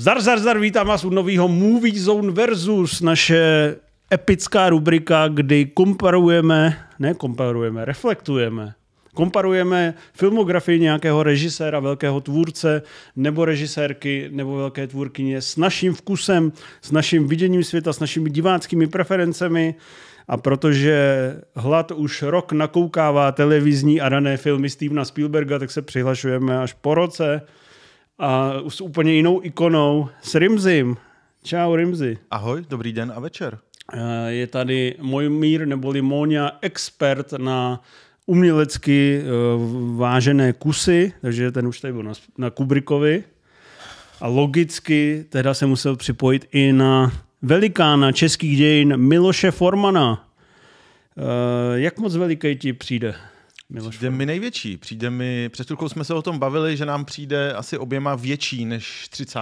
Zdar, zdar, zdar, vítám vás u nového Movie Zone versus, naše epická rubrika, kdy komparujeme, ne komparujeme, reflektujeme, komparujeme filmografii nějakého režiséra, velkého tvůrce, nebo režisérky, nebo velké tvůrkyně s naším vkusem, s naším viděním světa, s našimi diváckými preferencemi. A protože hlad už rok nakoukává televizní a dané filmy Stevena Spielberga, tak se přihlašujeme až po roce a s úplně jinou ikonou s Rimzim. Čau Rimzi. Ahoj, dobrý den a večer. Eh, je tady můj mír neboli Mónia, expert na umělecky eh, vážené kusy, takže ten už tady byl na, na Kubrikovi. A logicky teda se musel připojit i na velikána českých dějin Miloše Formana. Eh, jak moc veliký ti přijde? Miloš přijde mi největší. Přijde mi, před chvilkou jsme se o tom bavili, že nám přijde asi oběma větší než 30.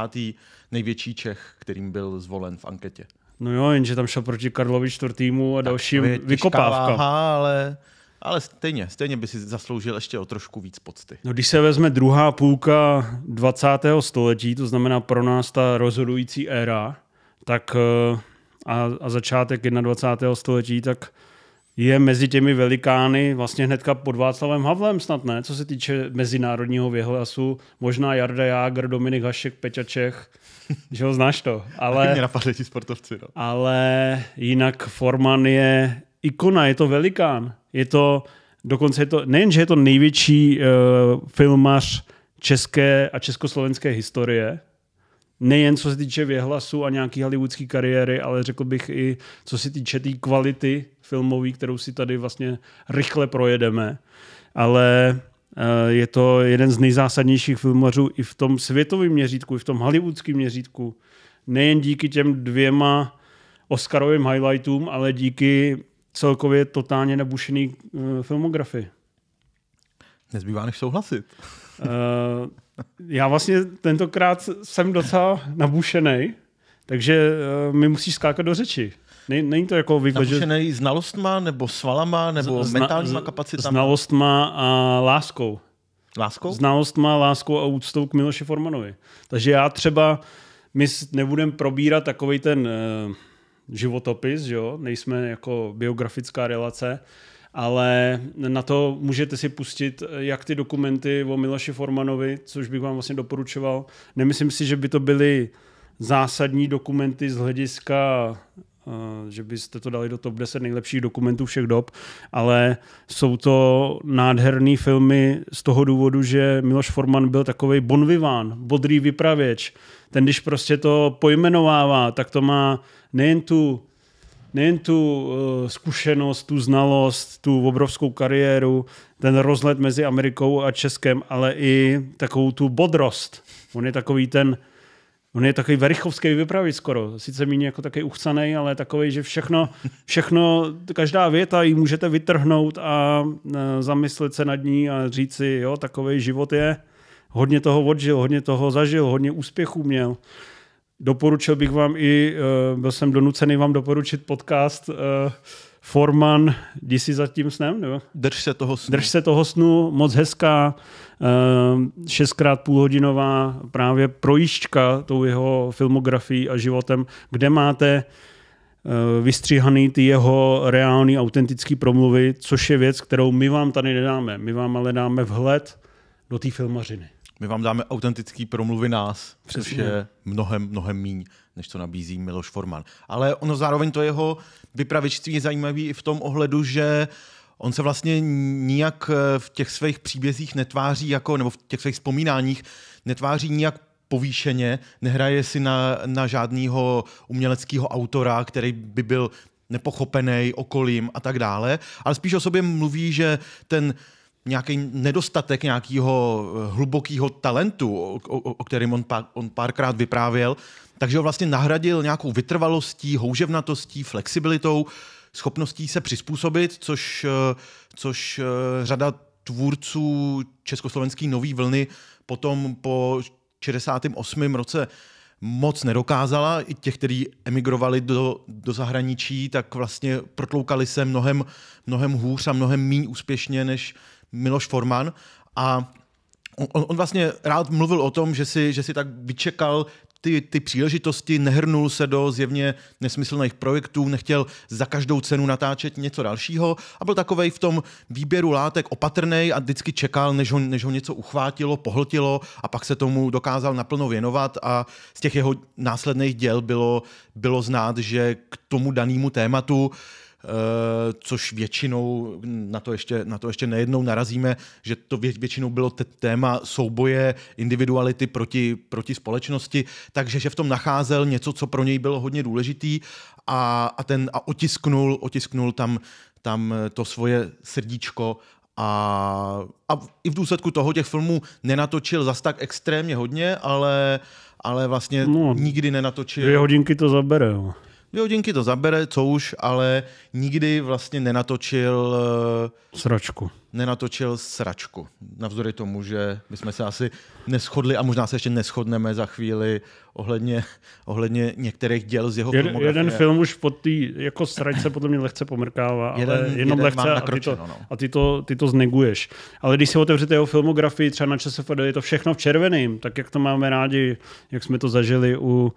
největší Čech, kterým byl zvolen v anketě. No jo, jenže tam šel proti Karlovi čtvrtýmu a dalším vykopávka. Váha, ale, ale stejně, stejně by si zasloužil ještě o trošku víc pocty. No když se vezme druhá půlka 20. století, to znamená pro nás ta rozhodující éra, tak eh, a, a začátek 21. století, tak je mezi těmi velikány vlastně hnedka pod Václavem Havlem snad ne, co se týče mezinárodního věhlasu. Možná Jarda Jágr, Dominik Hašek, Peťa Čech, že ho znáš to. Ale, mě napadli ti sportovci. No. Ale jinak Forman je ikona, je to velikán. Je to, dokonce je to, nejen, že je to největší uh, filmař české a československé historie, nejen co se týče věhlasu a nějaký hollywoodský kariéry, ale řekl bych i co se týče té tý kvality filmový, kterou si tady vlastně rychle projedeme. Ale eh, je to jeden z nejzásadnějších filmařů i v tom světovém měřítku, i v tom hollywoodském měřítku. Nejen díky těm dvěma Oscarovým highlightům, ale díky celkově totálně nabušený eh, filmografii. Nezbývá než souhlasit. Eh, já vlastně tentokrát jsem docela nabušený, takže mi musíš skákat do řeči. Ne, není to jako vyvažené... Napušený znalostma, nebo svalama, nebo zna, mentálníma kapacitama? Znalostma a láskou. Láskou? Znalostma, láskou a úctou k Miloši Formanovi. Takže já třeba, my nebudem probírat takový ten uh, životopis, že jo? nejsme jako biografická relace, ale na to můžete si pustit eh, jak ty dokumenty o Miloši Formanovi, což bych vám vlastně doporučoval. Nemyslím si, že by to byly zásadní dokumenty z hlediska Eh, že byste to dali do top 10 nejlepších dokumentů všech dob, ale jsou to nádherné filmy z toho důvodu, že Miloš Forman byl takový bon vivant, bodrý vypravěč. Ten, když prostě to pojmenovává, tak to má nejen tu nejen tu uh, zkušenost, tu znalost, tu obrovskou kariéru, ten rozlet mezi Amerikou a Českem, ale i takovou tu bodrost. On je takový ten On je takový verichovský vypravit skoro. Sice méně jako takový uchcaný, ale takový, že všechno, všechno, každá věta ji můžete vytrhnout a e, zamyslet se nad ní a říct si, jo, takový život je. Hodně toho odžil, hodně toho zažil, hodně úspěchů měl. Doporučil bych vám i, e, byl jsem donucený vám doporučit podcast e, Forman, jdi si za tím snem? Nebo? Drž se toho snu. Drž se toho snu, moc hezká, ehm, šestkrát půlhodinová právě projížďka tou jeho filmografií a životem, kde máte eh, vystříhaný ty jeho reální, autentický promluvy, což je věc, kterou my vám tady nedáme. My vám ale dáme vhled do té filmařiny. My vám dáme autentický promluvy nás, Přesně. což je mnohem, mnohem míň, než to nabízí Miloš Forman. Ale ono zároveň to jeho vypravičství je zajímavý i v tom ohledu, že on se vlastně nijak eh, v těch svých příbězích netváří jako, nebo v těch svých vzpomínáních netváří nijak povýšeně, nehraje si na, na žádného uměleckého autora, který by byl nepochopený okolím a tak dále, ale spíš o sobě mluví, že ten nějaký nedostatek nějakého eh, hlubokého talentu, o, o, o kterém on, pár, on párkrát vyprávěl, takže ho vlastně nahradil nějakou vytrvalostí, houževnatostí, flexibilitou, schopností se přizpůsobit, což, eh, což eh, řada tvůrců československé nové vlny potom po 68. roce moc nedokázala. I těch, kteří emigrovali do, do zahraničí, tak vlastně protloukali se mnohem, mnohem hůř a mnohem méně úspěšně než Miloš Forman. A on, on vlastně rád mluvil o tom, že si, že si tak vyčekal ty, ty příležitosti, nehrnul se do zjevně nesmyslných projektů, nechtěl za každou cenu natáčet něco dalšího a byl takovej v tom výběru látek opatrný a vždycky čekal, než ho, než ho něco uchvátilo, pohltilo a pak se tomu dokázal naplno věnovat a z těch jeho následných děl bylo, bylo znát, že k tomu danému tématu Eh, což většinou, na to ještě, na to ještě nejednou narazíme, že to většinou bylo téma souboje individuality proti, proti společnosti, takže že v tom nacházel něco, co pro něj bylo hodně důležitý a, a, ten, a otisknul, otisknul tam, tam to svoje srdíčko a, a i v důsledku toho těch filmů nenatočil zas tak extrémně hodně, ale, ale vlastně no, nikdy nenatočil. Dvě hodinky to zabere. Jo. No. Dvě hodinky to zabere, co už, ale nikdy vlastně nenatočil... Eh, sračku. Nenatočil sračku. Navzdory tomu, že my jsme se asi neschodli a možná se ještě neschodneme za chvíli ohledně, ohledně některých děl z jeho filmografie. Jeden film už pod tý, jako sračce podle mě lehce pomrkává, jeden, ale jenom jeden lehce a ty, to, no. a ty, to, ty to zneguješ. Ale když si otevřete jeho filmografii, třeba na ČSFD, je to všechno v červeným, tak jak to máme rádi, jak jsme to zažili u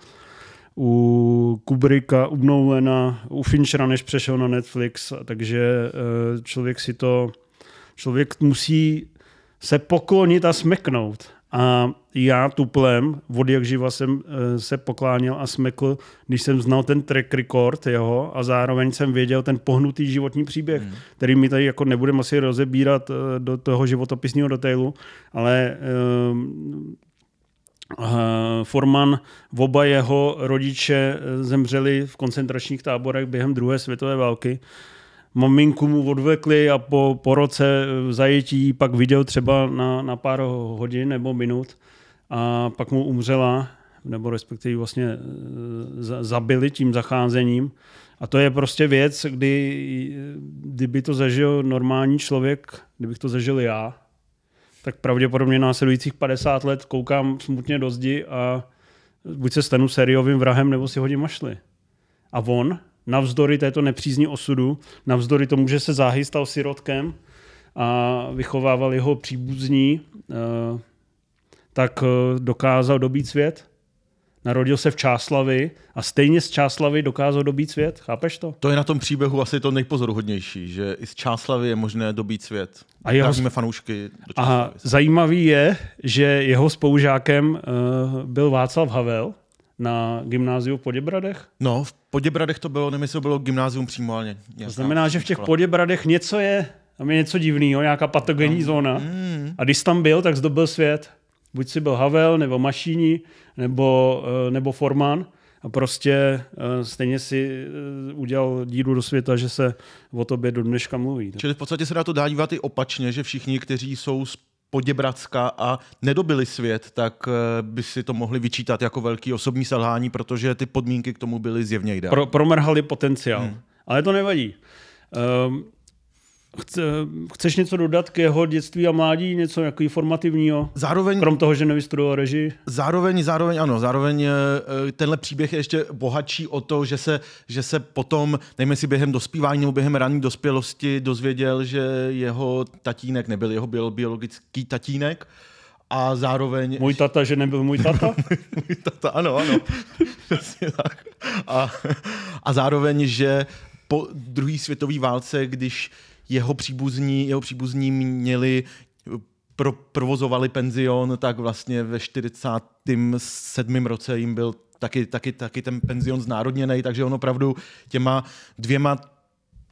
u Kubricka, u Nolana, u Finchera, než přešel na Netflix, takže eh, člověk si to, člověk musí se poklonit a smeknout. A já tuplem, od jak živa jsem eh, se pokláněl a smekl, když jsem znal ten track record jeho a zároveň jsem věděl ten pohnutý životní příběh, hmm. který mi tady jako nebudeme asi rozebírat eh, do toho životopisního detailu, ale Eh, Forman, oba jeho rodiče eh, zemřeli v koncentračních táborech během druhé světové války. Maminku mu odvekli a po, po roce eh, zajetí pak viděl třeba na, na pár hodin nebo minut a pak mu umřela, nebo respektive vlastně zabili tím zacházením. A to je prostě věc, kdy, kdyby to zažil normální člověk, kdybych to zažil já, tak pravděpodobně následujících 50 let koukám smutně do zdi a buď se stanu sériovým vrahem, nebo si hodím mašly. A on, navzdory této nepřízní osudu, navzdory tomu, že se záhy stal sirotkem a vychovával jeho příbuzní, eh, tak eh, dokázal dobít svět Narodil se v Čáslavi a stejně z Čáslavy dokázal dobít svět. Chápeš to? To je na tom příběhu asi to nejpozoruhodnější, že i z Čáslavy je možné dobít svět. A jeho... fanoušky do A zajímavý je, že jeho spolužákem uh, byl Václav Havel na gymnáziu v Poděbradech. No, v Poděbradech to bylo, nemyslím, to bylo gymnázium přímo, ale To znamená, že v těch Poděbradech něco je, tam je něco divného, nějaká patogenní no. zóna. Mm. A když tam byl, tak zdobil svět. Buď si byl Havel, nebo Mašíni, nebo, eh, nebo Forman a prostě eh, stejně si eh, udělal díru do světa, že se o tobě do dneška mluví. Čili v podstatě se na to dá dívat i opačně, že všichni, kteří jsou z Poděbracka a nedobili svět, tak by si to mohli vyčítat jako velký osobní selhání, protože ty podmínky k tomu byly zjevně jde. Pro, promrhali potenciál. Hmm. Ale to nevadí. Um, Chce, chceš něco dodat k jeho dětství a mládí, něco jako informativního? Zároveň, krom toho, že nevystudoval režii? Zároveň, zároveň ano, zároveň eh, eh, tenhle příběh je ještě bohatší o to, že se, že se potom, nevím si během dospívání nebo během ranní dospělosti dozvěděl, že jeho tatínek nebyl jeho biologický tatínek, a zároveň... Můj tata, že nebyl můj tata? můj tata, ano, ano. a, a zároveň, že po druhé světové válce, když jeho příbuzní, jeho příbuzní měli pro, provozovali penzion, tak vlastně ve 47. roce jim byl taky, taky, taky ten penzion znárodněný, takže on opravdu těma dvěma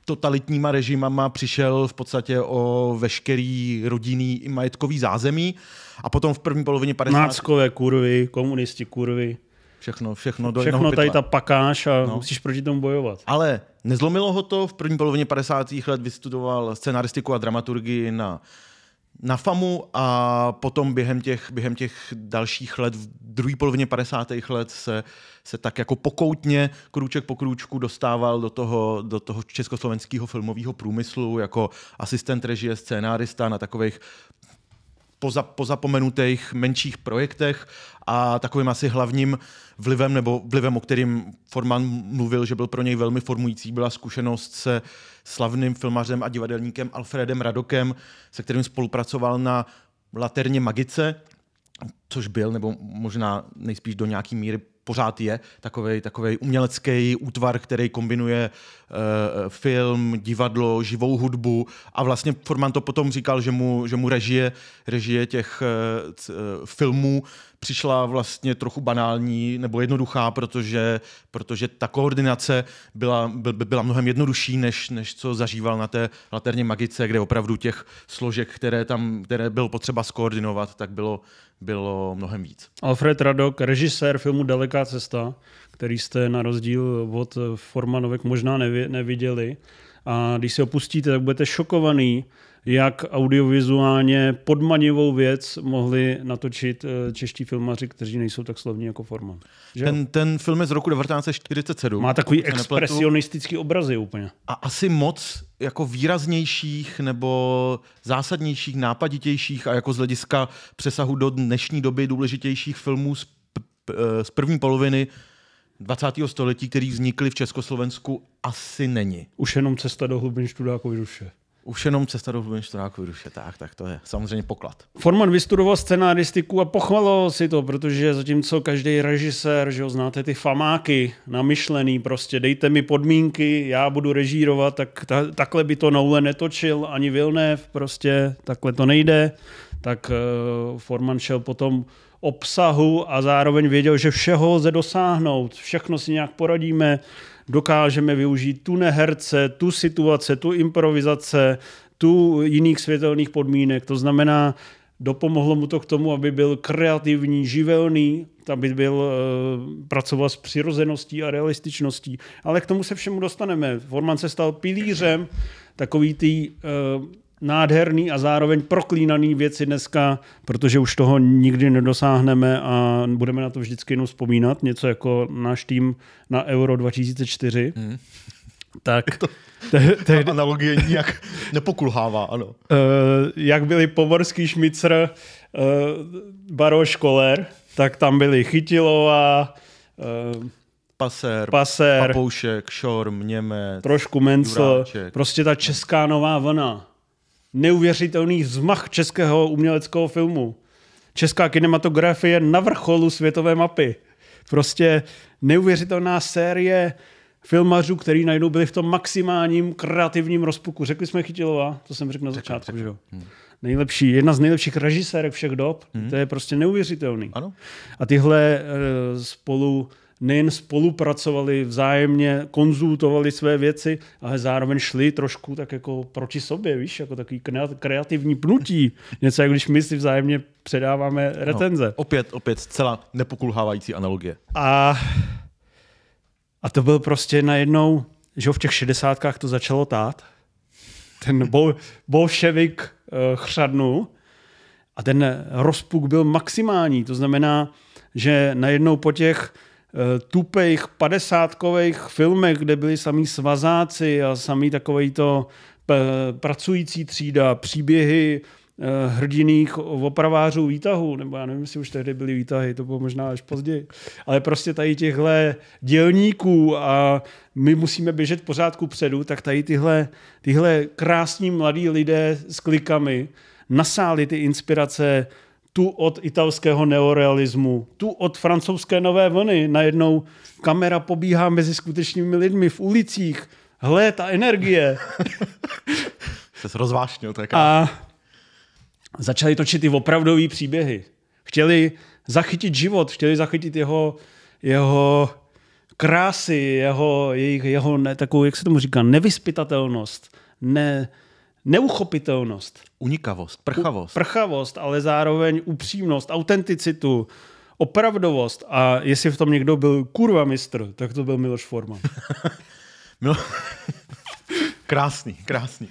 totalitníma režimama přišel v podstatě o veškerý rodinný i majetkový zázemí a potom v první polovině 50. Náckové kurvy, komunisti kurvy. Všechno, všechno do Všechno tady ta pakáš a no. musíš proti tomu bojovat. Ale nezlomilo ho to. V první polovině 50. let vystudoval scenaristiku a dramaturgii na na FAMu a potom během těch, během těch dalších let, v druhé polovině 50. let se, se tak jako pokoutně, krůček po krůčku dostával do toho, do toho československého filmového průmyslu jako asistent režie, scénárista na takových pozapomenutých menších projektech a takovým asi hlavním vlivem, nebo vlivem, o kterým Forman mluvil, že byl pro něj velmi formující, byla zkušenost se slavným filmařem a divadelníkem Alfredem Radokem, se kterým spolupracoval na Laterně Magice, což byl, nebo možná nejspíš do nějaký míry pořád je takový takovej umělecký útvar, který kombinuje uh, film, divadlo, živou hudbu a vlastně Forman to potom říkal, že mu, že mu režie, režie těch uh, filmů přišla vlastně trochu banální nebo jednoduchá, protože, protože ta koordinace byla, by, byla mnohem jednodušší, než, než co zažíval na té laterně magice, kde opravdu těch složek, které tam které bylo potřeba skoordinovat, tak bylo, bylo mnohem víc. Alfred Radok, režisér filmu Daleká cesta, který jste na rozdíl od Formanovek možná neviděli. A když se opustíte, tak budete šokovaný, jak audiovizuálně podmanivou věc mohli natočit eh, čeští filmaři, kteří nejsou tak slovní jako Forman. Ten, ten film je z roku 1947. Má takový expresionistický obrazy úplně. A asi moc jako výraznějších nebo zásadnějších, nápaditějších a jako z hlediska přesahu do dnešní doby důležitějších filmů z, eh, z první poloviny 20. století, který vznikly v Československu, asi není. Už jenom cesta do hlubin študákovi duše. Už jenom cesta do hlubin Štorákovi duše, tak, tak to je samozřejmě poklad. Forman vystudoval scenaristiku a pochvalo si to, protože zatímco každý režisér, že ho znáte ty famáky, namyšlený prostě, dejte mi podmínky, já budu režírovat, tak ta, takhle by to Noule netočil, ani Vilnev, prostě takhle to nejde. Tak uh, Forman šel potom obsahu a zároveň věděl, že všeho lze dosáhnout, všechno si nějak poradíme, dokážeme využít tu neherce, tu situace, tu improvizace, tu jiných světelných podmínek. To znamená, dopomohlo mu to k tomu, aby byl kreativní, živelný, aby byl eh, pracoval s přirozeností a realističností. Ale k tomu se všemu dostaneme. Forman se stal pilířem takový ty nádherný a zároveň proklínaný věci dneska, protože už toho nikdy nedosáhneme a budeme na to vždycky jenom vzpomínat, něco jako náš tým na Euro 2004. Hmm. Tak to, te, te, ta analogie nijak nepokulhává, ano. Uh, jak byli Povorský, Šmicr, uh, Baroš, Koler, tak tam byli Chytilová, uh, eh, Paser, Paser, Papoušek, Šorm, Němec, trošku Mencel, prostě ta česká nová vlna neuvěřitelný zmach českého uměleckého filmu. Česká kinematografie na vrcholu světové mapy. Prostě neuvěřitelná série filmařů, který najednou byli v tom maximálním kreativním rozpuku. Řekli jsme Chytilova, to jsem řekl na začátku, že Hmm. Nejlepší, jedna z nejlepších režisérek všech dob, hmm. to je prostě neuvěřitelný. Ano. A tyhle uh, spolu nejen spolupracovali vzájemně, konzultovali své věci, ale zároveň šli trošku tak jako proti sobě, víš, jako takový kreativní pnutí. Něco, jak když my si vzájemně předáváme retenze. No, opět, opět, celá nepokulhávající analogie. A, a to byl prostě najednou, že v těch šedesátkách to začalo tát. Ten bol, bolševik uh, chřadnul a ten rozpuk byl maximální. To znamená, že najednou po těch Eh, tupejch, padesátkových filmech, kde byli samý svazáci a samý takový to eh, pracující třída, příběhy eh, hrdiných opravářů výtahu, nebo já nevím, jestli už tehdy byly výtahy, to bylo možná až později, ale prostě tady těchhle dělníků a my musíme běžet pořádku předu, tak tady tyhle, tyhle krásní mladí lidé s klikami nasáli ty inspirace tu od italského neorealismu, tu od francouzské nové vlny. Najednou kamera pobíhá mezi skutečnými lidmi v ulicích. Hle, ta energie. se rozvášnil. Tak. A začali točit i opravdové příběhy. Chtěli zachytit život, chtěli zachytit jeho, jeho krásy, jeho, jejich, jeho ne, takovou, jak se tomu říká, nevyspytatelnost, ne, neuchopitelnost. Unikavost, prchavost. Prchavost, ale zároveň upřímnost, autenticitu, opravdovost. A jestli v tom někdo byl kurva mistr, tak to byl Miloš Forman. Mil... krásný, krásný.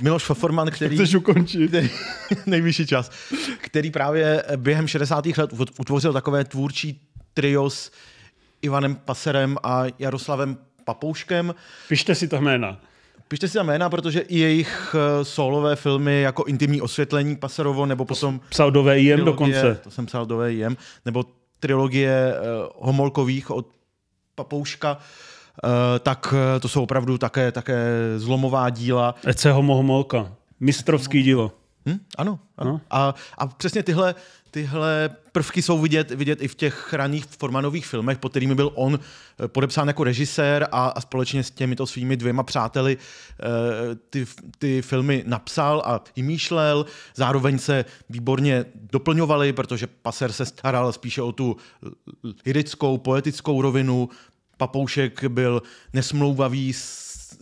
Miloš Forman, který... Chceš ukončit. Který, nejvyšší čas. Který právě během 60. let utvořil takové tvůrčí trio s Ivanem Paserem a Jaroslavem Papouškem. Pište si to jména. Pište si tam jména, protože i jejich eh, solové filmy jako Intimní osvětlení Paserovo, nebo potom... Psal do VIM dokonce. To jsem psal do VIM. Nebo trilogie uh, Homolkových od Papouška, uh, tak uh, to jsou opravdu také, také zlomová díla. Ece Homo Homolka. Mistrovský dílo. Hm? Ano. ano. No. A, a přesně tyhle tyhle prvky jsou vidět, vidět i v těch raných formanových filmech, pod kterými byl on eh, podepsán jako režisér a, a společně s těmito svými dvěma přáteli eh, ty, ty filmy napsal a vymýšlel. Zároveň se výborně doplňovali, protože Paser se staral spíše o tu lirickou, poetickou rovinu. Papoušek byl nesmlouvavý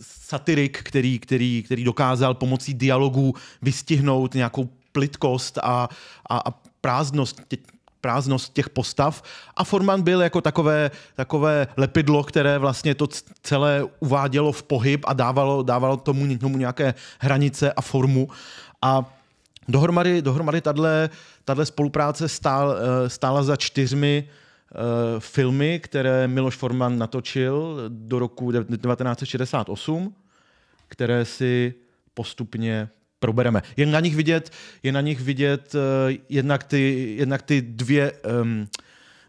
satirik, který, který, který dokázal pomocí dialogů vystihnout nějakou plitkost a, a, a prázdnost, tě, prázdnost těch postav a Forman byl jako takové, takové lepidlo, které vlastně to celé uvádělo v pohyb a dávalo, dávalo tomu tomu nějaké hranice a formu. A dohromady, dohromady tahle spolupráce stál, eh, stála za čtyřmi eh, filmy, které Miloš Forman natočil do roku 1968, které si postupně probereme. Je na nich vidět, je na nich vidět uh, jednak, ty, jednak ty dvě, um,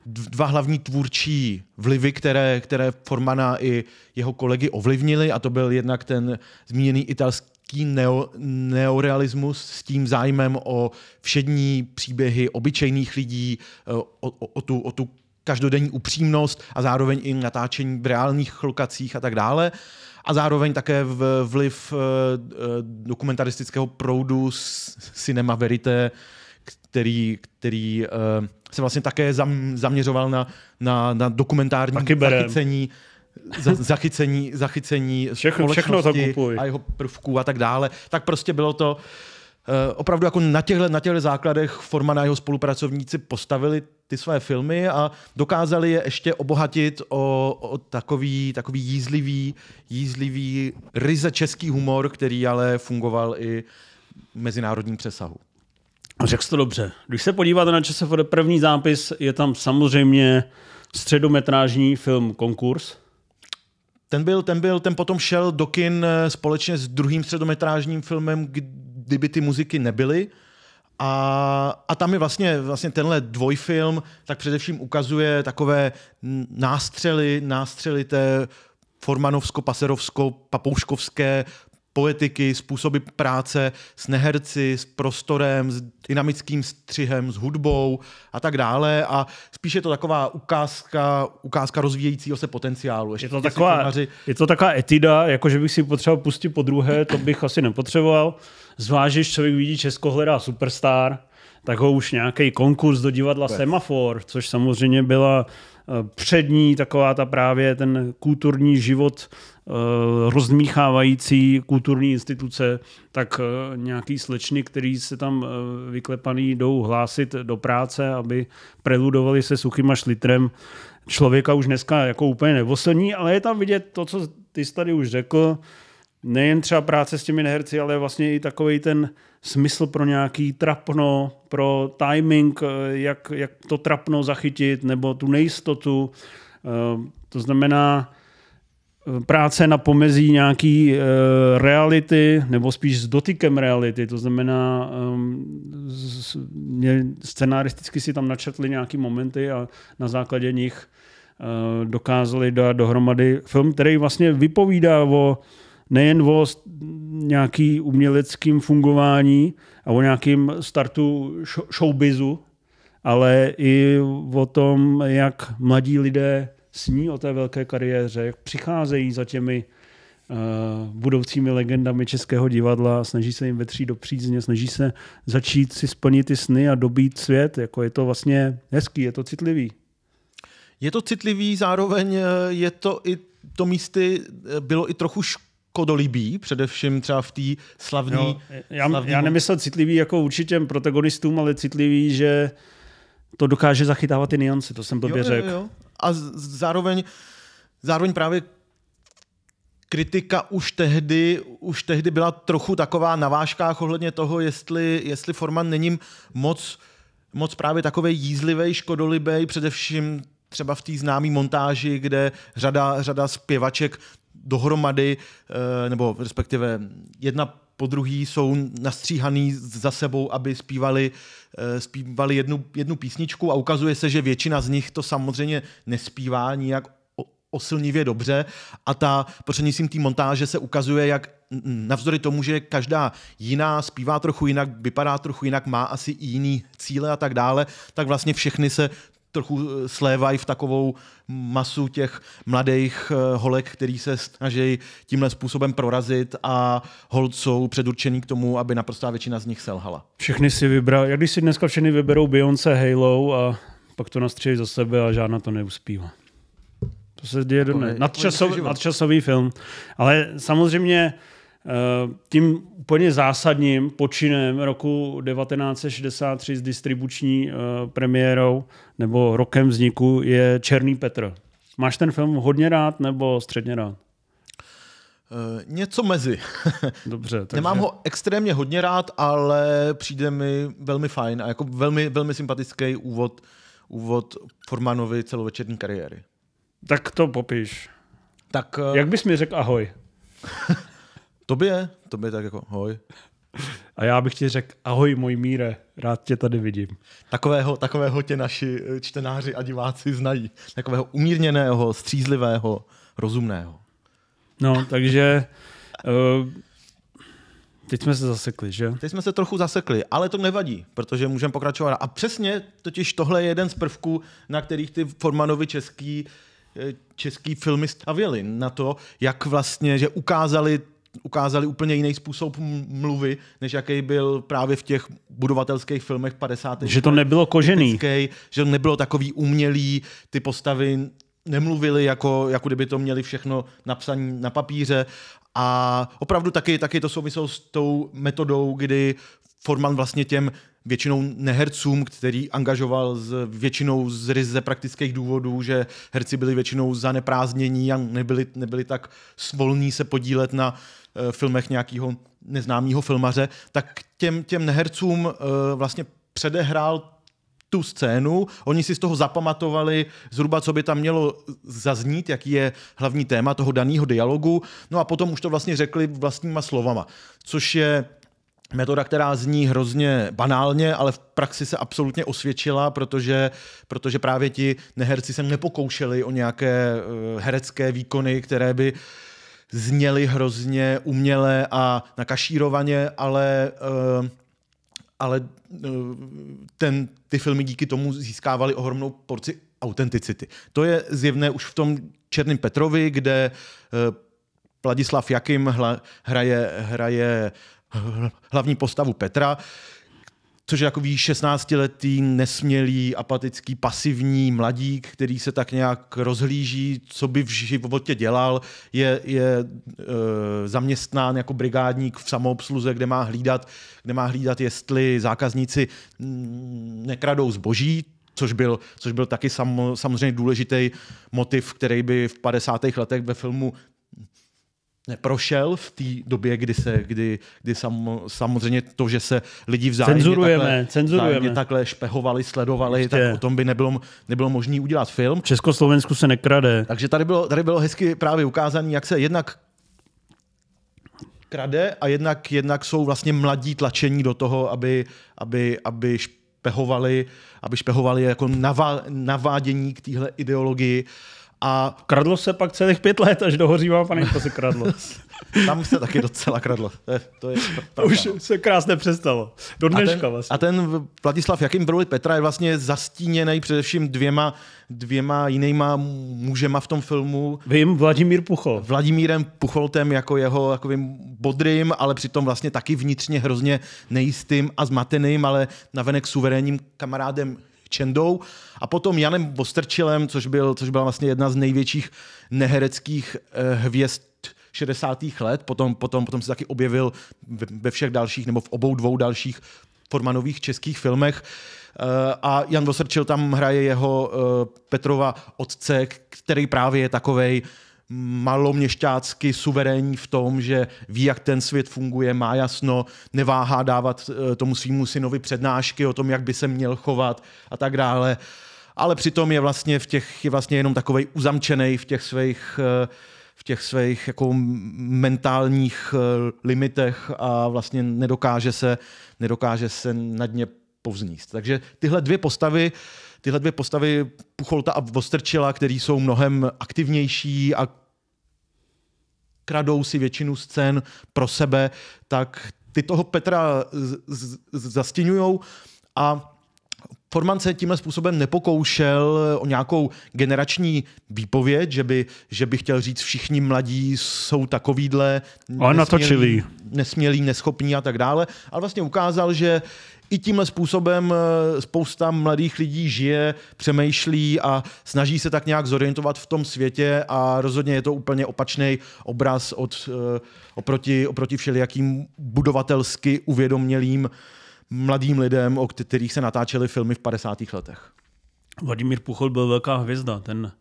dva hlavní tvůrčí vlivy, které, které Formana i jeho kolegy ovlivnili, a to byl jednak ten zmíněný italský neo, neorealismus s tím zájmem o všední příběhy obyčejných lidí, eh, o, o, o, tu, o tu každodenní upřímnost a zároveň i natáčení v reálných lokacích a tak dále. Uh, a zároveň také vliv eh, eh, dokumentaristického proudu Cinema Verité, který, který eh, se vlastně také zaměřoval na, na, na dokumentární zachycení zachycení, zachycení všechno, všechno a jeho prvků a tak dále, tak prostě bylo to uh, opravdu jako na těchto, na těchto základech Forma na jeho spolupracovníci postavili ty své filmy a dokázali je ještě obohatit o, o takový, takový jízlivý, jízlivý, ryze český humor, který ale fungoval i mezinárodním přesahu. Řekl to dobře. Když se podíváte na ČSFD první zápis, je tam samozřejmě středometrážní film Konkurs. Ten byl, ten byl, ten potom šel do kin eh, společně s druhým středometrážním filmem, kdyby ty muziky nebyly. A, a tam je vlastně, vlastně tenhle dvojfilm, tak především ukazuje takové nástřely, nástřely té formanovsko-paserovsko-papouškovské poetiky, způsoby práce s neherci, s prostorem, s dynamickým střihem, s hudbou a tak dále. A spíš je to taková ukázka, ukázka rozvíjejícího se potenciálu. Ještě je to, taková, je to taková etida, jako že bych si potřeboval pustit po druhé, to bych asi nepotřeboval. Zvlášť, když člověk vidí Česko hledá superstar, tak ho už nějaký konkurs do divadla Pech. Semafor, což samozřejmě byla eh, přední taková ta právě ten kulturní život eh, rozmíchávající kulturní instituce, tak eh, nějaký slečny, který se tam vyklepaný jdou hlásit do práce, aby preludovali se suchýma litrem. Člověka už dneska jako úplně nevoslní, ale je tam vidět to, co ty jsi tady už řekl, nejen třeba práce s těmi neherci, ale vlastně i takový ten smysl pro nějaký trapno, pro timing, eh, jak, jak to trapno zachytit, nebo tu nejistotu. Eh, to znamená eh, práce na pomezí nějaký reality, nebo spíš s dotykem reality. To znamená, scenaristicky si tam načetli nějaký momenty a na základě nich dokázali dát dohromady film, který vlastně vypovídá o nejen o nějaký uměleckým fungování a o nějakým startu showbizu, ale i o tom, jak mladí lidé sní o té velké kariéře, jak přicházejí za těmi uh, budoucími legendami českého divadla, snaží se jim vetřít do přízně, snaží se začít si splnit ty sny a dobít svět. Jako je to vlastně hezký, je to citlivý. Je to citlivý, zároveň eh, je to i to místy eh, bylo i trochu šk- kodolibí, především třeba v té slavní... já, slavný... já nemyslel citlivý jako určitě protagonistům, ale citlivý, že to dokáže zachytávat ty niance, to jsem blbě řekl. A zároveň, zároveň právě kritika už tehdy, už tehdy byla trochu taková na vážkách ohledně toho, jestli, jestli Forman není moc, moc právě takový jízlivý, škodolibý, především třeba v té známé montáži, kde řada, řada zpěvaček dohromady, eh, nebo respektive jedna po druhý jsou nastříhaný za sebou, aby zpívali, eh, zpívali jednu, jednu písničku a ukazuje se, že většina z nich to samozřejmě nespívá nijak osilnivě dobře a ta prostřednictvím té montáže se ukazuje, jak navzdory tomu, že každá jiná zpívá trochu jinak, vypadá trochu jinak, má asi i jiný cíle a tak dále, tak vlastně všechny se trochu eh, slévají v takovou masu těch mladých eh, holek, který se snaží tímhle způsobem prorazit a hold jsou předurčený k tomu, aby naprostá většina z nich selhala. Všechny si vybral, jak když si dneska všechny vyberou Beyoncé Halo a pak to nastřílí za sebe a žádná to neuspívá. To se děje do ne. Nadčasový, nadčasový film. Ale samozřejmě Eh, tím úplně zásadním počinem roku 1963 s distribuční eh, premiérou nebo rokem vzniku je Černý Petr. Máš ten film hodně rád nebo středně rád? Eh, něco mezi. Dobře. Takže... Nemám ho extrémně hodně rád, ale přijde mi velmi fajn a jako velmi, velmi sympatický úvod, úvod Formanovi celovečerní kariéry. Tak to popiš. Tak, Jak bys mi řekl ahoj? Tobě? Tobě tak jako hoj. A já bych ti řekl, ahoj můj míre, rád tě tady vidím. Takového, takového tě naši eh, čtenáři a diváci znají. Takového umírněného, střízlivého, rozumného. No, takže uh, teď jsme se zasekli, že? Teď jsme se trochu zasekli, ale to nevadí, protože můžeme pokračovat. A přesně, totiž tohle je jeden z prvků, na kterých ty Formanovi český eh, český filmy stavěli na to, jak vlastně, že ukázali ukázali úplně jiný způsob mluvy, než jaký byl právě v těch budovatelských filmech 50. Že to nebylo kožený. Typický, že to nebylo takový umělý, ty postavy nemluvili, jako, jako kdyby to měli všechno napsané na papíře. A opravdu taky, taky to souviselo s tou metodou, kdy Forman vlastně těm většinou nehercům, který angažoval z, většinou z ryze praktických důvodů, že herci byli většinou zaneprázdnění a nebyli, nebyli tak svolní se podílet na uh, filmech nějakého neznámého filmaře, tak těm, těm nehercům uh, vlastně předehrál tu scénu, oni si z toho zapamatovali zhruba, co by tam mělo zaznít, jaký je hlavní téma toho daného dialogu, no a potom už to vlastně řekli vlastníma slovama, což je Metoda, která zní hrozně banálně, ale v praxi se absolutně osvědčila, protože, protože právě ti neherci se nepokoušeli o nějaké eh, herecké výkony, které by zněly hrozně uměle a nakašírovaně, ale, eh, ale eh, ten, ty filmy díky tomu získávaly ohromnou porci autenticity. To je zjevné už v tom Černým Petrovi, kde Vladislav Jakim hla, hraje, hraje hlavní postavu Petra, což je takový 16-letý, nesmělý, apatický, pasivní mladík, který se tak nějak rozhlíží, co by v životě dělal, je, je e, zaměstnán jako brigádník v samoobsluze, kde má hlídat, kde má hlídat jestli zákazníci mm, nekradou zboží, což byl, což byl taky sam, samozřejmě důležitý motiv, který by v 50. letech ve filmu neprošel v té době, kdy se, kdy, kdy sam, samozřejmě to, že se lidi vzájemně cenzurujeme, takhle, cenzurujeme. takhle špehovali, sledovali, Ještě. tak o tom by nebylo, nebylo možné udělat film. V Československu se nekrade. Takže tady bylo, tady bylo hezky právě ukázané, jak se jednak krade a jednak, jednak jsou vlastně mladí tlačení do toho, aby, aby, aby špehovali, aby špehovali jako navá, navádění k téhle ideologii. Uh, a kradlo se pak celých pět let, až dohořívá panenka se kradlo. Tam se taky docela kradlo. To je, to je pravda. Už no. se krásně přestalo. Do dneška a ten, vlastně. A ten Vladislav jakým Broli Petra je vlastně zastíněný především dvěma, dvěma jinýma mužema v tom filmu. Vím, Vladimír Puchol. Vladimírem Pucholtem jako jeho vím bodrým, ale přitom vlastně taky vnitřně hrozně nejistým a zmateným, ale navenek suverénním kamarádem Čendou a potom Janem Vostrčilem, což, byl, což byla vlastně jedna z největších nehereckých eh, hvězd 60. let, potom, potom, potom se taky objevil ve, všech dalších, nebo v obou dvou dalších Formanových českých filmech. Eh, a Jan Vosrčil tam hraje jeho eh, Petrova otce, který právě je takovej maloměšťácky suverénní v tom, že ví, jak ten svět funguje, má jasno, neváhá dávat eh, tomu svýmu synovi přednášky o tom, jak by se měl chovat a tak dále ale přitom je vlastně, v těch, je vlastně jenom takový uzamčený v těch svých eh, v těch svých jako mentálních eh, limitech a vlastně nedokáže se, nedokáže se nad ně povzníst. Takže tyhle dvě postavy tyhle dvě postavy, Pucholta a Vostrčila, který jsou mnohem aktivnější a kradou si většinu scén pro sebe, tak ty toho Petra zastěňujou a Forman se tímhle způsobem nepokoušel o nějakou generační výpověď, že by, že by chtěl říct, všichni mladí jsou takovýhle nesmělí, nesmělí, neschopní a tak dále, ale vlastně ukázal, že i tímhle způsobem eh, spousta mladých lidí žije, přemýšlí a snaží se tak nějak zorientovat v tom světě a rozhodně je to úplně opačný obraz od, eh, oproti, oproti všelijakým budovatelsky uvědomělým uh, mladým lidem, o kterých se natáčely filmy v 50. letech. Vladimír Puchol byl velká hvězda. Ten,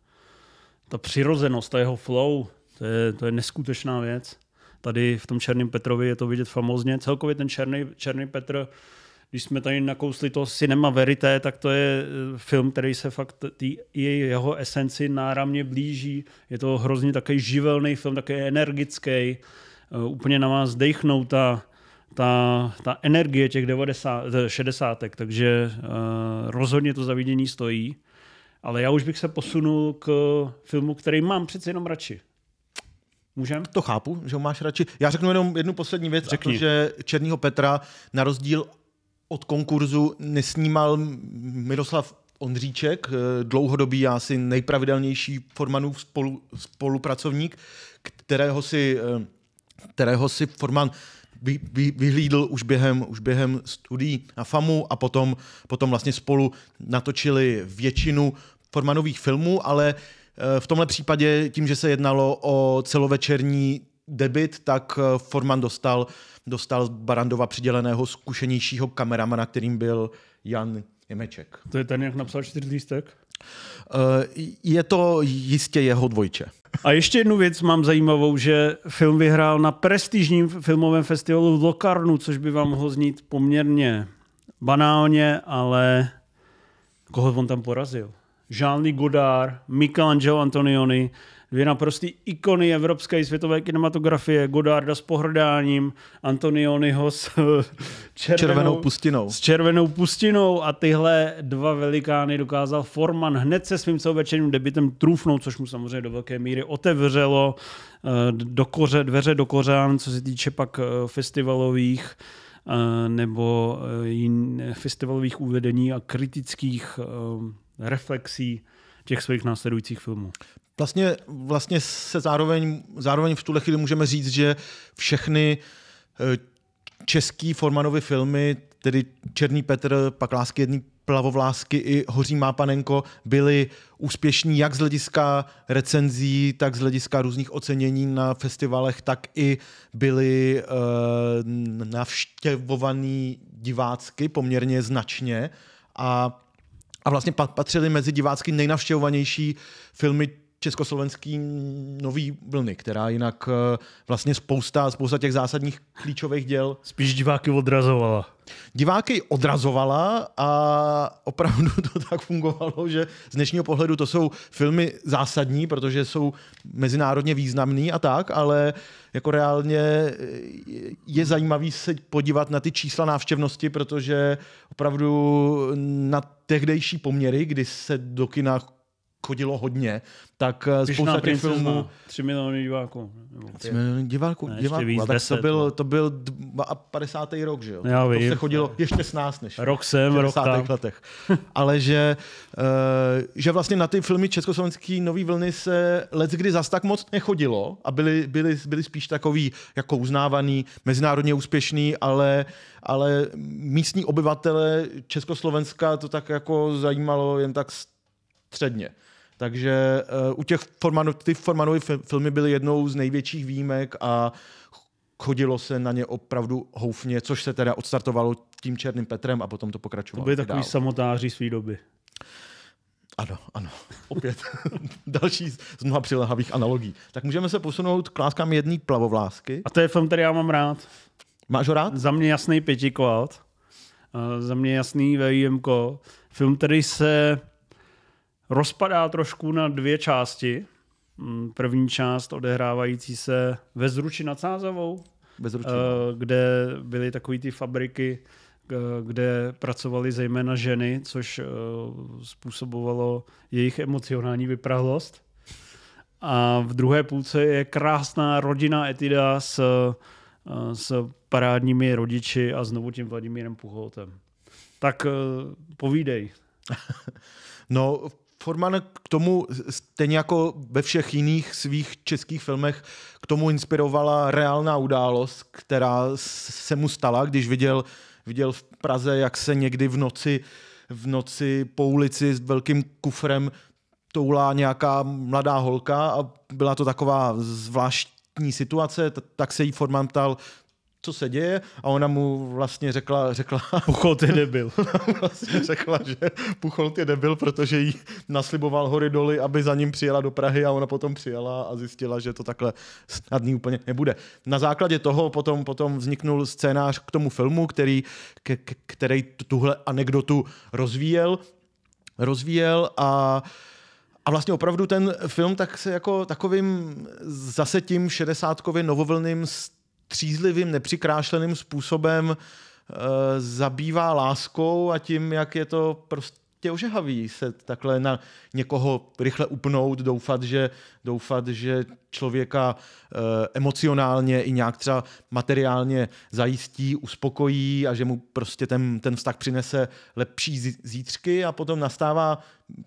ta přirozenost, ta jeho flow, to je, to je neskutečná věc. Tady v tom Černém Petrovi je to vidět famozně. Celkově ten Černý, Černý Petr, když jsme tady nakousli to Cinema Verité, tak to je eh, film, který se fakt tý, jeho esenci náramně blíží. Je to hrozně takový živelný film, takový energický, eh, úplně na vás dechnout a ta, ta energie těch 90, 60, takže uh, rozhodně to zavidění stojí. Ale já už bych se posunul k filmu, který mám přeci jenom radši. Můžem? To chápu, že ho máš radši. Já řeknu jenom jednu poslední věc, Řekni. a to, že Černýho Petra na rozdíl od konkurzu nesnímal Miroslav Ondříček, eh, dlouhodobý, asi nejpravidelnější Formanův spolu, spolupracovník, kterého si eh, kterého si Forman vy, vy, vyhlídl už během, už během studií na FAMu a potom, potom vlastně spolu natočili většinu Formanových filmů, ale eh, v tomhle případě tím, že se jednalo o celovečerní debit, tak eh, Forman dostal, dostal z Barandova přiděleného zkušenějšího kameramana, kterým byl Jan Jemeček. To je ten, jak napsal čtyřlístek? Eh, je to jistě jeho dvojče. A ještě jednu věc mám zajímavou, že film vyhrál na prestižním filmovém festivalu v Lokarnu, což by vám mohlo znít poměrně banálně, ale koho on tam porazil? jean luc Godard, Michelangelo Antonioni, Dvě naprosté ikony evropské i světové kinematografie, Godarda s pohrdáním, Antonioniho s eh, červenou, červenou pustinou. S červenou pustinou a tyhle dva velikány dokázal Forman hned se svým celovečerním debitem trůfnout, což mu samozřejmě do velké míry otevřelo eh, do koře, dveře do kořán, co se týče pak eh, festivalových nebo festivalových uvedení a kritických reflexí těch svých následujících filmů. Vlastně, vlastně se zároveň, zároveň v tuhle chvíli můžeme říct, že všechny eh, český Formanovy filmy, tedy Černý Petr, pak Lásky jedný plavovlásky i Hoří má panenko byly úspěšní jak z hlediska recenzí, tak z hlediska různých ocenění na festivalech, tak i byly e, navštěvovaný divácky poměrně značně a, a vlastně patřili mezi divácky nejnavštěvovanější filmy československý nový vlny, která jinak eh, vlastně spousta, spousta těch zásadních klíčových děl... Spíš diváky odrazovala. Diváky odrazovala a opravdu to tak fungovalo, že z dnešního pohledu to jsou filmy zásadní, protože jsou mezinárodně významný a tak, ale jako reálně eh, je zajímavý se podívat na ty čísla návštěvnosti, protože opravdu na tehdejší poměry, kdy se do kina chodilo hodně, tak Pišná eh, spousta těch filmů... 3 miliony diváků. 3 miliony diváků, ne, diváků. Víc, tak 10, no. to byl, to byl 50. rok, že jo? Já to vím, se chodilo ještě s nás než rok sem, rok tam. letech. Ale že, uh, že vlastně na ty filmy československý nový vlny se let kdy zas tak moc nechodilo a byly, byly, byly spíš takový jako uznávaný, mezinárodně úspěšný, ale, ale místní obyvatele Československa to tak jako zajímalo jen tak středně. Takže uh, u těch Formanů, ty formanové filmy byly jednou z největších výjimek a chodilo se na ně opravdu houfně, což se teda odstartovalo tím Černým Petrem a potom to pokračovalo. To byly takový dál. samotáři své doby. Ano, ano. Opět další z mnoha přilehavých analogií. Tak můžeme se posunout k láskám jedné plavovlásky. A to je film, který já mám rád. Máš ho rád? Za mě jasný pětiklad. Eh, za mě jasný VIMko. Film, který se rozpadá trošku na dvě části. Mm, první část odehrávající se ve Zruči nad Sázavou, eh, kde byly takové ty fabriky, kde pracovali zejména ženy, což eh, způsobovalo jejich emocionální vyprahlost. A v druhé půlce je krásná rodina Etida s, eh, s parádními rodiči a znovu tím Vladimírem Puholtem. Tak povídej. No, v Forman k tomu, stejně jako ve všech jiných svých českých filmech, k tomu inspirovala reálná událost, která se mu stala, když viděl, viděl v Praze, jak se někdy v noci, v noci po ulici s velkým kufrem toulá nějaká mladá holka a byla to taková zvláštní situace, tak se jí Forman ptal, co se děje a ona mu vlastně řekla, řekla Pucholt je debil. vlastně řekla, že Pucholt je debil, protože jí nasliboval hory doly, aby za ním přijela do Prahy a ona potom přijela a zjistila, že to takhle snadný úplně nebude. Na základě toho potom, potom vzniknul scénář k tomu filmu, který, k, k, který tuhle anekdotu rozvíjel, rozvíjel a a vlastně opravdu ten film tak se jako takovým zase tím šedesátkově novovlným střízlivým, nepřikrášleným způsobem eh, zabývá láskou a tím, jak je to prostě ožehavý se takhle na někoho rychle upnout, doufat, že, doufat, že člověka eh, emocionálně i nějak třeba materiálně zajistí, uspokojí a že mu prostě ten, ten vztah přinese lepší zítřky a potom nastává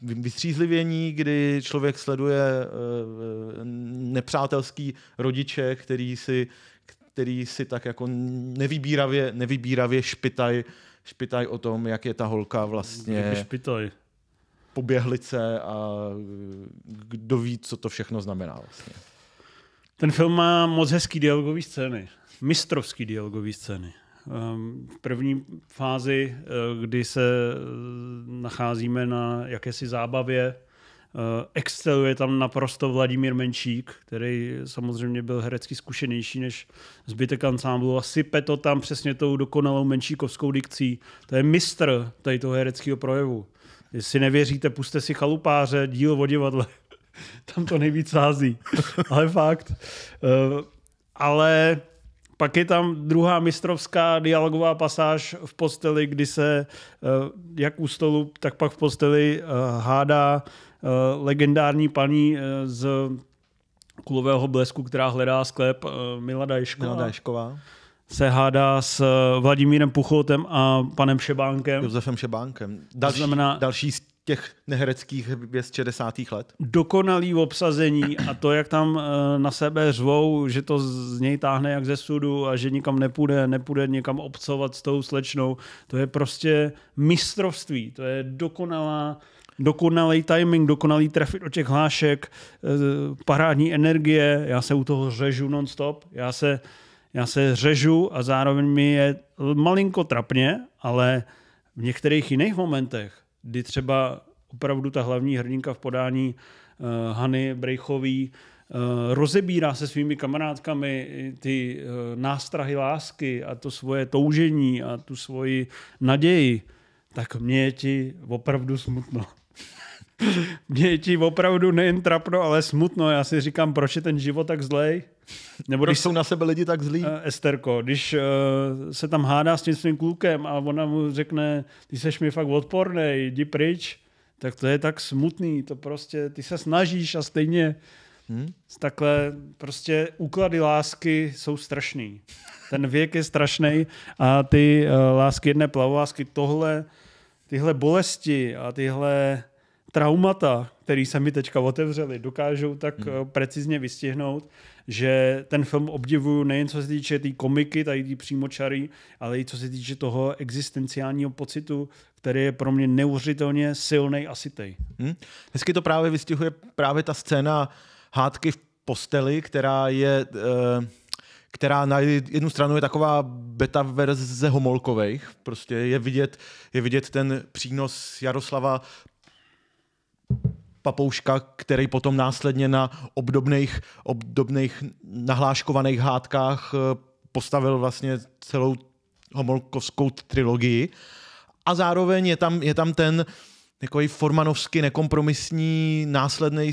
vystřízlivění, kdy člověk sleduje eh, nepřátelský rodiče, který si který si tak jako nevybíravě, nevybíravě špitaj, špitaj o tom, jak je ta holka vlastně... špitaj poběhlice a kdo ví, co to všechno znamená vlastně. Ten film má moc hezký dialogové scény. Mistrovský dialogové scény. Ehm, v první fázi, eh, kdy se eh, nacházíme na jakési zábavě, Eh, exceluje tam naprosto Vladimír Menšík, který samozřejmě byl herecky zkušenější než zbytek ansámblu a sype to tam přesně tou dokonalou menšíkovskou dikcí. To je mistr tady toho hereckého projevu. Jestli nevěříte, puste si chalupáře, díl o divadle. tam to nejvíc sází. Ale fakt. Uh, ale pak je tam druhá mistrovská dialogová pasáž v posteli, kdy se eh, jak u stolu, tak pak v posteli hádá Eh, legendární paní eh, z kulového blesku, která hledá sklep eh, milada Ješková. Se hádá s Vladimírem Puchotem a panem Šebánkem. Josefem Šebánkem. Další, to znamená, další z těch nehereckých věc 60. let. Dokonalý obsazení a to, jak tam na sebe řvou, že to z něj táhne jak ze sudu a že nikam nepůjde, nepůjde někam obcovat s tou slečnou, to je prostě mistrovství, to je dokonalá dokonalý timing, dokonalý trefit do těch hlášek, eh, parádní energie, já se u toho řežu nonstop, já se, já se řežu a zároveň mi je malinko trapně, ale v některých jiných momentech, kdy třeba opravdu ta hlavní hrdinka v podání eh, Hany Brejchový eh, rozebírá se svými kamarádkami ty nástrahy lásky a to svoje toužení a tu svoji naději, tak mě je ti opravdu smutno. Mě je tím opravdu nejen trapno, ale smutno. Já si říkám, proč je ten život tak zlej? Nebo když jsou na sebe lidi tak zlí? Uh, Esterko, když uh, se tam hádá s tím svým klukem a ona mu řekne, ty seš mi fakt odporný, jdi pryč, tak to je tak smutný. To prostě, ty se snažíš a stejně hmm? takhle prostě úklady lásky jsou strašný. Ten věk je strašný a ty uh, lásky jedné plavovásky tohle tyhle bolesti a tyhle traumata, které se mi teďka otevřely, dokážou tak hmm. Eh, precizně vystihnout, že ten film obdivuju nejen co se týče té tý komiky, tady té přímočary, ale i co se týče toho existenciálního pocitu, který je pro mě neuvěřitelně silný a sitej. Hmm. Hezky to právě vystihuje právě ta scéna hádky v posteli, která je... Uh která na jednu stranu je taková beta verze homolkových. Prostě je vidět, je vidět ten přínos Jaroslava Papouška, který potom následně na obdobných, obdobných nahláškovaných hádkách eh, postavil vlastně celou homolkovskou trilogii. A zároveň je tam, je tam ten takový formanovský nekompromisní následný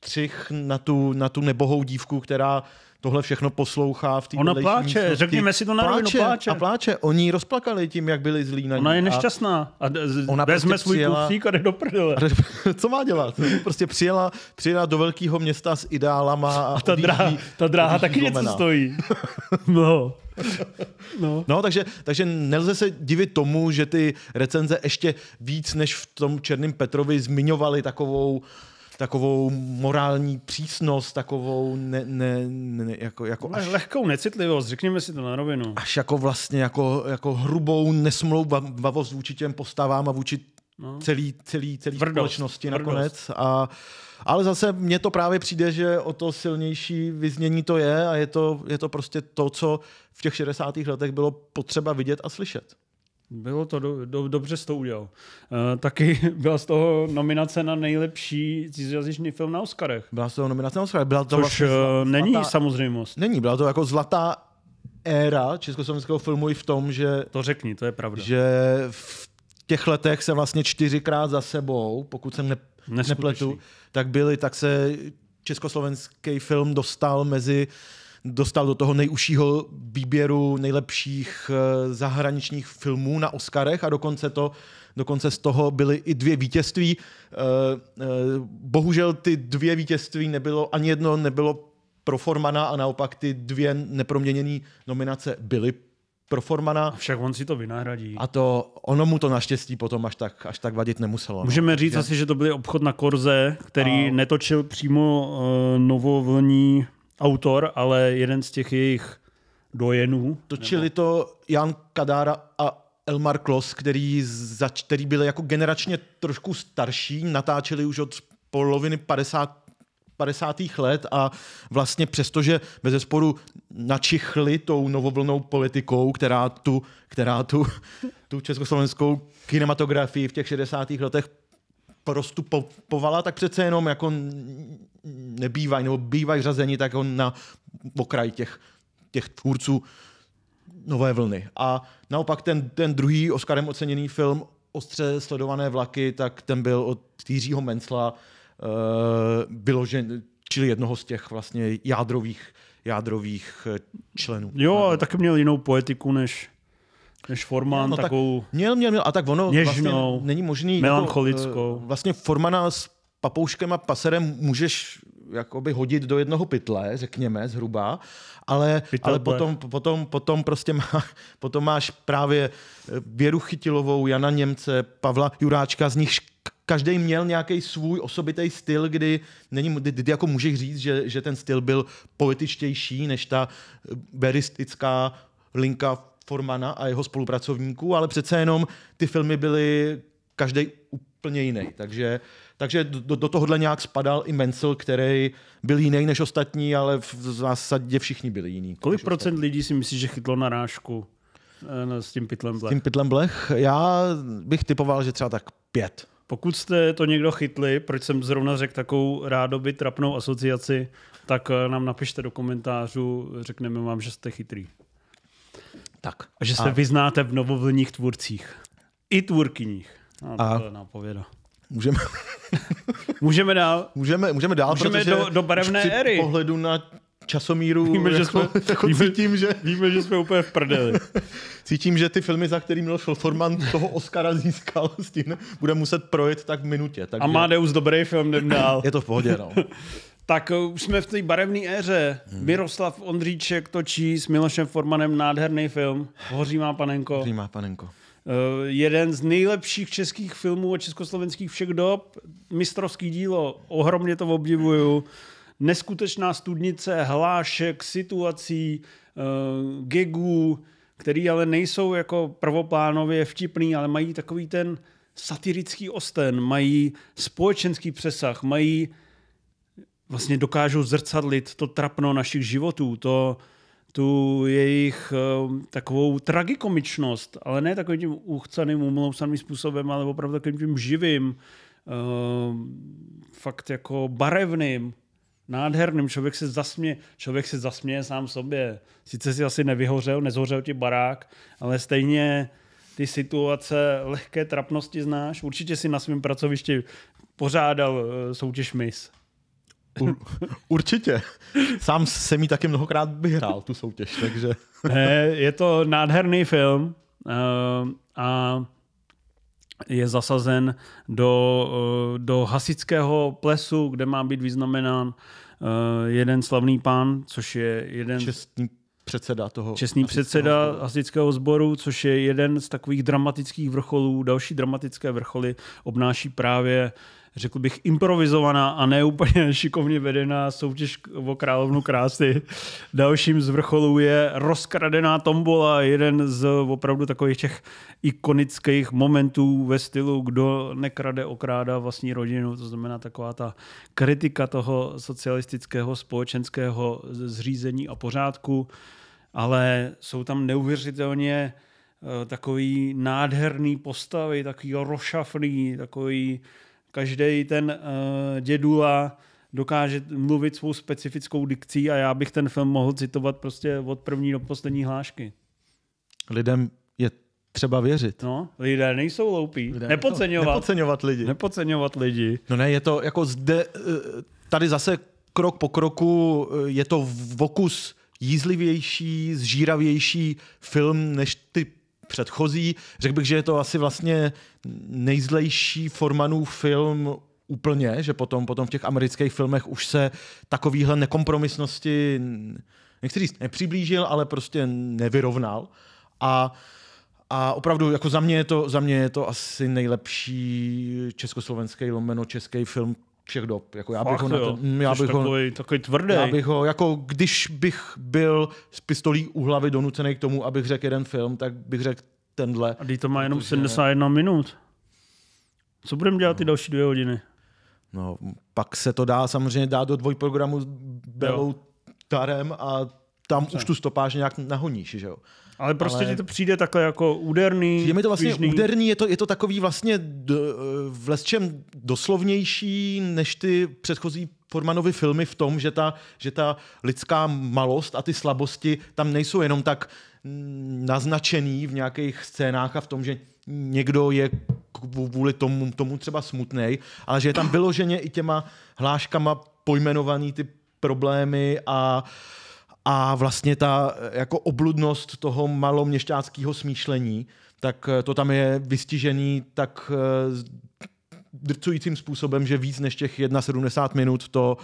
střih na tu, na tu nebohou dívku, která tohle všechno poslouchá v té Ona pláče, místnosti. řekněme si to na rovinu, pláče, pláče. A pláče, oni rozplakali tím, jak byli zlí na ní. Ona je nešťastná a, d- ona vezme prostě svůj přijela, kufřík a jde do prdele. Co má dělat? Prostě přijela, přijela do velkého města s ideálama a, a ta, odjíždí, dráha, ta dráha taky domena. něco stojí. no. No. no, takže, takže nelze se divit tomu, že ty recenze ještě víc než v tom Černým Petrovi zmiňovaly takovou uh, takovou morální přísnost, takovou ne, ne, ne, jako, jako až, lehkou necitlivost, řekněme si to na rovinu. Až jako vlastně jako, jako hrubou nesmlouvavost vůči těm postavám a vůči no. celý, celý, celý vrdost, společnosti vrdost. nakonec. A, ale zase mně to právě přijde, že o to silnější vyznění to je a je to, je to prostě to, co v těch 60. letech bylo potřeba vidět a slyšet. Bylo to, do, do, dobře s to udělal. Uh, taky byla z toho nominace na nejlepší cizojazyčný film na Oscarech. Byla z toho nominace na Oscarech. Byla to Což vlastně eh, zlatá, není zlatá, samozřejmost. Není, byla to jako zlatá éra československého filmu i v tom, že... To řekni, to je pravda. Že v těch letech se vlastně čtyřikrát za sebou, pokud jsem ne, nepletu, tak byli, tak se československý film dostal mezi uh, dostal do toho nejužšího výběru nejlepších eh, zahraničních filmů na Oscarech a dokonce to Dokonce z toho byly i dvě vítězství. Eh, eh, bohužel ty dvě vítězství nebylo, ani jedno nebylo pro Formana a naopak ty dvě neproměněné nominace byly pro Formana. Však on si to vynahradí. A to, ono mu to naštěstí potom až tak, až tak vadit nemuselo. No. Můžeme říct že? asi, že to byl obchod na Korze, který a... netočil přímo uh, novovlní autor, ale jeden z těch jejich dojenů. Točili nebo... to Jan Kadára a Elmar Klos, který, za, který byli jako generačně trošku starší, natáčeli už od poloviny 50 50. let a vlastně že bez zesporu načichli tou novovlnou politikou, která tu, která tu, tu československou kinematografii v těch 60. letech prostupovala, tak přece jenom jako nebývají, nebo bývají řazeni tak jako na okraj těch, těch tvůrců nové vlny. A naopak ten, ten druhý Oscarem oceněný film Ostře sledované vlaky, tak ten byl od Týřího Mencla uh, vyložen, čili jednoho z těch vlastně jádrových, jádrových eh, členů. Jo, ale taky měl jinou poetiku než než Forman no, takovou... Tak, měl, měl, měl. A tak ono vlastně Něžnou, vlastně není možný... Jako, melancholickou. Jako, vlastně Formana s papouškem a paserem můžeš jakoby hodit do jednoho pytle, řekněme zhruba, ale, ale potom, potom, potom, prostě má, potom máš právě eh, Věru Chytilovou, Jana Němce, Pavla Juráčka, z nich každý měl nějaký svůj osobitý styl, kdy, není, kdy, kdy jako můžeš říct, že, že ten styl byl političtější než ta beristická eh, linka Formana a jeho spolupracovníků, ale přece jenom ty filmy byly každý úplně jiný. Takže, takže do, do tohohle nějak spadal i Mencel, který byl jiný než ostatní, ale v zásadě všichni byli jiní. Kolik procent ostatní. lidí si myslí, že chytlo narážku eh, s tím pytlem blech? S tím pytlem blech? Já bych typoval, že třeba tak pět. Pokud jste to někdo chytli, proč jsem zrovna řekl takovou rádoby trapnou asociaci, tak eh, nám napište do komentářů, řekneme vám, že jste chytrý. Tak. A že se a... vyznáte v novovlních tvůrcích. I tvůrkyních. No, a... to nápověda. Můžeme... můžeme dál. Můžeme, můžeme dál, můžeme protože do, do barevné při éry. pohledu na časomíru víme, že jako jsme, jako víme, cítím, že... Víme, že jsme úplně v prdeli. cítím, že ty filmy, za který Miloš Forman toho Oscara získal, s tím bude muset projet tak v minutě. Takže... Amadeus, dobrý film, jdem dál. Je to v pohodě, no. Tak eh, už jsme v té barevné éře. Hmm. Miroslav Ondříček točí s Milošem Formanem nádherný film Hoří má panenko. Hoří má panenko. Uh, jeden z nejlepších českých filmů a československých všech dob. Mistrovský dílo, ohromně to obdivuju. Neskutečná studnice hlášek, situací, uh, eh, gigů, který ale nejsou jako prvoplánově vtipný, ale mají takový ten satirický osten, mají společenský přesah, mají vlastně dokážou zrcadlit to trapno našich životů, to, tu jejich uh, takovou tragikomičnost, ale ne takovým tím uchcaným, umlousaným způsobem, ale opravdu takovým tím živým, uh, fakt jako barevným, nádherným. Člověk se, zasmě, člověk se zasměje sám sobě. Sice si asi nevyhořel, nezhořel ti barák, ale stejně ty situace lehké trapnosti znáš. Určitě si na svém pracovišti pořádal e, soutěž MIS. Ur, určitě. Sám jsem mi taky mnohokrát vyhrál, tu soutěž, takže... Ne, je to nádherný film uh, a je zasazen do, uh, do hasického plesu, kde má být vyznamenán uh, jeden slavný pán, což je jeden... Čestný předseda toho... Čestný předseda sboru. hasičského sboru, což je jeden z takových dramatických vrcholů. Další dramatické vrcholy obnáší právě řekl bych, improvizovaná a ne úplně šikovně vedená soutěž o královnu krásy. Dalším z vrcholů je rozkradená tombola, jeden z opravdu takových těch ikonických momentů ve stylu, kdo nekrade, okrádá vlastní rodinu, to znamená taková ta kritika toho socialistického společenského zřízení a pořádku, ale jsou tam neuvěřitelně eh, takový nádherný postavy, takový rošafný, takový každý ten uh, dědula dokáže mluvit svou specifickou dikcí a já bych ten film mohl citovat prostě od první do poslední hlášky. Lidem je třeba věřit. No, lidé nejsou loupí. Lidé nepodceňovat. Nepodceňovat lidi. Nepodceňovat lidi. No ne, je to jako zde, eh, tady zase krok po kroku eh, je to vokus jízlivější, zžíravější film než ty předchozí. Řekl bych, že je to asi vlastně nejzlejší Formanův film úplně, že potom, potom v těch amerických filmech už se takovýhle nekompromisnosti, nechci říct, nepřiblížil, ale prostě nevyrovnal. A a opravdu, jako za mě je to, za mě je to asi nejlepší československý lomeno český film všech dob. Jako já bych Fakt, ho, na ten, mm, já bych takový, ho takový, tvrdý. Já bych ho, jako když bych byl s pistolí u hlavy donucený k tomu, abych řekl jeden film, tak bych řekl tenhle. A když to má jenom 71 je... minut. Co budeme dělat no. ty další dvě hodiny? No, pak se to dá samozřejmě dát do dvojprogramu s Belou Tarem a tam Dobře. už tu stopáž nějak nahoníš, že jo. Ale prostě ale... ti to přijde takhle jako úderný. Přijde mi to vlastně kvížný. úderný, je to, je to takový vlastně d, v lesčem doslovnější než ty předchozí Formanovy filmy v tom, že ta, že ta lidská malost a ty slabosti tam nejsou jenom tak naznačený v nějakých scénách a v tom, že někdo je kvůli tomu, tomu třeba smutný, ale že je tam vyloženě i těma hláškama pojmenovaný ty problémy a uh, a vlastně ta eh, jako obludnost toho maloměšťáckého smýšlení, tak eh, to tam je vystižený tak eh, drcujícím způsobem, že víc než těch 1,70 minut to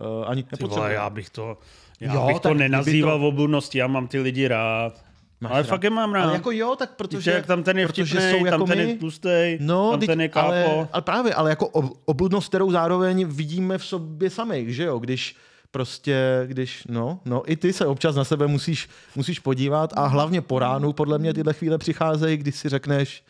uh, ani nepotřebuje. Já bych to, já jo, bych to nenazýval to... obludnosti, já mám ty lidi rád. Máš ale rád. fakt je mám rád. Ale jako jo, tak protože... Víte, Jak tam ten je vtipnej, protože jsou tam jako ten je tlustej, no, tam teď, ten je kápo. Ale, ale právě, ale jako obludnost, kterou zároveň vidíme v sobě samých, že jo? Když uh, prostě, když, no, no, i ty se občas na sebe musíš, musíš podívat a hlavně po ránu podle mě tyhle chvíle přicházejí, když si řekneš,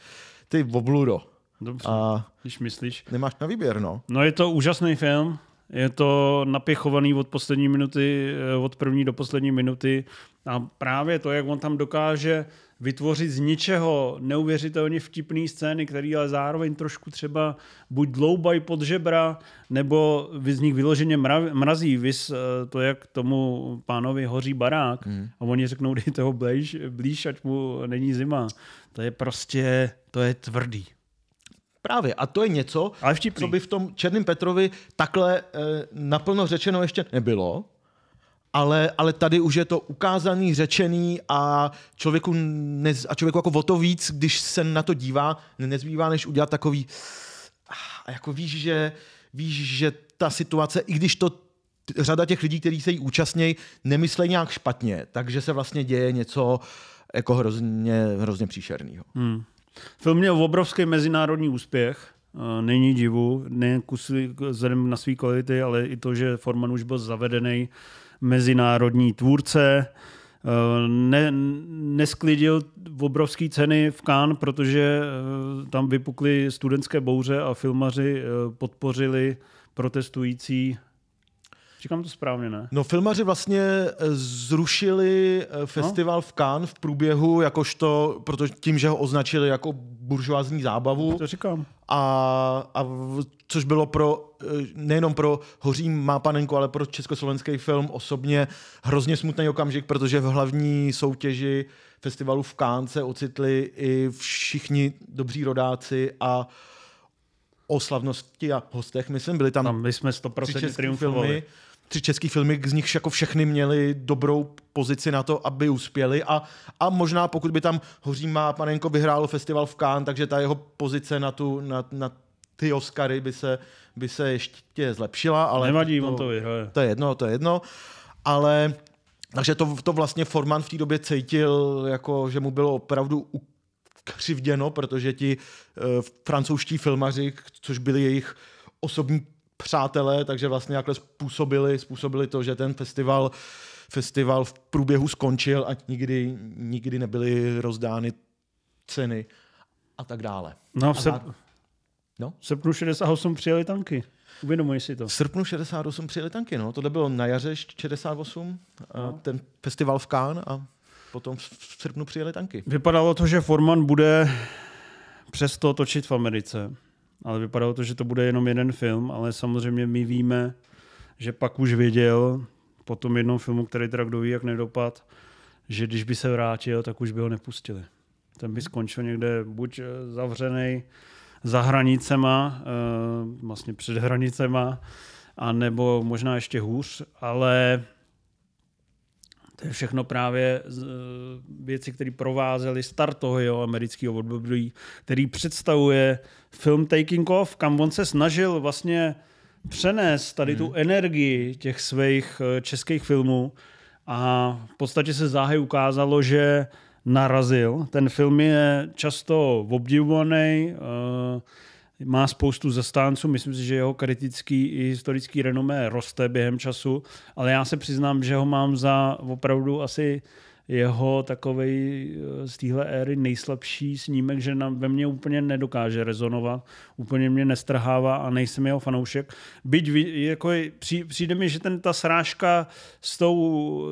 ty obludo. Dobře, a když myslíš. Nemáš na výběr, no. No je to úžasný film, je to napěchovaný od poslední minuty, eh, od první do poslední minuty a právě to, jak on tam dokáže vytvořit z ničeho neuvěřitelně vtipný scény, který ale zároveň trošku třeba buď dloubaj pod žebra, nebo vy z nich vyloženě mrazí. Vys eh, to, jak tomu pánovi hoří barák mm. a oni řeknou, dejte ho blíž, blíž, ať mu není zima. To je prostě, to je tvrdý. Právě, a to je něco, Ale co by v tom Černým Petrovi takhle e, naplno řečeno ještě nebylo ale, ale tady už je to ukázaný, řečený a člověku, ne, a člověku jako o to víc, když se na to dívá, nezbývá, než udělat takový ah, a jako víš, že, víš, že ta situace, i když to řada těch lidí, kteří se jí účastnějí, nemyslí nějak špatně, takže se vlastně děje něco jako hrozně, hrozně příšerného. Hmm. Film měl obrovský mezinárodní úspěch, eh, není divu, nejen kusy, vzhledem na své kvality, ale i to, že Forman už byl zavedený mezinárodní tvůrce. Eh, ne, nesklidil obrovské ceny v Cannes, protože eh, tam vypukly studentské bouře a filmaři eh, podpořili protestující Říkám to správně, ne? No, filmaři vlastně eh, zrušili eh, no. festival no? v Cannes v průběhu, jakožto, protože tím, že ho označili jako buržoázní zábavu. To říkám. A, a což bylo pro, eh, nejenom pro Hoří má panenku, ale pro československý film osobně hrozně smutný okamžik, protože v hlavní soutěži festivalu v Cannes se ocitli i všichni dobří rodáci a o slavnosti a hostech, myslím, byli tam, tam my jsme 100% triumfovali. Filmy tři český filmy, z nich jako všechny měly dobrou pozici na to, aby uspěli a, a možná pokud by tam Hoří má panenko vyhrál festival v Cannes, takže ta jeho pozice na, tu, na, na ty Oscary by se, by se ještě zlepšila. Ale Nevadí, to, on to vyhraje. To je jedno, to je jedno. Ale takže to, to vlastně Forman v té době cítil, jako, že mu bylo opravdu křivděno, protože ti e, francouzští filmaři, což byli jejich osobní přátelé, takže vlastně jakhle způsobili, způsobili to, že ten festival festival v průběhu skončil a nikdy, nikdy nebyly rozdány ceny a tak dále. No, v, srp... no? v srpnu 68 přijeli tanky. Uvědomuji si to. V srpnu 68 přijeli tanky, no. to bylo na jaře 68, eh, no. ten festival v Kán a potom v srpnu přijeli tanky. Vypadalo to, že Forman bude přesto točit v Americe ale vypadalo to, že to bude jenom jeden film, ale samozřejmě my víme, že pak už věděl po tom jednom filmu, který teda kdo ví, jak nedopad, že když by se vrátil, tak už by ho nepustili. Ten by mhm. skončil někde buď eh, zavřený za hranicema, eh, vlastně před hranicema, a nebo možná ještě hůř, ale to je všechno právě eh, věci, které provázely start toho jeho amerického období, který představuje film Taking Off, kam on se snažil vlastně přenést tady tu mhm. energii těch svých eh, českých filmů a v podstatě se záhy ukázalo, že narazil. Ten film je často obdivovaný, uh, má spoustu zastánců, myslím si, že jeho kritický i historický renomé roste během času, ale já se přiznám, že ho mám za opravdu asi jeho takový eh, z téhle éry nejslabší snímek, že na, ve mně úplně nedokáže rezonovat, úplně mě nestrhává a nejsem jeho fanoušek. Byť jako při, přijde mi, že ten, ta srážka s tou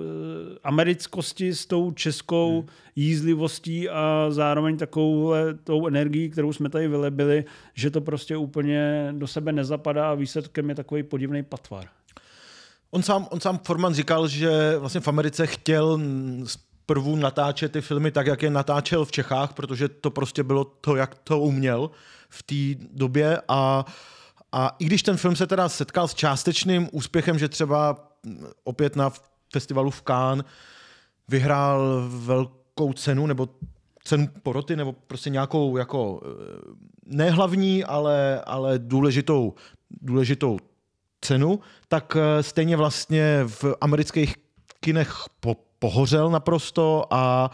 eh, americkosti, s tou českou hmm. jízlivostí a zároveň takovou tou energií, kterou jsme tady vylebili, že to prostě úplně do sebe nezapadá a výsledkem je takový podivný patvar. On sám, on sám Forman říkal, že vlastně v Americe chtěl mm, prvů natáčet ty filmy tak, jak je natáčel v Čechách, protože to prostě bylo to, jak to uměl v té době a a i když ten film se teda setkal s částečným úspěchem, že třeba opět na festivalu v Cannes vyhrál velkou cenu, nebo cenu poroty, nebo prostě nějakou jako eh, nehlavní, ale, ale důležitou, důležitou cenu, tak eh, stejně vlastně v amerických kinech po pohořel naprosto a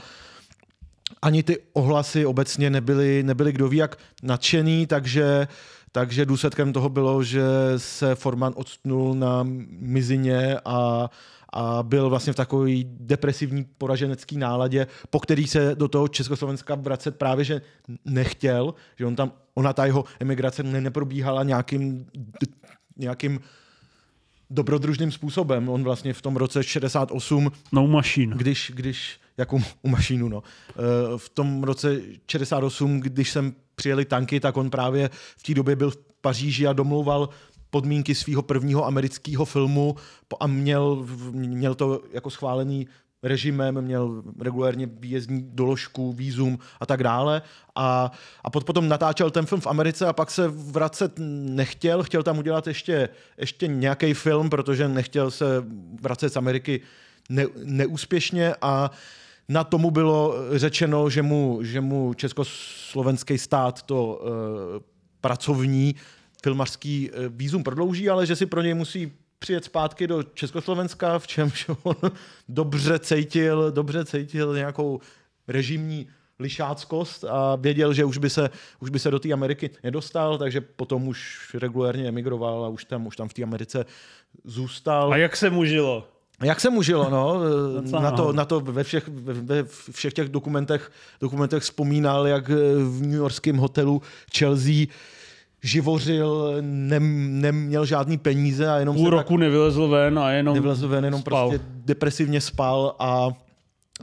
ani ty ohlasy obecně nebyly, nebyly kdo ví jak nadšený, takže takže důsledkem toho bylo, že se Forman odstnul na mizině a, a byl vlastně v takové depresivní poraženecký náladě, po který se do toho Československa vracet právě že nechtěl, že on tam, ona ta jeho emigrace neprobíhala nějakým, nějakým dobrodružným způsobem. On vlastně v tom roce 68... No, u mašín. Když, když, jako u mašínu, no. Eh, v tom roce 68, když sem přijeli tanky, tak on právě v té době byl v Paříži a domlouval podmínky svého prvního amerického filmu a měl, měl to jako schválený režimem, měl regulérně výjezdní doložku, výzum a tak dále. A, a potom natáčel ten film v Americe a pak se vracet nechtěl, chtěl tam udělat ještě, ještě nějaký film, protože nechtěl se vracet z Ameriky ne, neúspěšně a na tomu bylo řečeno, že mu, že mu československý stát to e, pracovní filmařský eh, výzum prodlouží, ale že si pro něj musí přijet zpátky do Československa, v čemž on dobře cítil, dobře cítil nějakou režimní lišáckost a věděl, že už by se, už by se do té Ameriky nedostal, takže potom už regulérně emigroval a už tam, už tam v té Americe zůstal. A jak se mu žilo? Jak se mu žilo, no? na, to, no. na to ve všech, ve všech těch dokumentech, dokumentech vzpomínal, jak v New Yorkském hotelu Chelsea živořil, nem neměl žádný peníze a jenom... Půl roku tak, nevylezl ven a jenom Nevylezl ven, jenom spal. prostě depresivně spal a,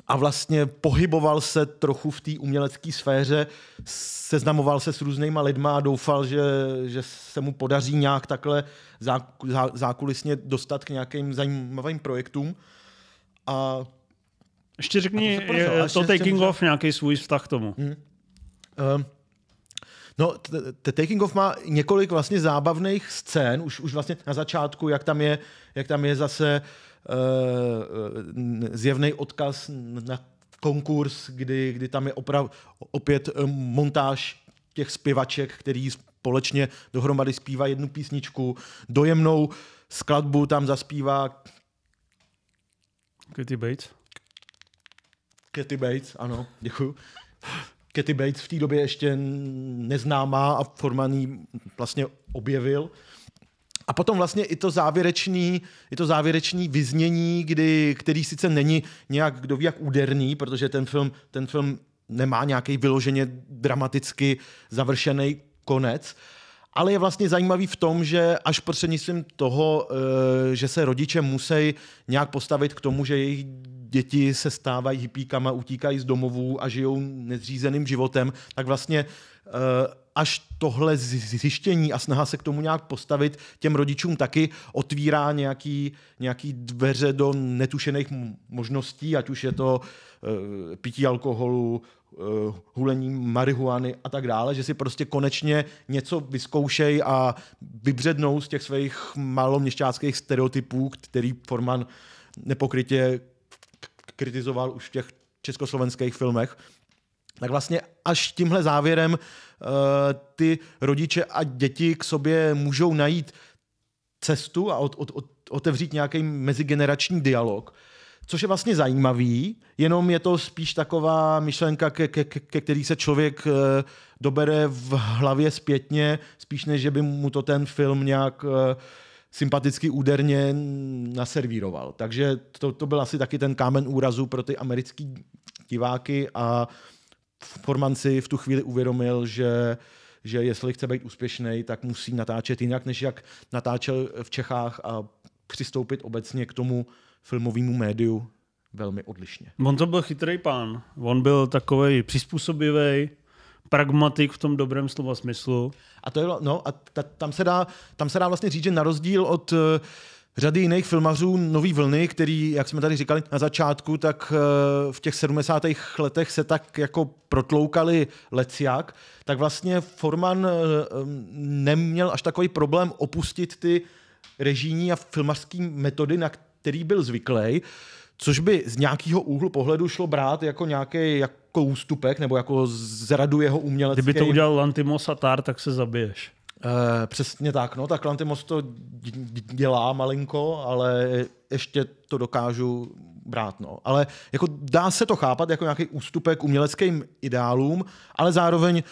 a vlastně pohyboval se trochu v té umělecké sféře, seznamoval se s různýma lidma a doufal, že, že se mu podaří nějak takhle zá, zá, zákulisně dostat k nějakým zajímavým projektům. A ještě řekni a to, je, to taking může... off nějaký svůj vztah k tomu. Hmm. Uh, No, The Taking Off má několik vlastně zábavných scén, už, už vlastně na začátku, jak tam je, jak tam je zase uh, zjevný odkaz na konkurs, kdy, kdy tam je oprav, opět eh, montáž těch zpěvaček, který společně dohromady zpívá jednu písničku, dojemnou skladbu tam zaspívá Katy Bates. Katy Bates, ano, děkuju. Katy Bates v té době ještě neznámá a Formaný vlastně objevil. A potom vlastně i to závěrečný, i to závěrečný vyznění, kdy, který sice není nějak, kdo ví, jak úderný, protože ten film, ten film nemá nějaký vyloženě dramaticky završený konec, ale je vlastně zajímavý v tom, že až prostřednictvím toho, eh, že se rodiče musí nějak postavit k tomu, že jejich děti se stávají hypíkama, utíkají z domovů a žijou nezřízeným životem, tak vlastně eh, až tohle zjištění a snaha se k tomu nějak postavit těm rodičům taky otvírá nějaký, nějaký dveře do netušených možností, ať už je to eh, pití alkoholu, eh, hulení marihuany a tak dále, že si prostě konečně něco vyzkoušej a vybřednou z těch svých maloměšťáckých stereotypů, který Forman nepokrytě kritizoval už v těch československých filmech, tak vlastně až tímhle závěrem eh, ty rodiče a děti k sobě můžou najít cestu a od, od, od, otevřít nějaký mezigenerační dialog, což je vlastně zajímavý, jenom je to spíš taková myšlenka, ke, ke, ke který se člověk eh, dobere v hlavě zpětně, spíš než, že by mu to ten film nějak... Uh, sympaticky úderně naservíroval. Takže to, to byl asi taky ten kámen úrazu pro ty americký diváky a Forman si v tu chvíli uvědomil, že že jestli chce být úspěšný, tak musí natáčet jinak, než jak natáčel v Čechách a přistoupit obecně k tomu filmovému médiu velmi odlišně. On to byl chytrý pán. On byl takový přizpůsobivý, pragmatik v tom dobrém slova smyslu. A to je, no, a ta, tam, se dá, tam se dá vlastně říct, že na rozdíl od uh, řady jiných filmařů nový vlny, který, jak jsme tady říkali na začátku, tak eh, v těch 70. letech se tak jako protloukali leciak, tak vlastně Forman eh, neměl až takový problém opustit ty režijní a filmařské metody, na který byl zvyklý což by z nějakého úhlu pohledu šlo brát jako nějaký jako ústupek nebo jako zradu jeho umělecké... Kdyby to udělal Lantimos a Tár, tak se zabiješ. E, přesně tak, no, tak Lantimos to dělá malinko, ale ještě to dokážu brát, no. Ale jako dá se to chápat jako nějaký ústupek uměleckým ideálům, ale zároveň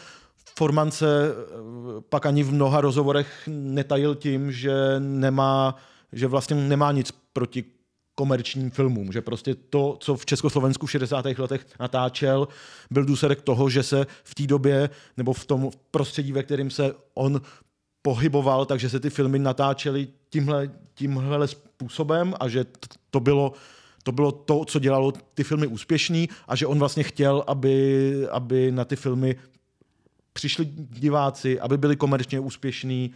Forman se eh, pak ani v mnoha rozhovorech netajil tím, že nemá že vlastně nemá nic proti komerčním filmům. Že prostě to, co v Československu v 60. letech natáčel, byl důsledek toho, že se v té době nebo v tom prostředí, ve kterém se on pohyboval, takže se ty filmy natáčely tímhle, tímhle způsobem a že to bylo to bylo to, co dělalo ty filmy úspěšný a že on vlastně chtěl, aby, aby na ty filmy přišli diváci, aby byli komerčně úspěšní,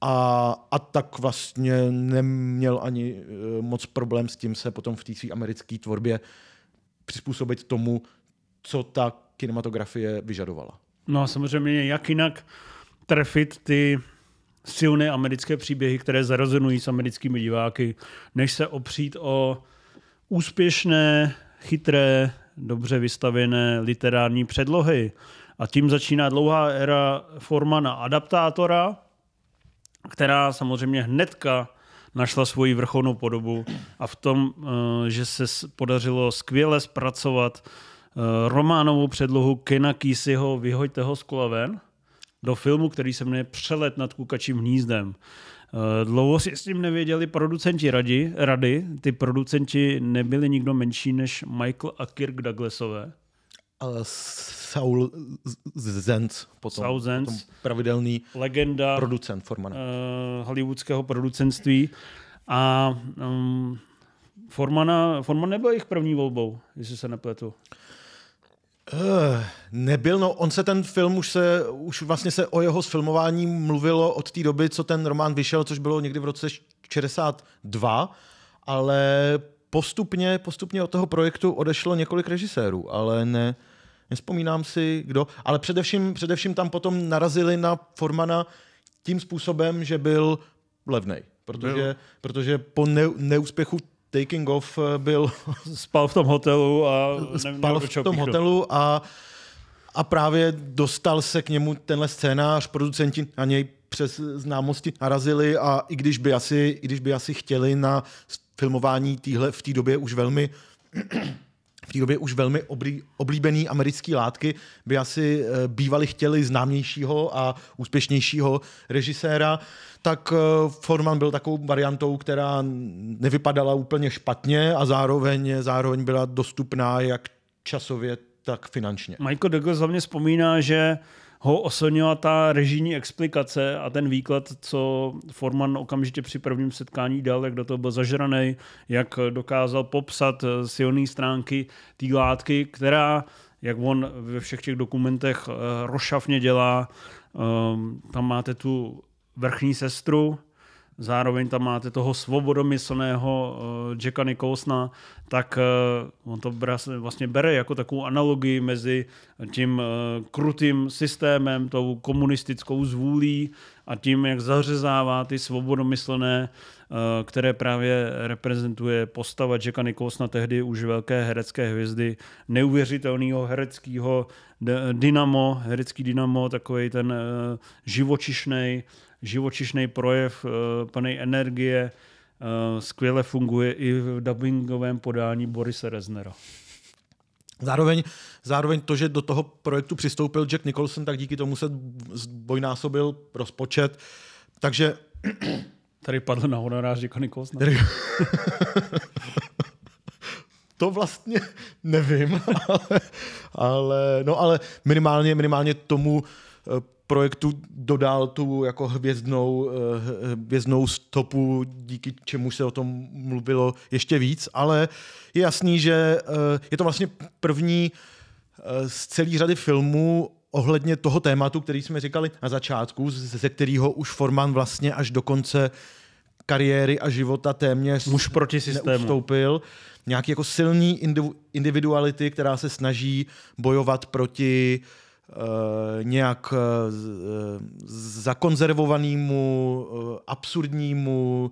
a, a tak vlastně neměl ani e, moc problém s tím se potom v té své americké tvorbě přizpůsobit tomu, co ta kinematografie vyžadovala. No a samozřejmě jak jinak trefit ty silné americké příběhy, které zarozenují s americkými diváky, než se opřít o úspěšné, chytré, dobře vystavené literární předlohy. A tím začíná dlouhá éra Formana adaptátora, která samozřejmě hnedka našla svoji vrcholnou podobu a v tom, eh, že se podařilo skvěle zpracovat eh, románovou předlohu Kena Kisiho Vyhoďte ho z ven do filmu, který se jmenuje Přelet nad kukačím hnízdem. Eh, dlouho si s tím nevěděli producenti rady, rady. Ty producenti nebyli nikdo menší než Michael a Kirk Douglasové. Eh, Saul Zenz, potom, Saul Zenz, potom pravidelný legenda, producent Formana. Uh, hollywoodského producentství. A um, Formana, Forman nebyl jejich první volbou, jestli se nepletu. Uh, nebyl, no on se ten film už se, už vlastně se o jeho sfilmování mluvilo od té doby, co ten román vyšel, což bylo někdy v roce 62, ale postupně, postupně od toho projektu odešlo několik režisérů, ale ne, Nespomínám si, kdo, ale především, především tam potom narazili na Formana tím způsobem, že byl levnej. Protože, byl. protože po ne, neúspěchu Taking Off eh, byl... Spal v tom hotelu a... Spal v tom hotelu a, a právě dostal se k němu tenhle scénář, producenti na něj přes známosti narazili a i když by asi, i když by asi chtěli na filmování týhle v té době už velmi v té době už velmi oblí, oblíbený americké látky by asi eh, bývali chtěli známějšího a úspěšnějšího režiséra, tak eh, Forman byl takovou variantou, která nevypadala úplně špatně a zároveň, zároveň byla dostupná jak časově, tak finančně. Michael Douglas hlavně vzpomíná, že ho oslňovala ta režijní explikace a ten výklad, co Forman okamžitě při prvním setkání dal, jak do toho byl zažraný, jak dokázal popsat eh, silné stránky té látky, která jak on ve všech těch dokumentech eh, rošafně dělá. Ehm, tam máte tu vrchní sestru, zároveň tam máte toho svobodomyslného eh, Jacka Nicholsona, tak eh, on to vlastně bere jako takovou analogii mezi tím eh, krutým systémem, tou komunistickou zvůlí a tím, jak zařezává ty svobodomyslné, které právě reprezentuje postava Jacka Nicholsona, tehdy už velké herecké hvězdy, neuvěřitelného hereckého dynamo, herecký dynamo, takový ten živočišnej, živočišný projev eh, plný energie, eh, skvěle funguje i v dubbingovém podání Borise Reznera. Zároveň, zároveň to, že do toho projektu přistoupil Jack Nicholson, tak díky tomu se zbojnásobil rozpočet. Takže... Tady padl na honorář Jacka Nicholsona. Tady... to vlastně nevím, ale, ale, no ale minimálně, minimálně tomu eh, projektu dodal tu jako hvězdnou, eh, hvězdnou stopu, díky čemu se o tom mluvilo ještě víc, ale je jasný, že eh, je to vlastně první eh, z celé řady filmů ohledně toho tématu, který jsme říkali na začátku, ze kterého už Forman vlastně až do konce kariéry a života téměř už proti systému. Neustoupil. Nějaký jako silný individuality, která se snaží bojovat proti uh, Eh, nějak eh, eh, zakonzervovanému, absurdnímu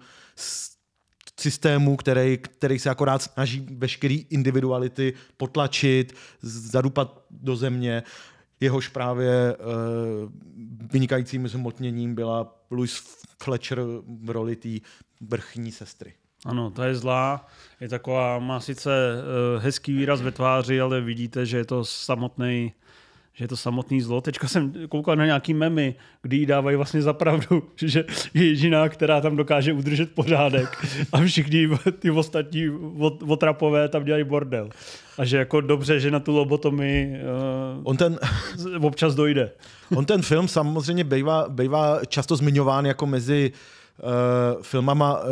systému, který, který se akorát snaží veškerý individuality potlačit, zadupat do země. Jehož právě vynikajícím zhmotněním byla Louis Fletcher v roli té vrchní sestry. Ano, ta je zlá, je taková, má sice hezký výraz ve tváři, ale vidíte, že je to samotný že je to samotný zlo. Teďka jsem koukal na nějaký memy, kdy jí dávají vlastně za pravdu, že je jediná, která tam dokáže udržet pořádek a všichni ty ostatní otrapové tam dělají bordel. A že jako dobře, že na tu lobotomy. uh, on ten, občas dojde. On ten film samozřejmě bývá, bývá často zmiňován jako mezi uh, filmama, uh,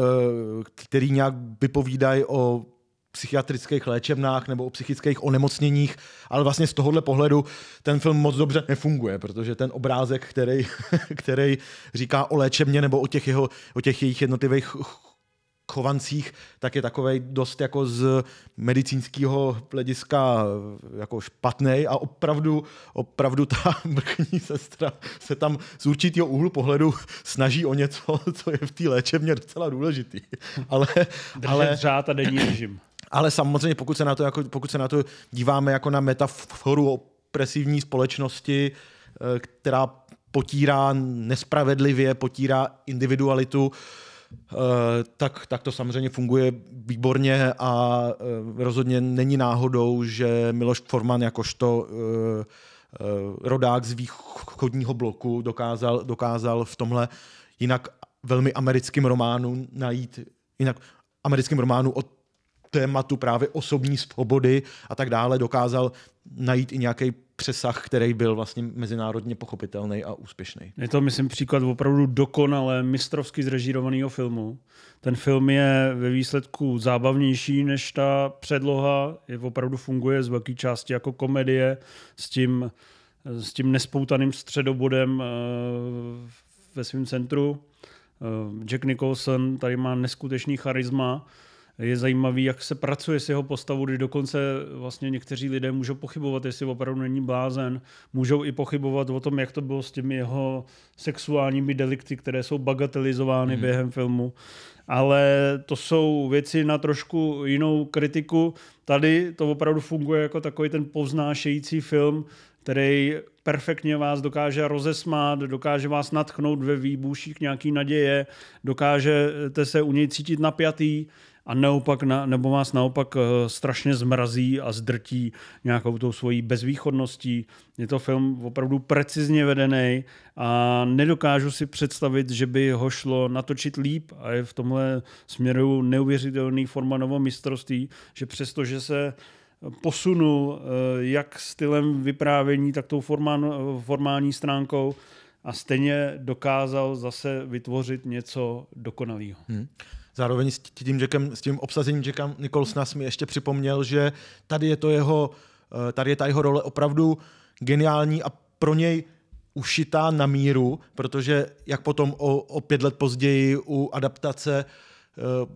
který nějak vypovídají o psychiatrických léčebnách nebo o psychických onemocněních, ale vlastně z tohohle pohledu ten film moc dobře nefunguje, protože ten obrázek, který, který říká o léčebně nebo o těch, jeho, o těch jejich jednotlivých chovancích, tak je takový dost jako z medicínského hlediska jako špatný a opravdu, opravdu ta vrchní sestra se tam z určitého úhlu pohledu snaží o něco, co je v té léčebně docela důležitý. Ale, Držet ale, řád a denní režim ale samozřejmě pokud se na to, jako, pokud se na to díváme jako na metaforu opresivní společnosti, eh, která potírá nespravedlivě, potírá individualitu, eh, tak, tak to samozřejmě funguje výborně a eh, rozhodně není náhodou, že Miloš Forman jakožto rodák z východního bloku dokázal, dokázal v tomhle jinak velmi americkým románu najít, jinak americkým románu od tématu právě osobní svobody a tak dále dokázal najít i nějaký přesah, který byl vlastně mezinárodně pochopitelný a úspěšný. Je to, myslím, příklad opravdu dokonale mistrovsky zrežírovaného filmu. Ten film je ve výsledku zábavnější než ta předloha, je opravdu funguje z velké části jako komedie s tím, s tím nespoutaným středobodem eh, ve svém centru. Eh, Jack Nicholson tady má neskutečný charisma, je zajímavý, jak se pracuje s jeho postavou, kdy dokonce vlastně někteří lidé můžou pochybovat, jestli opravdu není blázen. Můžou i pochybovat o tom, jak to bylo s těmi jeho sexuálními delikty, které jsou bagatelizovány mm. během filmu. Ale to jsou věci na trošku jinou kritiku. Tady to opravdu funguje jako takový ten povznášející film, který perfektně vás dokáže rozesmát, dokáže vás natchnout ve výbuších nějaký naděje, dokážete se u něj cítit napjatý, a neopak na, nebo vás naopak eh, strašně zmrazí a zdrtí nějakou tou svojí bezvýchodností. Je to film opravdu precizně vedený a nedokážu si představit, že by ho šlo natočit líp a je v tomhle směru neuvěřitelný forma novomistrovství, že přesto, že se posunu eh, jak stylem vyprávění, tak tou formální stránkou a stejně dokázal zase vytvořit něco dokonalého. Hmm. Zároveň s tím, Jackem, s tím obsazením Jacka Nicholsona mi ještě připomněl, že tady je to jeho, eh, tady je ta jeho role opravdu geniální a pro něj ušitá na míru, protože jak potom o, o pět let později u adaptace uh,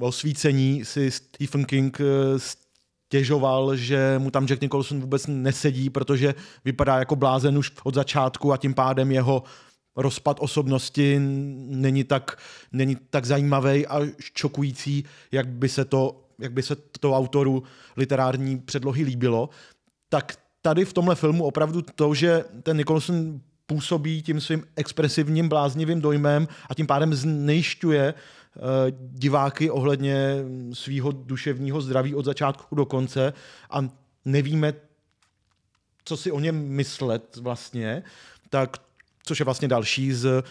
eh, osvícení si Stephen King eh, stěžoval, že mu tam Jack Nicholson vůbec nesedí, protože vypadá jako blázen už od začátku a tím pádem jeho rozpad osobnosti není tak, není tak zajímavý a šokující, jak by se to, jak by se to autoru literární předlohy líbilo, tak tady v tomhle filmu opravdu to, že ten Nicholson působí tím svým expresivním bláznivým dojmem a tím pádem znejšťuje uh, diváky ohledně svého duševního zdraví od začátku do konce a nevíme, co si o něm myslet vlastně, tak což je vlastně další z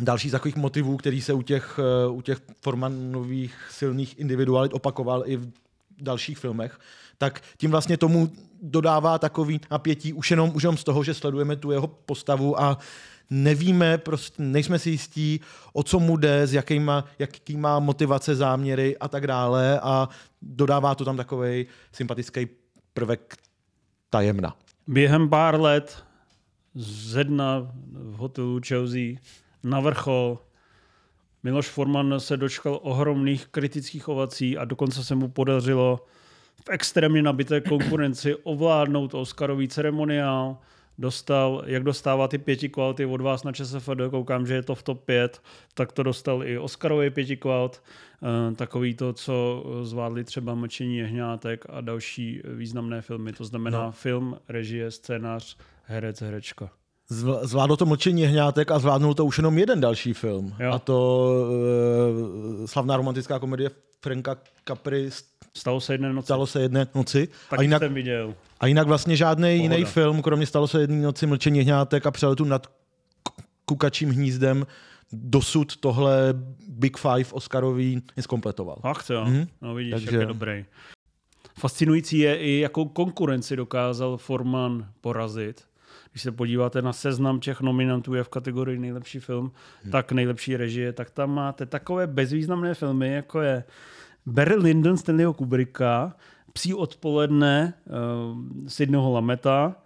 Další z takových motivů, který se u těch, eh, u těch Formanových silných individualit opakoval i v dalších filmech, tak tím vlastně tomu dodává takový napětí už jenom, už jenom z toho, že sledujeme tu jeho postavu a nevíme, prostě nejsme si jistí, o co mu jde, s jakýma, jaký má motivace, záměry a tak dále a dodává to tam takový sympatický prvek tajemna. Během pár let ze dna v hotelu Chelsea na vrchol. Miloš Forman se dočkal ohromných kritických ovací a dokonce se mu podařilo v extrémně nabité konkurenci ovládnout Oscarový ceremoniál. Dostal, jak dostává ty pěti kvality od vás na ČSFD, koukám, že je to v top 5, tak to dostal i Oscarový pěti kvalt. Eh, takový to, co zvládli třeba Mlčení jehňátek a další významné filmy, to znamená no. film, režie, scénář, herec, herečka. Zvládlo to mlčení hňátek a zvládnul to už jenom jeden další film. Jo. A to e, slavná romantická komedie Franka Capri Stalo se jedné noci. Stalo se jedné noci. Tak a jinak, jsem viděl. A jinak vlastně žádný jiný film, kromě Stalo se jedné noci, Mlčení hňátek a přeletu nad kukačím hnízdem, dosud tohle Big Five Oscarový neskompletoval. Fakt jo, hmm no vidíš, Takže... jak je dobrý. Fascinující je i, jakou konkurenci dokázal Forman porazit když se podíváte na seznam těch nominantů je v kategorii nejlepší film, hmm. tak nejlepší režie, tak tam máte takové bezvýznamné filmy, jako je Barry Lyndon Stanleyho Kubricka, Psí odpoledne uh, eh, Sidneyho Lameta,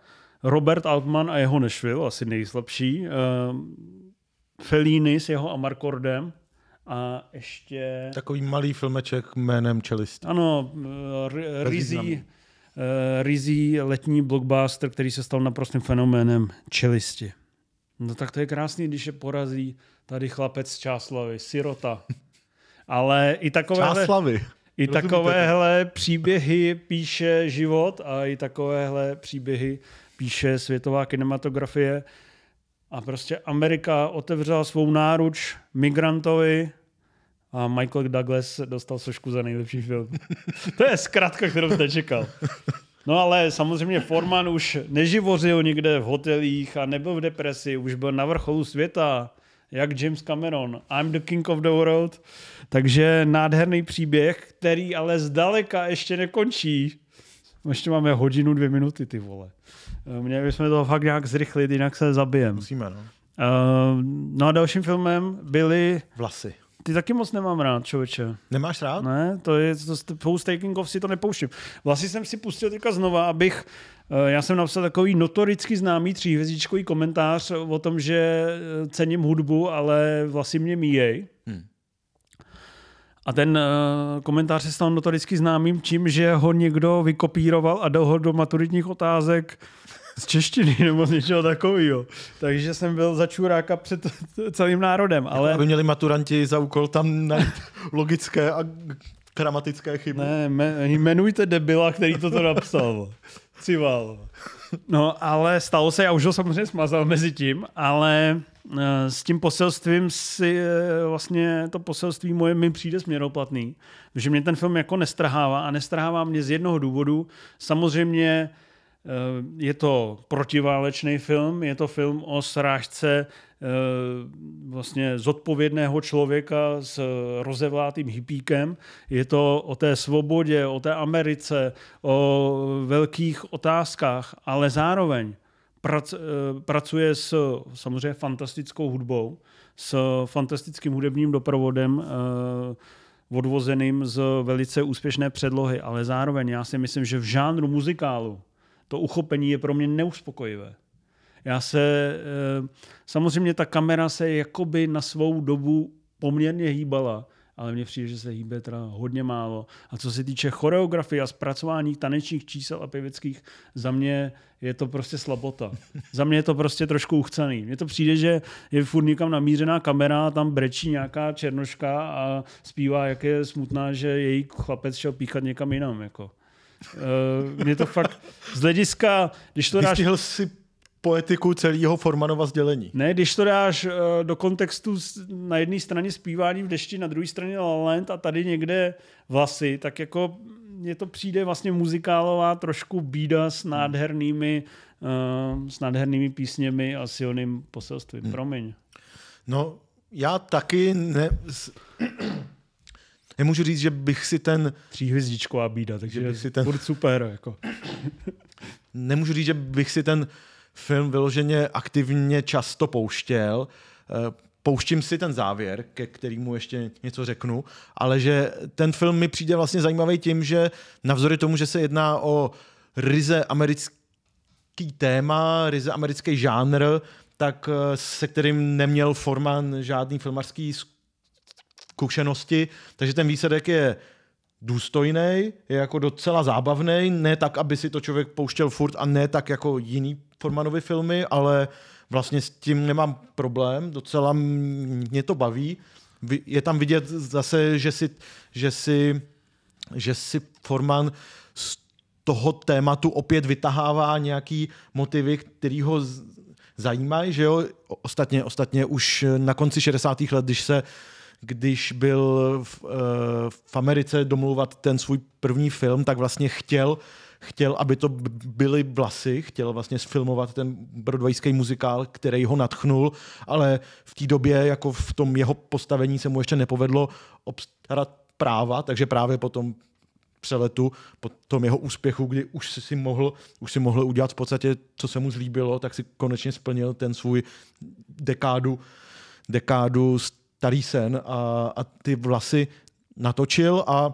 Robert Altman a jeho Nešvil, asi nejslabší, uh, Fellini s jeho Amarkordem, a ještě... Takový malý filmeček jménem Čelist. Ano, eh, Rizí, Eh, rizí letní blockbuster, který se stal naprostým fenoménem čelisti. No tak to je krásný, když je porazí tady chlapec z Čáslavy, sirota. Ale i takové... Čáslavy. I takovéhle příběhy píše život a i takovéhle příběhy píše světová kinematografie. A prostě Amerika otevřela svou náruč migrantovi a Michael Douglas dostal sošku za nejlepší film. to je zkrátka, kterou jste čekal. No ale samozřejmě Forman už neživořil nikde v hotelích a nebyl v depresi, už byl na vrcholu světa, jak James Cameron. I'm the king of the world. Takže nádherný příběh, který ale zdaleka ještě nekončí. Ještě máme hodinu, dvě minuty, ty vole. Eh, měli bychom to fakt nějak zrychlit, jinak se zabijeme. Musíme, no. Uh, no a dalším filmem byly... Vlasy ty taky moc nemám rád, člověče. Nemáš rád? Ne, to je, to, to taking off si to nepouštím. Vlastně jsem si pustil teďka znova, abych, eh, já jsem napsal takový notoricky známý tříhvězdičkový komentář o tom, že eh, cením hudbu, ale vlastně mě míjej. Hmm. A ten uh, komentář se stal notoricky známým tím, že ho někdo vykopíroval a dal ho do maturitních otázek z češtiny nebo z něčeho takového. Takže jsem byl za čuráka před celým národem. Jako ale... Aby měli maturanti za úkol tam najít logické a gramatické chyby. Ne, jmenujte debila, který toto napsal. Cival. No, ale stalo se, já už ho samozřejmě smazal mezi tím, ale eh, s tím poselstvím si eh, vlastně to poselství moje mi přijde směroplatný, že mě ten film jako nestrhává a nestrhává mě z jednoho důvodu. Samozřejmě Eh, je to protiválečný film, je to film o srážce eh, vlastně zodpovědného člověka s rozevlátým hipíkem. Je to o té svobodě, o té Americe, o velkých otázkách, ale zároveň prac, eh, pracuje s samozřejmě fantastickou hudbou, s fantastickým hudebním doprovodem, odvozeným z velice úspěšné předlohy, ale zároveň já si myslím, že v žánru muzikálu to uchopení je pro mě neuspokojivé. Já se, eh, samozřejmě ta kamera se jakoby na svou dobu poměrně hýbala, ale mně přijde, že se hýbe teda hodně málo. A co se týče choreografie a zpracování tanečních čísel a pěveckých, za mě je to prostě slabota. za mě je to prostě trošku uchcený. Mně to přijde, že je furt někam namířená kamera, tam brečí nějaká černoška a zpívá, jak je smutná, že její chlapec šel píchat někam jinam. Jako. Uh, mě to fakt z hlediska, když to Vystihl dáš... si poetiku celého Formanova sdělení. Ne, když to dáš uh, do kontextu na jedné straně zpívání v dešti, na druhé straně La Land a tady někde vlasy, tak jako mně to přijde vlastně muzikálová trošku bída s hmm. nádhernými, uh, s nádhernými písněmi a silným poselstvím. Hmm. Promiň. No, já taky ne nemůžu říct, že bych si ten... Tříhvězdičková bída, takže bych si ten... furt super. Jako. nemůžu říct, že bych si ten film vyloženě aktivně často pouštěl. Eh, pouštím si ten závěr, ke kterému ještě něco řeknu, ale že ten film mi přijde vlastně zajímavý tím, že navzory tomu, že se jedná o ryze americký téma, ryze americký žánr, tak eh, se kterým neměl Forman žádný filmarský zkušenost zkušenosti, takže ten výsledek je důstojný, je jako docela zábavný, ne tak, aby si to člověk pouštěl furt a ne tak jako jiný Formanovy filmy, ale vlastně s tím nemám problém, docela mě to baví. Je tam vidět zase, že si, že si, že si Forman z toho tématu opět vytahává nějaký motivy, který ho zajímají, že jo? Ostatně, ostatně už na konci 60. let, když se když byl v, eh, v Americe domluvat ten svůj první film, tak vlastně chtěl, chtěl, aby to byly vlasy, chtěl vlastně sfilmovat ten broadwayský muzikál, který ho natchnul, ale v té době, jako v tom jeho postavení, se mu ještě nepovedlo obstarat práva, takže právě potom přeletu, po tom jeho úspěchu, kdy už si mohl, už si mohl udělat v podstatě, co se mu zlíbilo, tak si konečně splnil ten svůj dekádu, dekádu s starý sen a, a ty vlasy natočil a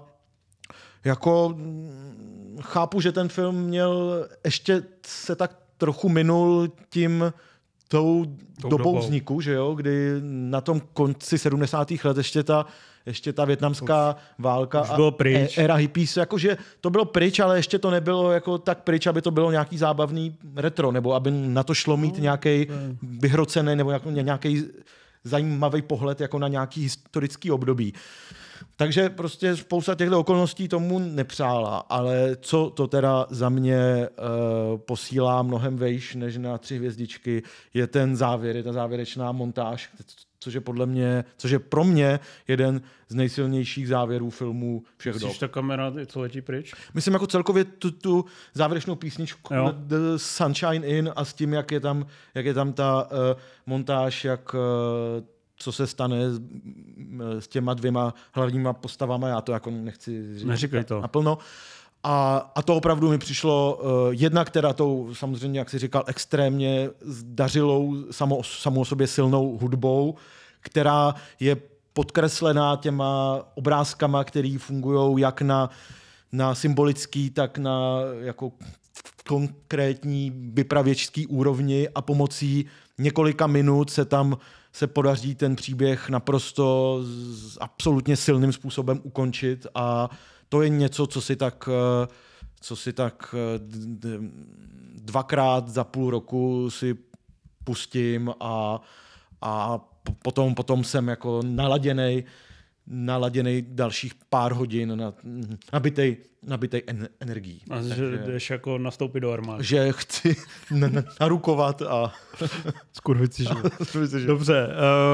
jako mm, chápu, že ten film měl, ještě se tak trochu minul tím, tou, tou dobou, vzniku, že jo, kdy na tom konci 70. let ještě ta, ještě ta větnamská už, válka už bylo pryč. E- era hippies, jakože to bylo pryč, ale ještě to nebylo jako tak pryč, aby to bylo nějaký zábavný retro, nebo aby na to šlo mít no, nějaký vyhrocený nebo nějaký zajímavý pohled jako na nějaký historický období. Takže prostě spousta těchto okolností tomu nepřála, ale co to teda za mě e, posílá mnohem vejš než na tři hvězdičky, je ten závěr, je ta závěrečná montáž, což je podle mě, což je pro mě jeden z nejsilnějších závěrů filmů všech dob. ta kamera, co letí pryč? Myslím jako celkově tu, tu závěrečnou písničku jo. The Sunshine In a s tím, jak je tam, jak je tam ta uh, montáž, jak uh, co se stane s, eh, s těma dvěma hlavníma postavama, já to jako nechci říct Neříkej to. naplno. Uh, a, a to opravdu mi přišlo uh, eh, jedna, která tou, samozřejmě, jak si říkal, extrémně zdařilou, samo, samou sobě silnou hudbou, která je podkreslená těma obrázkama, které fungují jak na, na symbolický, tak na jako konkrétní vypravěčský úrovni a pomocí několika minut se tam se podaří ten příběh naprosto s absolutně silným způsobem ukončit a uh, to je něco, co si tak eh, co si tak eh, dvakrát za půl roku si pustím a, a potom, potom jsem jako naladěnej naladěný dalších pár hodin na, nabitej, nabitej en, energií. A Takže, že jdeš jako nastoupit do armády. Že chci n- n- narukovat a... Skurvit si život. Dobře.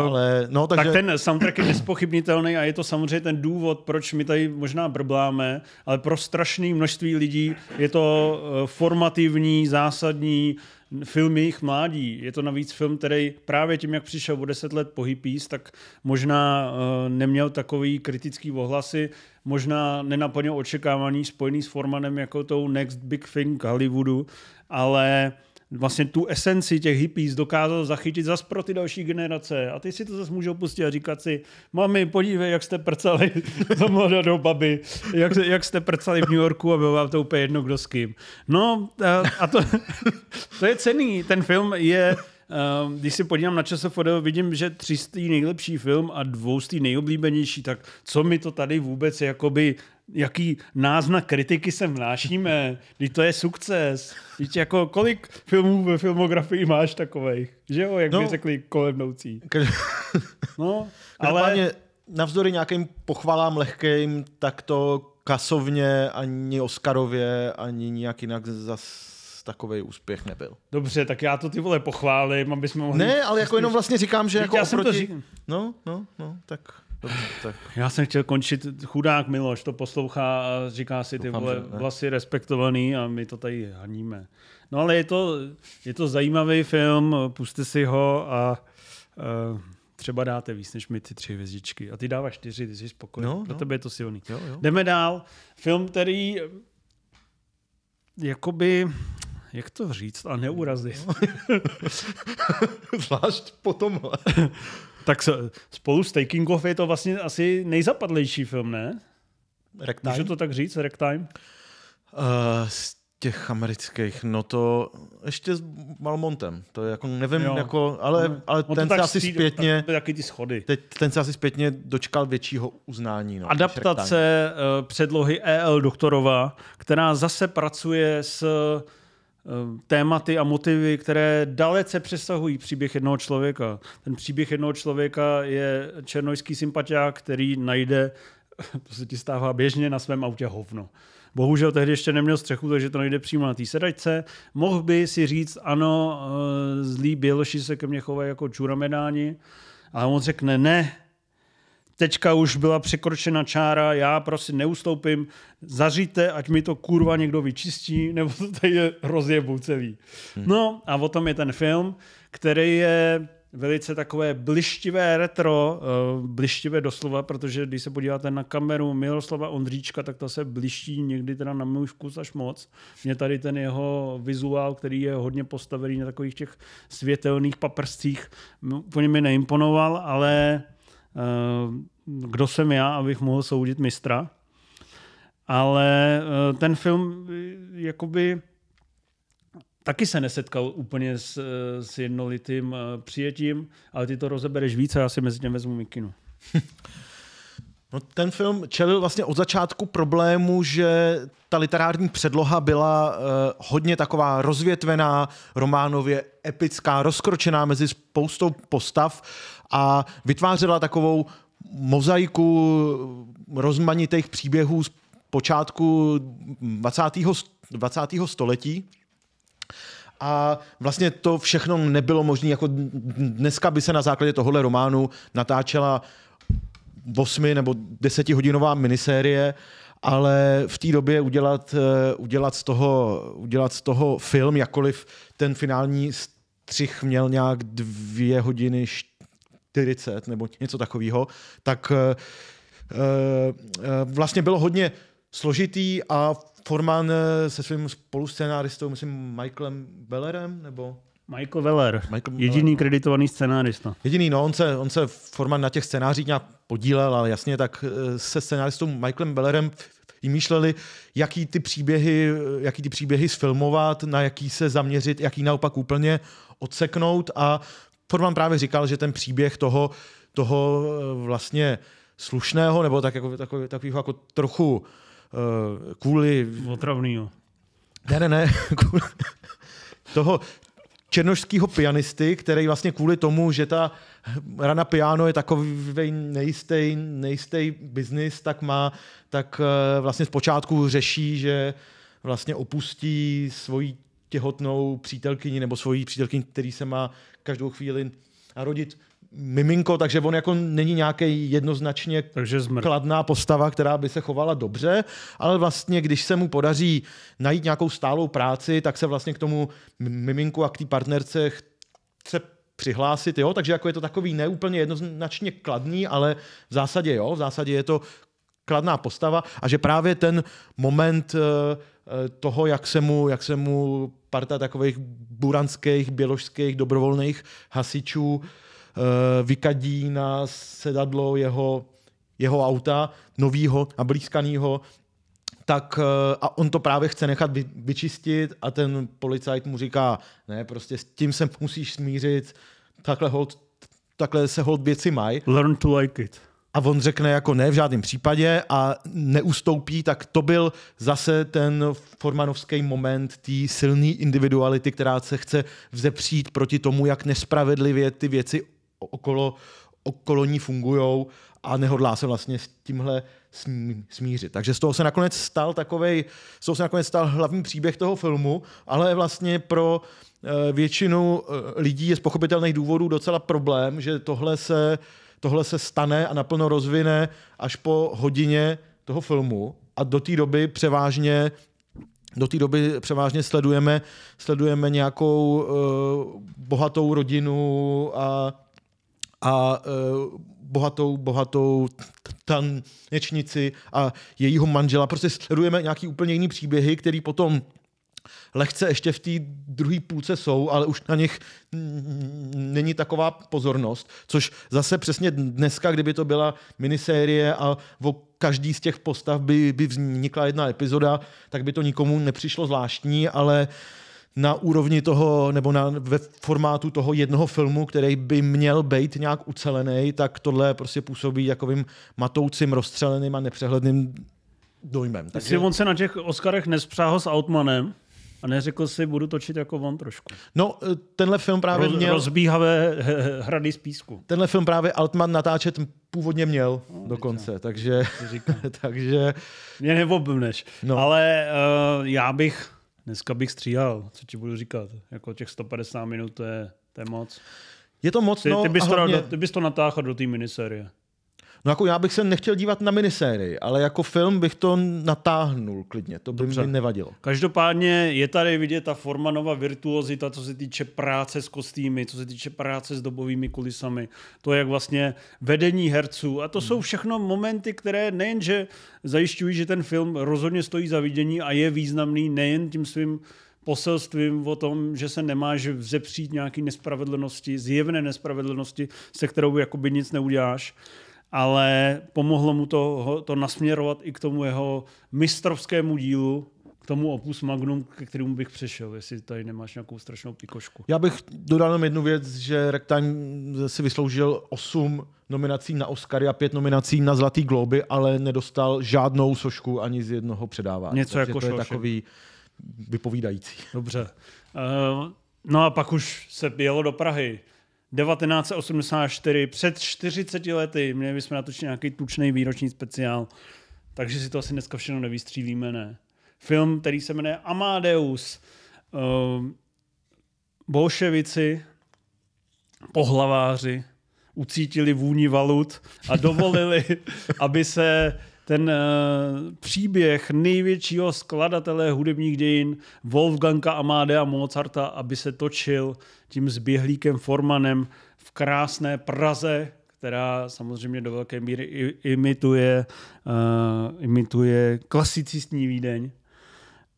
Uh, Ale, no, tak. Tak ten soundtrack je nespochybnitelný a je to samozřejmě ten důvod, proč my tady možná brbláme, ale pro strašné množství lidí je to eh, formativní, zásadní, film jejich mládí. Je to navíc film, který právě tím, jak přišel o deset let po hippies, tak možná eh, neměl takový kritický ohlasy, možná nenaplnil očekávání spojený s Formanem jako tou next big thing Hollywoodu, ale uh, vlastně tu esenci těch hippies dokázal zachytit zas pro ty další generace. A ty si to zase můžou pustit a říkat si, mami, podívej, jak jste prcali za mladá do baby, jak, jak jste prcali v New Yorku a bylo vám to úplně jedno, kdo s kým. No a, a to, to je cený. Ten film je Ehm, když si podívám na ČSFD, vidím, že 300 nejlepší film a 200 nejoblíbenější, tak co mi to tady vůbec jakoby jaký náznak kritiky sem vnášíme, když to je sukces. Víš, jako kolik filmů ve filmografii máš takových, že jo, jak no, by řekli kolebnoucí. No, ale... Navzdory nějakým pochvalám lehkým, tak to kasovně, ani Oscarově, ani nějak jinak zas takový úspěch nebyl. Dobře, tak já to ty vole pochválím, aby jsme mohli... Ne, ale jako jenom vlastně říkám, že jako já oproti... jsem to říkám. No, no, no, tak... Dobře, tak. Já jsem chtěl končit, chudák Miloš to poslouchá a říká si Doufám, ty vole vlasy respektovaný a my to tady haníme. No ale je to, je to zajímavý film, puste si ho a uh, třeba dáte víc než mi ty tři hvězdičky. A ty dáváš čtyři, ty jsi spokojený. No, Pro no. tebe je to silný. Jo, jo. Jdeme dál. Film, který jakoby jak to říct a neurazit. No. Zvlášť po tomhle. tak se, spolu s Taking Off je to vlastně asi nejzapadlejší film, ne? Ragtime? Můžu to tak říct, RecTime? Uh, eh, z těch amerických, no to ještě s Malmontem, to je jako nevím, jo. jako, ale, no, ale no ten se asi zpětně, tak, ty schody. Teď, ten se asi zpětně dočkal většího uznání. No, Adaptace eh, předlohy E.L. Doktorova, která zase pracuje s Eh, tématy a motivy, které dalece přesahují příběh jednoho člověka. Ten příběh jednoho člověka je černojský sympatiák, který najde, to se ti stává běžně, na svém autě hovno. Bohužel tehdy ještě neměl střechu, takže to nejde přímo na té sedačce. Mohl by si říct, ano, eh, zlí běloši se ke mně chovají jako čuramedáni, ale on řekne, ne, teďka už byla překročena čára, já prostě neustoupím, zaříte, ať mi to kurva někdo vyčistí, nebo to tady rozjebu celý. Hmm. No a o tom je ten film, který je velice takové blištivé retro, eh, blištivé doslova, protože když se podíváte na kameru Miroslava Ondříčka, tak to se bliští někdy teda na můj vkus až moc. Mě tady ten jeho vizuál, který je hodně postavený na takových těch světelných paprscích, úplně mi neimponoval, ale Uh, kdo jsem já, abych mohl soudit mistra. Ale eh, ten film eh, jakoby taky se nesetkal úplně s, eh, s jednolitým přijetím, ale ty to rozebereš více, já si mezi tím vezmu mikinu. No, ten film čelil vlastně od začátku problému, že ta literární předloha byla eh, hodně taková rozvětvená, románově epická, rozkročená mezi spoustou postav a vytvářela takovou mozaiku rozmanitých příběhů z počátku 20. 20. století. A vlastně to všechno nebylo možné. Jako dneska by se na základě tohohle románu natáčela 8 nebo 10 hodinová minisérie, ale v té době udělat, eh, udělat, z toho, udělat z toho film, jakkoliv ten finální střih měl nějak dvě hodiny, 40 nebo něco takového, tak eh, eh, vlastně bylo hodně složitý a Forman eh, se svým spoluscenáristou, myslím Michaelem Bellerem, nebo Michael Weller, Michael jediný Weller. No. kreditovaný scenárista. Jediný, no, on se, on se Forman na těch scénářích nějak podílel, ale jasně tak se scenáristou Michaelem Bellerem vymýšleli, jaký ty příběhy, jaký ty příběhy sfilmovat, na jaký se zaměřit, jaký naopak úplně odseknout a Forman právě říkal, že ten příběh toho, toho eh, vlastně slušného, nebo tak jako, takový, takový jako trochu uh, kvůli... Otravnýho. Ne, ne, ne. toho černošského pianisty, který vlastně kvůli tomu, že ta hra na piano je takový nejistý, nejistý biznis, tak má, tak eh, vlastně zpočátku řeší, že vlastně opustí svoji těhotnou přítelkyni nebo svoji přítelkyni, který se má, každou chvíli rodit miminko, takže on jako není nějaký jednoznačně takže kladná postava, která by se chovala dobře, ale vlastně, když se mu podaří najít nějakou stálou práci, tak se vlastně k tomu miminku a k té partnerce chce přihlásit, jo? takže jako je to takový neúplně jednoznačně kladný, ale v zásadě jo, v zásadě je to kladná postava a že právě ten moment uh, Eh, toho, jak se mu, jak se mu parta takových buranských, běložských, dobrovolných hasičů eh, vykadí na sedadlo jeho, jeho auta, novýho a blízkanýho, tak eh, a on to právě chce nechat vyčistit a ten policajt mu říká, ne, prostě s tím se musíš smířit, takhle, hold, takhle se hold věci mají. Learn to like it a on řekne jako ne v žádném případě a neustoupí, tak to byl zase ten formanovský moment té silné individuality, která se chce vzepřít proti tomu, jak nespravedlivě ty věci okolo, okolo ní fungují a nehodlá se vlastně s tímhle smířit. Takže z toho se nakonec stal takovej, z toho se nakonec stal hlavní příběh toho filmu, ale vlastně pro eh, většinu eh, lidí je z pochopitelných důvodů docela problém, že tohle se uh, tohle se stane a naplno rozvine až po hodině toho filmu a do té doby převážně do té doby převážně sledujeme, sledujeme nějakou uh, bohatou rodinu a, a uh, bohatou, bohatou tanečnici a jejího manžela. Prostě sledujeme nějaký úplně jiný příběhy, který potom lehce ještě v té druhé půlce jsou, ale už na nich není taková pozornost, což zase přesně dneska, kdyby to byla minisérie a o každý z těch postav by, by vznikla jedna epizoda, tak by to nikomu nepřišlo zvláštní, ale na úrovni toho, nebo na, ve formátu toho jednoho filmu, který by měl být nějak ucelený, tak tohle prostě působí jakovým matoucím, rozstřeleným a nepřehledným dojmem. Takže... Jestli on se na těch Oscarech nespřáhl s Outmanem, a neřekl si, budu točit jako on trošku. No, eh, tenhle film právě Roz, měl... Rozbíhavé eh, eh, hrady z písku. Tenhle film právě Altman natáčet původně měl no, dokonce, říkám. takže... takže... Mě neobmneš. No. Ale uh, já bych... Dneska bych stříhal, co ti budu říkat. Jako těch 150 minut, to je, to je moc. Je to moc, ty, no, ty, bys hlavně... to, ty bys to natáhl do té miniserie. No jako já bych se nechtěl dívat na minisérii, ale jako film bych to natáhnul klidně, to by Dobře. mi nevadilo. Každopádně je tady vidět ta forma Formanova virtuozita, co se týče práce s kostýmy, co se týče práce s dobovými kulisami, to je jak vlastně vedení herců a to hmm. jsou všechno momenty, které nejenže zajišťují, že ten film rozhodně stojí za vidění a je významný nejen tím svým poselstvím o tom, že se nemáš vzepřít nějaký nespravedlnosti, zjevné nespravedlnosti, se kterou jakoby nic neuděláš, ale pomohlo mu to, to nasměrovat i k tomu jeho mistrovskému dílu, k tomu opus magnum, ke kterému bych přešel, jestli tady nemáš nějakou strašnou pikošku. Já bych dodal jenom jednu věc, že Rektaň si vysloužil 8 nominací na Oscary a 5 nominací na Zlatý globy, ale nedostal žádnou sošku ani z jednoho předávání. Něco Takže jako to je takový vypovídající. Dobře. Uh, no a pak už se bělo do Prahy. 1984, před 40 lety, měli bychom natočit nějaký tučný výroční speciál, takže si to asi dneska všechno nevystřílíme, ne. Film, který se jmenuje Amadeus, uh, bolševici, pohlaváři, ucítili vůni valut a dovolili, aby se ten uh, příběh největšího skladatele hudebních dějin Wolfganga Amadea Mozarta, aby se točil tím zběhlíkem Formanem v krásné Praze, která samozřejmě do velké míry imituje, uh, imituje klasicistní Vídeň.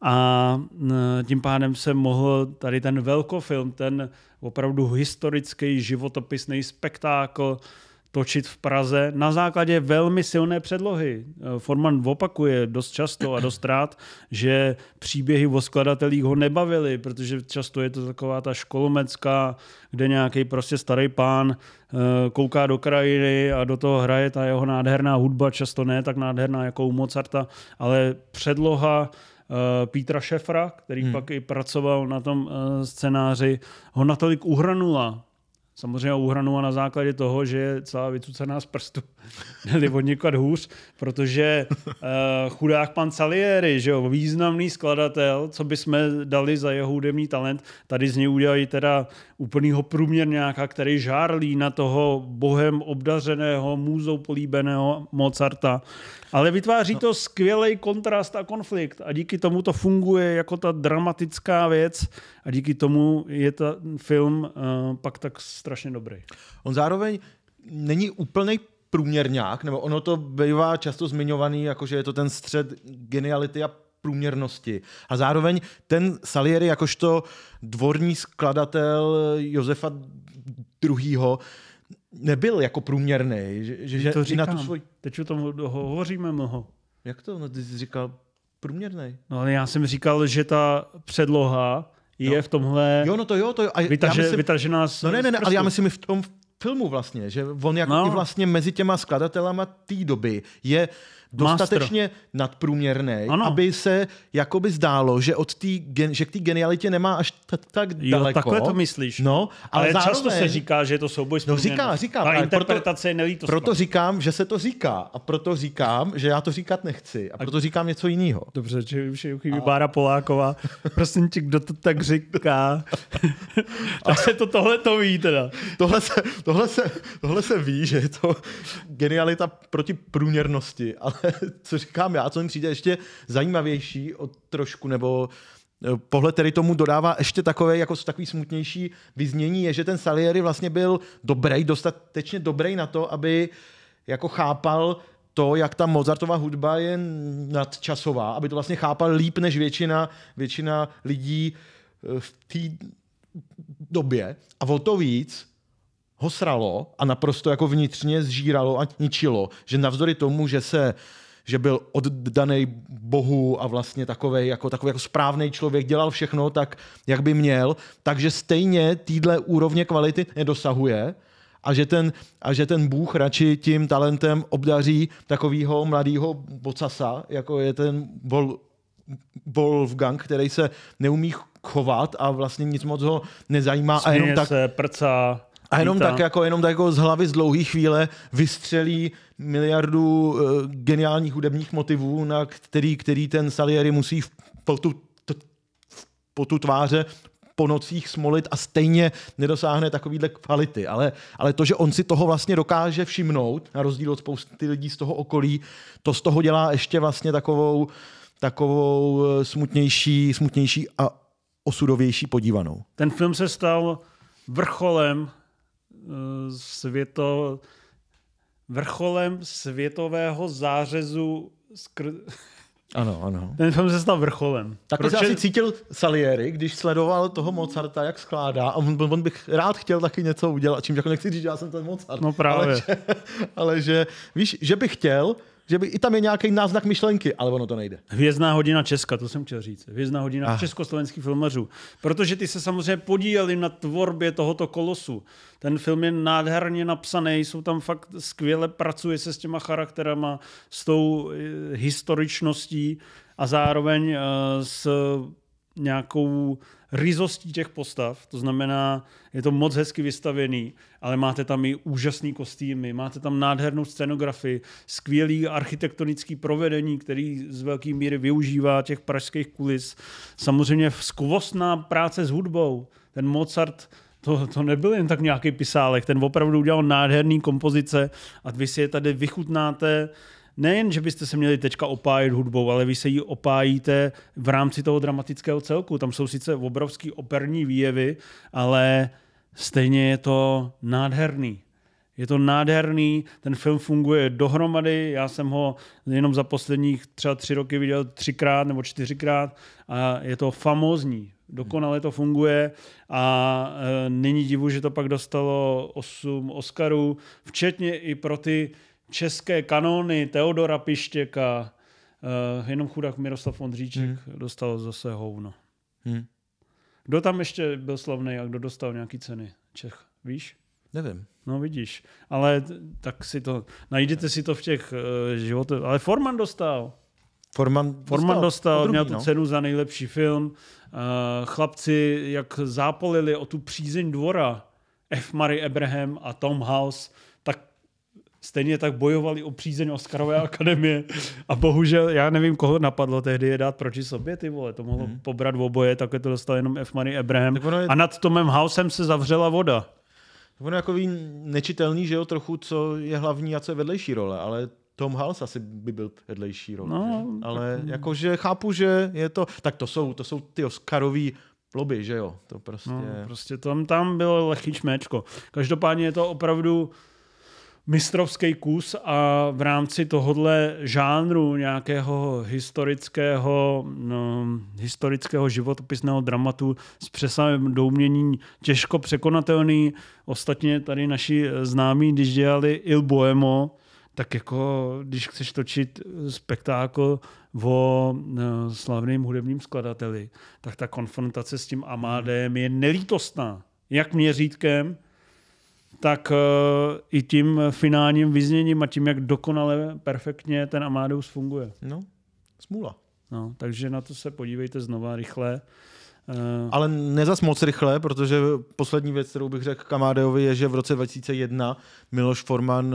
A uh, tím pádem se mohl tady ten velkofilm, ten opravdu historický životopisný spektákl, uh, točit v Praze na základě velmi silné předlohy. Eh, Forman opakuje dost často a dost rád, že příběhy o skladatelích ho nebavily, protože často je to taková ta školomecká, kde nějaký prostě starý pán eh, kouká do krajiny a do toho hraje ta jeho nádherná hudba, často ne tak nádherná jako u Mozarta, ale předloha eh, Petra Šefra, který hmm. pak i pracoval na tom scénáři, ho natolik uhranula, Samozřejmě a na základě toho, že je celá vycucená z prstu. Neli od někud hůř, protože uh, chudák pan Salieri, že jo, významný skladatel, co by jsme dali za jeho hudební talent, tady z něj udělají teda úplného průměrňáka, který žárlí na toho bohem obdařeného, můzou políbeného Mozarta. Ale vytváří no. to skvělý kontrast a konflikt a díky tomu to funguje jako ta dramatická věc a díky tomu je ten film uh, pak tak strašně dobrý. On zároveň není úplný průměrňák, nebo ono to bývá často zmiňovaný, jakože je to ten střed geniality a průměrnosti. A zároveň ten Salieri jakožto dvorní skladatel Josefa II. nebyl jako průměrný. Že, že to říkám. Na tu svoj... Teď o tom hovoříme mnoho. Jak to? No, ty jsi říkal průměrný. No ale já jsem říkal, že ta předloha je no. v tomhle jo, no to jo, to jo. A vytaže, myslím, vytažená z No ne, ne, ne, ale já myslím v tom filmu vlastně, že on jak no. i vlastně mezi těma skladatelama té doby je uh, dostatečně Master. nadprůměrný, ano. aby se jakoby zdálo, že, od tý, že k té genialitě nemá až tak daleko. Jo, takhle to myslíš. No, ale, ale zároveň, často se říká, že je to souboj s No říká, říká. A interpretace je nelítost. Proto říkám, že se to říká a proto říkám, že já to říkat nechci a proto říkám něco jiného. Dobře, že už je chybí a... Bára Poláková. Prosím tě, kdo to tak říká? A se to tohle to ví teda. Tohle se, tohle, se, tohle se ví, že je to genialita proti průměrnosti, ale co říkám já, co mi přijde ještě zajímavější od trošku, nebo eh, pohled, který tomu dodává ještě takové, jako takový smutnější vyznění, je, že ten Salieri vlastně byl dobrý, dostatečně dobrý na to, aby jako chápal to, jak ta Mozartova hudba je nadčasová, aby to vlastně chápal líp než většina, většina lidí eh, v té době. A o to víc ho sralo a naprosto jako vnitřně zžíralo a ničilo. Že navzdory tomu, že se že byl oddaný Bohu a vlastně takový jako, takový jako správný člověk, dělal všechno tak, jak by měl, takže stejně týdle úrovně kvality nedosahuje a že ten, a že ten Bůh radši tím talentem obdaří takového mladého bocasa, jako je ten Vol, Wolfgang, který se neumí chovat a vlastně nic moc ho nezajímá. Směje a jenom tak... se, prcá. A jenom tak jako, jenom tak jako z hlavy z dlouhé chvíle vystřelí miliardu uh, geniálních hudebních motivů, na který, který ten Salieri musí v tu t, po tu tváře po nocích smolit a stejně nedosáhne takovýhle kvality. Ale, ale to, že on si toho vlastně dokáže všimnout, na rozdíl od spousty lidí z toho okolí, to z toho dělá ještě vlastně takovou, takovou eh, smutnější, smutnější a osudovější podívanou. Ten film se stal vrcholem světo, vrcholem světového zářezu skr... Ano, ano. Ten film se stal vrcholem. Tak Proč... se asi cítil Salieri, když sledoval toho Mozarta, jak skládá. A on, on bych rád chtěl taky něco udělat, čímž jako nechci říct, že já jsem ten Mozart. No právě. Ale že, ale že víš, že bych chtěl, že by i tam je nějaký náznak myšlenky, ale ono to nejde. Hvězdná hodina Česka, to jsem chtěl říct. Hvězdná hodina ah. československých filmařů. Protože ty se samozřejmě podíleli na tvorbě tohoto kolosu. Ten film je nádherně napsaný, jsou tam fakt skvěle, pracuje se s těma charakterama, s tou eh, historičností a zároveň eh, s nějakou ryzostí těch postav, to znamená, je to moc hezky vystavený, ale máte tam i úžasný kostýmy, máte tam nádhernou scenografii, skvělý architektonický provedení, který z velké míry využívá těch pražských kulis. Samozřejmě skvostná práce s hudbou. Ten Mozart to, to nebyl jen tak nějaký pisálek, ten opravdu udělal nádherný kompozice a vy si je tady vychutnáte nejen, že byste se měli teďka opájet hudbou, ale vy se ji opájíte v rámci toho dramatického celku. Tam jsou sice obrovský operní výjevy, ale stejně je to nádherný. Je to nádherný, ten film funguje dohromady, já jsem ho jenom za posledních třeba tři roky viděl třikrát nebo čtyřikrát a je to famózní, dokonale to funguje a e, není divu, že to pak dostalo osm Oscarů, včetně i pro ty české kanony Teodora Pištěka, uh, jenom chudák Miroslav Ondříček hmm. dostal zase hovno. Hmm. Kdo tam ještě byl slavný a kdo dostal nějaký ceny? Čech, víš? Nevím. No vidíš, ale tak si to, najdete si to v těch uh, eh, životech, ale Forman dostal. Forman, Forman dostal, dostal druhý, měl tu no. cenu za nejlepší film. Uh, chlapci, jak zápolili o tu přízeň dvora, F. Mary Abraham a Tom House, Stejně tak bojovali o přízeň Oscarové akademie a bohužel, já nevím, koho napadlo tehdy je dát proti sobě, ty vole, to mohlo hmm. pobrat v oboje, takhle to dostal jenom F. Mary Abraham je... a nad Tomem Housem se zavřela voda. Tak Ono je jako nečitelný, že jo, trochu, co je hlavní a co je vedlejší role, ale Tom Hals asi by byl vedlejší role. No, ale tak... No. jakože chápu, že je to... Tak to jsou, to jsou ty Oscarový lobby, že jo? To prostě... No, prostě tam, tam bylo lehký čmečko. Každopádně je to opravdu mistrovský kus a v rámci tohohle žánru nějakého historického, no, historického životopisného dramatu s přesahem do umění těžko překonatelný. Ostatně tady naši známí, když dělali Il Boemo, tak jako když chceš točit spektákl o no, slavným hudebním skladateli, tak ta konfrontace s tím Amádem je nelítostná. Jak měřítkem, tak eh, i tím finálním vyzněním a tím, jak dokonale, perfektně ten Amadeus funguje. No, smůla. No, takže na to se podívejte znova rychle. Eh, Ale nezas moc rychle, protože poslední věc, kterou bych řekl Kamádeovi, je, že v roce 2001 Miloš Forman uh,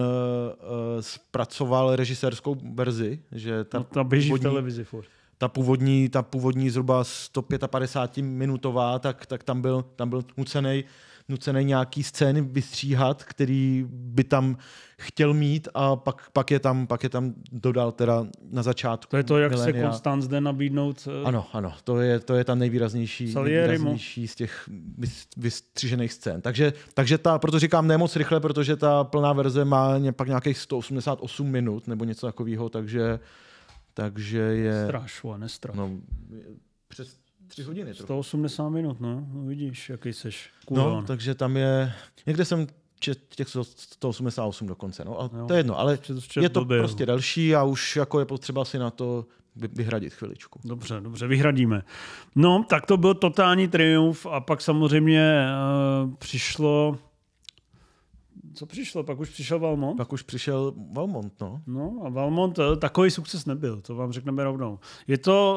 zpracoval režisérskou verzi. Že ta, no, ta běží původní, v televizi furt. Ta původní, ta původní zhruba 155 minutová, tak, tak tam byl, tam byl nucený nucený nějaký scény vystříhat, který by tam chtěl mít a pak, pak, je, tam, pak je tam dodal teda na začátku. To je to, jak milenia. se Konstanz jde nabídnout. Eh, ano, ano, to je, to je ta nejvýraznější, nejvýraznější z těch vystřížených scén. Takže, takže ta, proto říkám nemoc rychle, protože ta plná verze má pak nějakých 188 minut nebo něco takového, takže takže je... Straš, vole, No, přes Tři hodiny. Trochu. 180 minut, no. no vidíš, jaký seš. No, takže tam je... Někde jsem čet těch 188 dokonce, no. A jo. to je jedno, ale čet, čet je to blbě, prostě další a už jako je potřeba si na to vyhradit chviličku. Dobře, dobře, vyhradíme. No, tak to byl totální triumf a pak samozřejmě uh, přišlo co přišlo? Pak už přišel Valmont? Pak už přišel Valmont, no. No a Valmont eh, takový sukces nebyl, to vám řekneme rovnou. Je to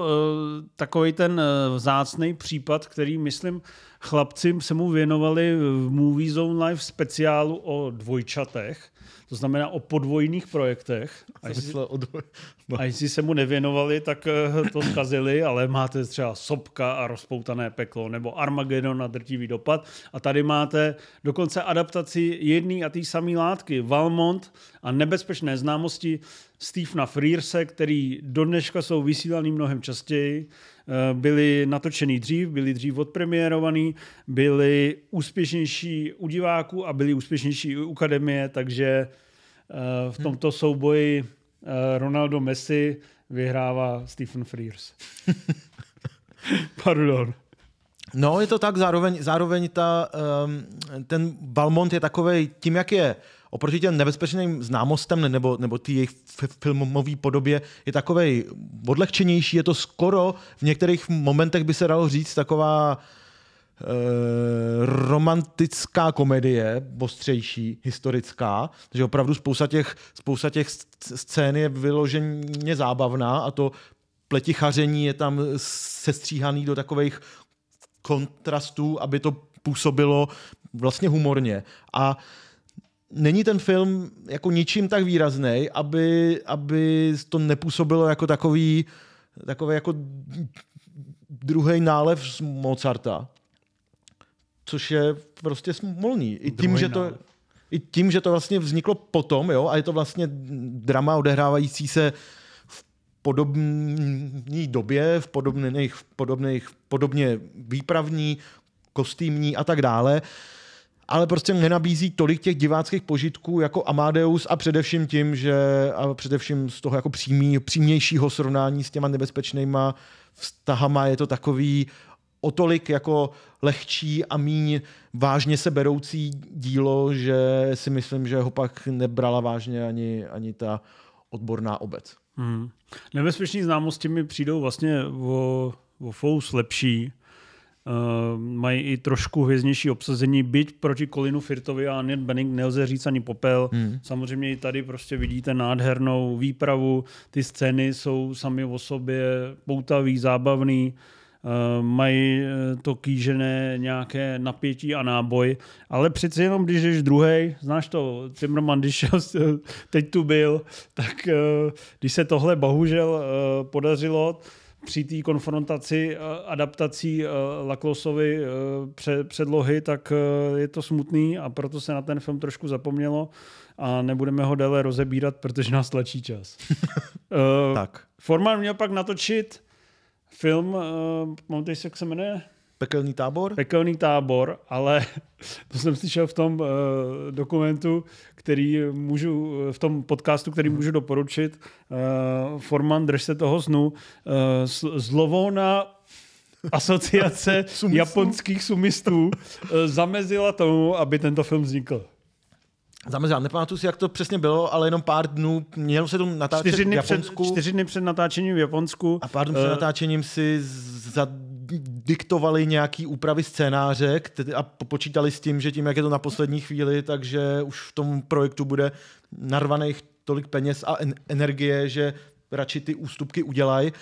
uh, eh, takový ten uh, vzácný případ, který, myslím, Chlapci se mu věnovali v Movie Zone Live speciálu o dvojčatech, to znamená o podvojných projektech. A jestli, no. a jestli se mu nevěnovali, tak eh, to zkazili, ale máte třeba Sopka a rozpoutané peklo, nebo Armageddon na drtivý dopad. A tady máte dokonce adaptaci jedné a té samé látky, Valmont a nebezpečné známosti Stevena Freerse, který do dneška jsou vysílaný mnohem častěji Eh, byly natočený dřív, byly dřív odpremiérovaný, byly úspěšnější u diváků a byly úspěšnější u akademie, takže eh, v hmm. tomto souboji eh, Ronaldo Messi vyhrává Stephen Frears. Pardon. No, je to tak, zároveň, zároveň ta, ehm, ten Balmont je takový tím, jak je oproti těm nebezpečným známostem nebo, nebo té jejich filmové podobě je takovej odlehčenější, je to skoro, v některých momentech by se dalo říct taková eh, romantická komedie, ostřejší, historická, takže opravdu spousta těch, spousta těch scén je vyloženě zábavná a to pletichaření je tam sestříhaný do takových kontrastů, aby to působilo vlastně humorně. A není ten film jako ničím tak výrazný, aby, aby to nepůsobilo jako takový, takový jako druhý nálev z Mozarta. Což je prostě smolný. I tím, že to, I tím, že to vlastně vzniklo potom, jo, a je to vlastně drama odehrávající se v podobné době, v podobných, v podobných, podobně výpravní, kostýmní a tak dále, uh, ale prostě nenabízí tolik těch diváckých požitků jako Amadeus a především tím, že a především z toho jako přímý, přímějšího srovnání s těma nebezpečnýma vztahama je to takový o tolik jako lehčí a míň vážně se beroucí dílo, že si myslím, že ho pak nebrala vážně ani, ani ta odborná obec. Hmm. Nebezpeční známosti mi přijdou vlastně o, o fous lepší, Uh, mají i trošku hvězdnější obsazení, byť proti Colinu Firtovi a Annette Benning nelze říct ani popel. Hmm. Samozřejmě i tady prostě vidíte nádhernou výpravu, ty scény jsou sami o sobě poutavý, zábavný, uh, mají eh, to kýžené nějaké napětí a náboj, ale přeci jenom, když jsi druhý, znáš to, Timmerman, když teď tu byl, tak uh, když se tohle bohužel podařilo, při té konfrontaci eh, adaptací eh, Laklosovy eh, předlohy, tak je to smutný a proto se na ten film trošku zapomnělo a nebudeme ho déle rozebírat, protože nás tlačí čas. tak. Forman měl pak natočit film, uh, mám teď, jak se jmenuje? Pekelný tábor? Pekelný tábor, ale to jsem slyšel v tom uh, dokumentu, který můžu, v tom podcastu, který můžu doporučit, uh, Forman, drž se toho snu, uh, na asociace sumistů? japonských sumistů uh, zamezila tomu, aby tento film vznikl. Zamezila. Nepamatuju si, jak to přesně bylo, ale jenom pár dnů. Mělo se to natáčet čtyři dny v Japonsku. Před, čtyři dny před natáčením v Japonsku. A pár dnů uh, před natáčením si za, diktovali nějaký úpravy scénáře a počítali s tím, že tím, jak je to na poslední chvíli, takže už v tom projektu bude narvaných tolik peněz a energie, že radši ty ústupky udělají.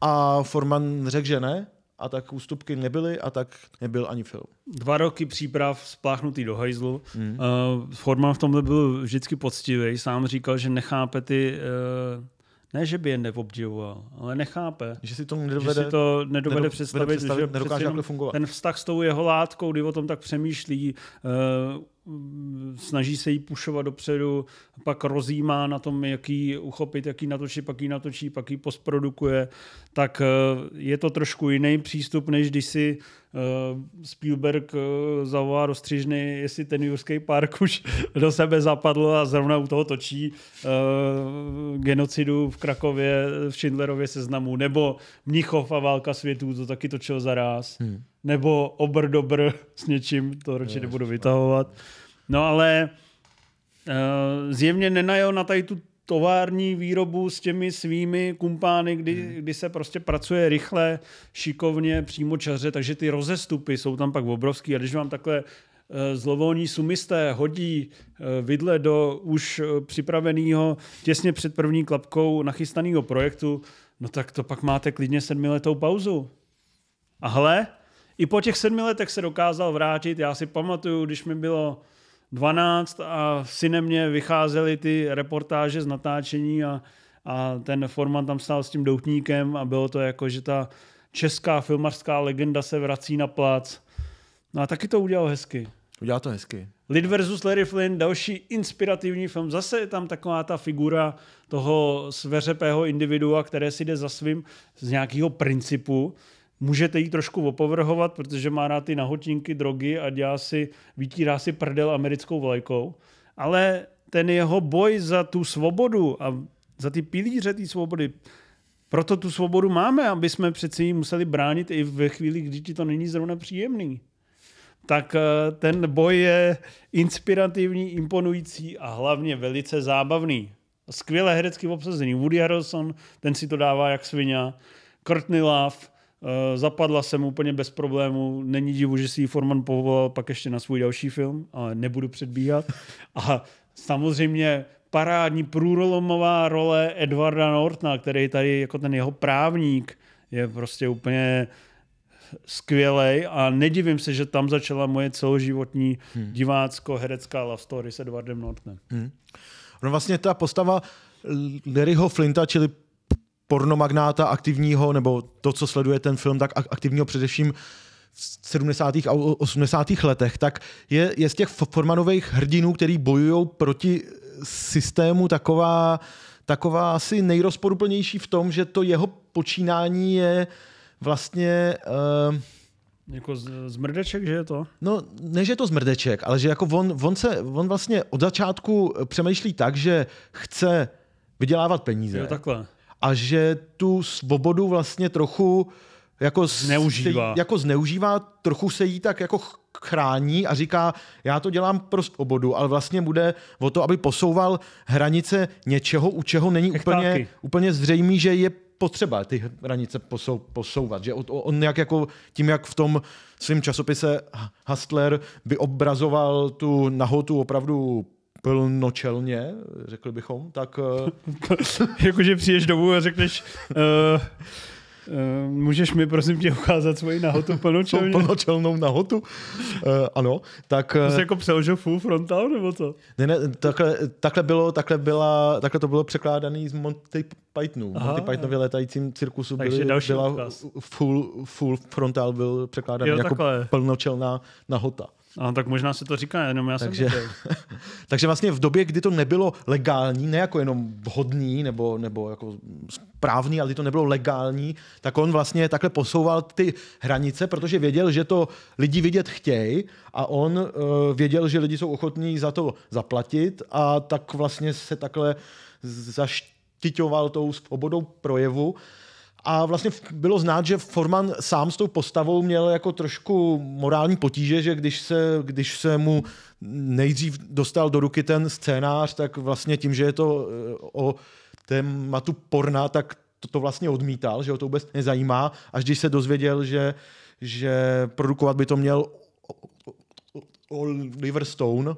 A Forman řekl, že ne, a tak ústupky nebyly a tak nebyl ani film. Dva roky příprav spláchnutý do hajzlu. Mm. Uh, Forman v tomhle byl vždycky poctivý. Sám říkal, že nechápe ty uh ne, že by je neobdivoval, ale nechápe. Že si to nedovede, že si to nedovede nedo, představit, představit že nedokáže fungovat. ten vztah s tou jeho látkou, kdy o tom tak přemýšlí, uh, Mm, snaží se jí pušovat dopředu, pak rozjímá na tom, jaký uchopit, jaký natočit, pak ji natočí, pak ji postprodukuje, tak eh, je to trošku jiný přístup, než když si eh, Spielberg eh, zavolá do střižny, jestli ten jurský park už do sebe zapadl a zrovna u toho točí genocidu v Krakově, v Schindlerově seznamu, nebo Mnichov a válka světů, to taky točil za ráz. Hmm nebo obr dobr s něčím, to radši nebudu no. vytahovat. No ale uh, zjevně nenajel na tady tu tovární výrobu s těmi svými kumpány, kdy, hmm. kdy se prostě pracuje rychle, šikovně, přímo čaře, takže ty rozestupy jsou tam pak obrovský. A když vám takhle eh, zlovolní sumisté hodí eh, vidle do už připraveného těsně před první klapkou nachystaného projektu, no tak to pak máte klidně sedmiletou pauzu. A hle, i po těch sedmi letech se dokázal vrátit. Já si pamatuju, když mi bylo 12 a synem mě vycházely ty reportáže z natáčení a, a ten forman tam stál s tím doutníkem a bylo to jako, že ta česká filmařská legenda se vrací na plac. No a taky to udělal hezky. Udělal to hezky. Lid versus Larry Flynn, další inspirativní film. Zase je tam taková ta figura toho sveřepého individua, které si jde za svým z nějakého principu můžete jí trošku opovrhovat, protože má rád ty nahotinky, drogy a dělá si, vytírá si prdel americkou vlajkou. Ale ten jeho boj za tu svobodu a za ty pilíře té svobody, proto tu svobodu máme, aby jsme přeci ji museli bránit i ve chvíli, kdy ti to není zrovna příjemný. Tak eh, ten boj je inspirativní, imponující a hlavně velice zábavný. Skvěle herecky obsazený. Woody Harrelson, ten si to dává jak svině. Courtney Love, Eh, zapadla jsem úplně bez problému. Není divu, že si ji Forman povolal pak ještě na svůj další film, ale nebudu předbíhat. A samozřejmě parádní průlomová role Edwarda Nortna, který tady jako ten jeho právník je prostě úplně skvělej a nedivím se, že tam začala moje celoživotní hmm. divácko-herecká love story s Edwardem Nortnem. Hmm. No vlastně ta postava Larryho Flinta, čili pornomagnáta aktivního, nebo to, co sleduje ten film, tak aktivního především v 70. a 80. letech, tak je, je z těch formanových hrdinů, který bojují proti systému taková, taková asi nejrozporuplnější v tom, že to jeho počínání je vlastně... Uh, jako z, mrdeček, že je to? No, ne, že je to z mrdeček, ale že jako on, on, se, on vlastně od začátku přemýšlí tak, že chce vydělávat peníze. Jo, takhle a že tu svobodu vlastně trochu jako zneužívá. jako zneužívá, trochu se jí tak jako chrání a říká, já to dělám pro svobodu, ale vlastně bude o to, aby posouval hranice něčeho, u čeho není úplně, úplně zřejmý, že je potřeba ty hranice posou, posouvat. Že on jak jako tím, jak v tom svém časopise Hustler vyobrazoval tu nahotu opravdu plnočelně, řekli bychom, tak... Eh, Jakože přijdeš domů a řekneš... Uh... Uh, můžeš mi prosím tě ukázat svoji nahotu plnočelně? plnočelnou nahotu? Uh, ano, tak... To jsi jako přeložil full frontal, nebo co? Ne, ne, takhle, takhle, bylo, takhle, byla, takhle to bylo překládané z Monty Pythonu. Aha, Monty Pythonově letajícím cirkusu byly, byla full, full frontal byl překládaný jo, jako takhle. plnočelná nahota. A no, tak možná se to říká, jenom já takže, jsem Takže vlastně v době, kdy to nebylo legální, ne jako jenom vhodný nebo, nebo jako správný, ale kdy to nebylo legální, tak on vlastně takhle posouval ty hranice, protože věděl, že to lidi vidět chtějí a on uh, věděl, že lidi jsou ochotní za to zaplatit a tak vlastně se takhle zaštiťoval tou svobodou projevu. Uh, a vlastně bylo znát, že Forman sám s tou postavou měl jako trošku morální potíže, že když se, když se mu nejdřív dostal do ruky ten scénář, tak vlastně tím, že je to eh, o tématu porna, tak to, to vlastně odmítal, že ho to vůbec nezajímá, až když se dozvěděl, že, že produkovat by to měl Oliver Stone,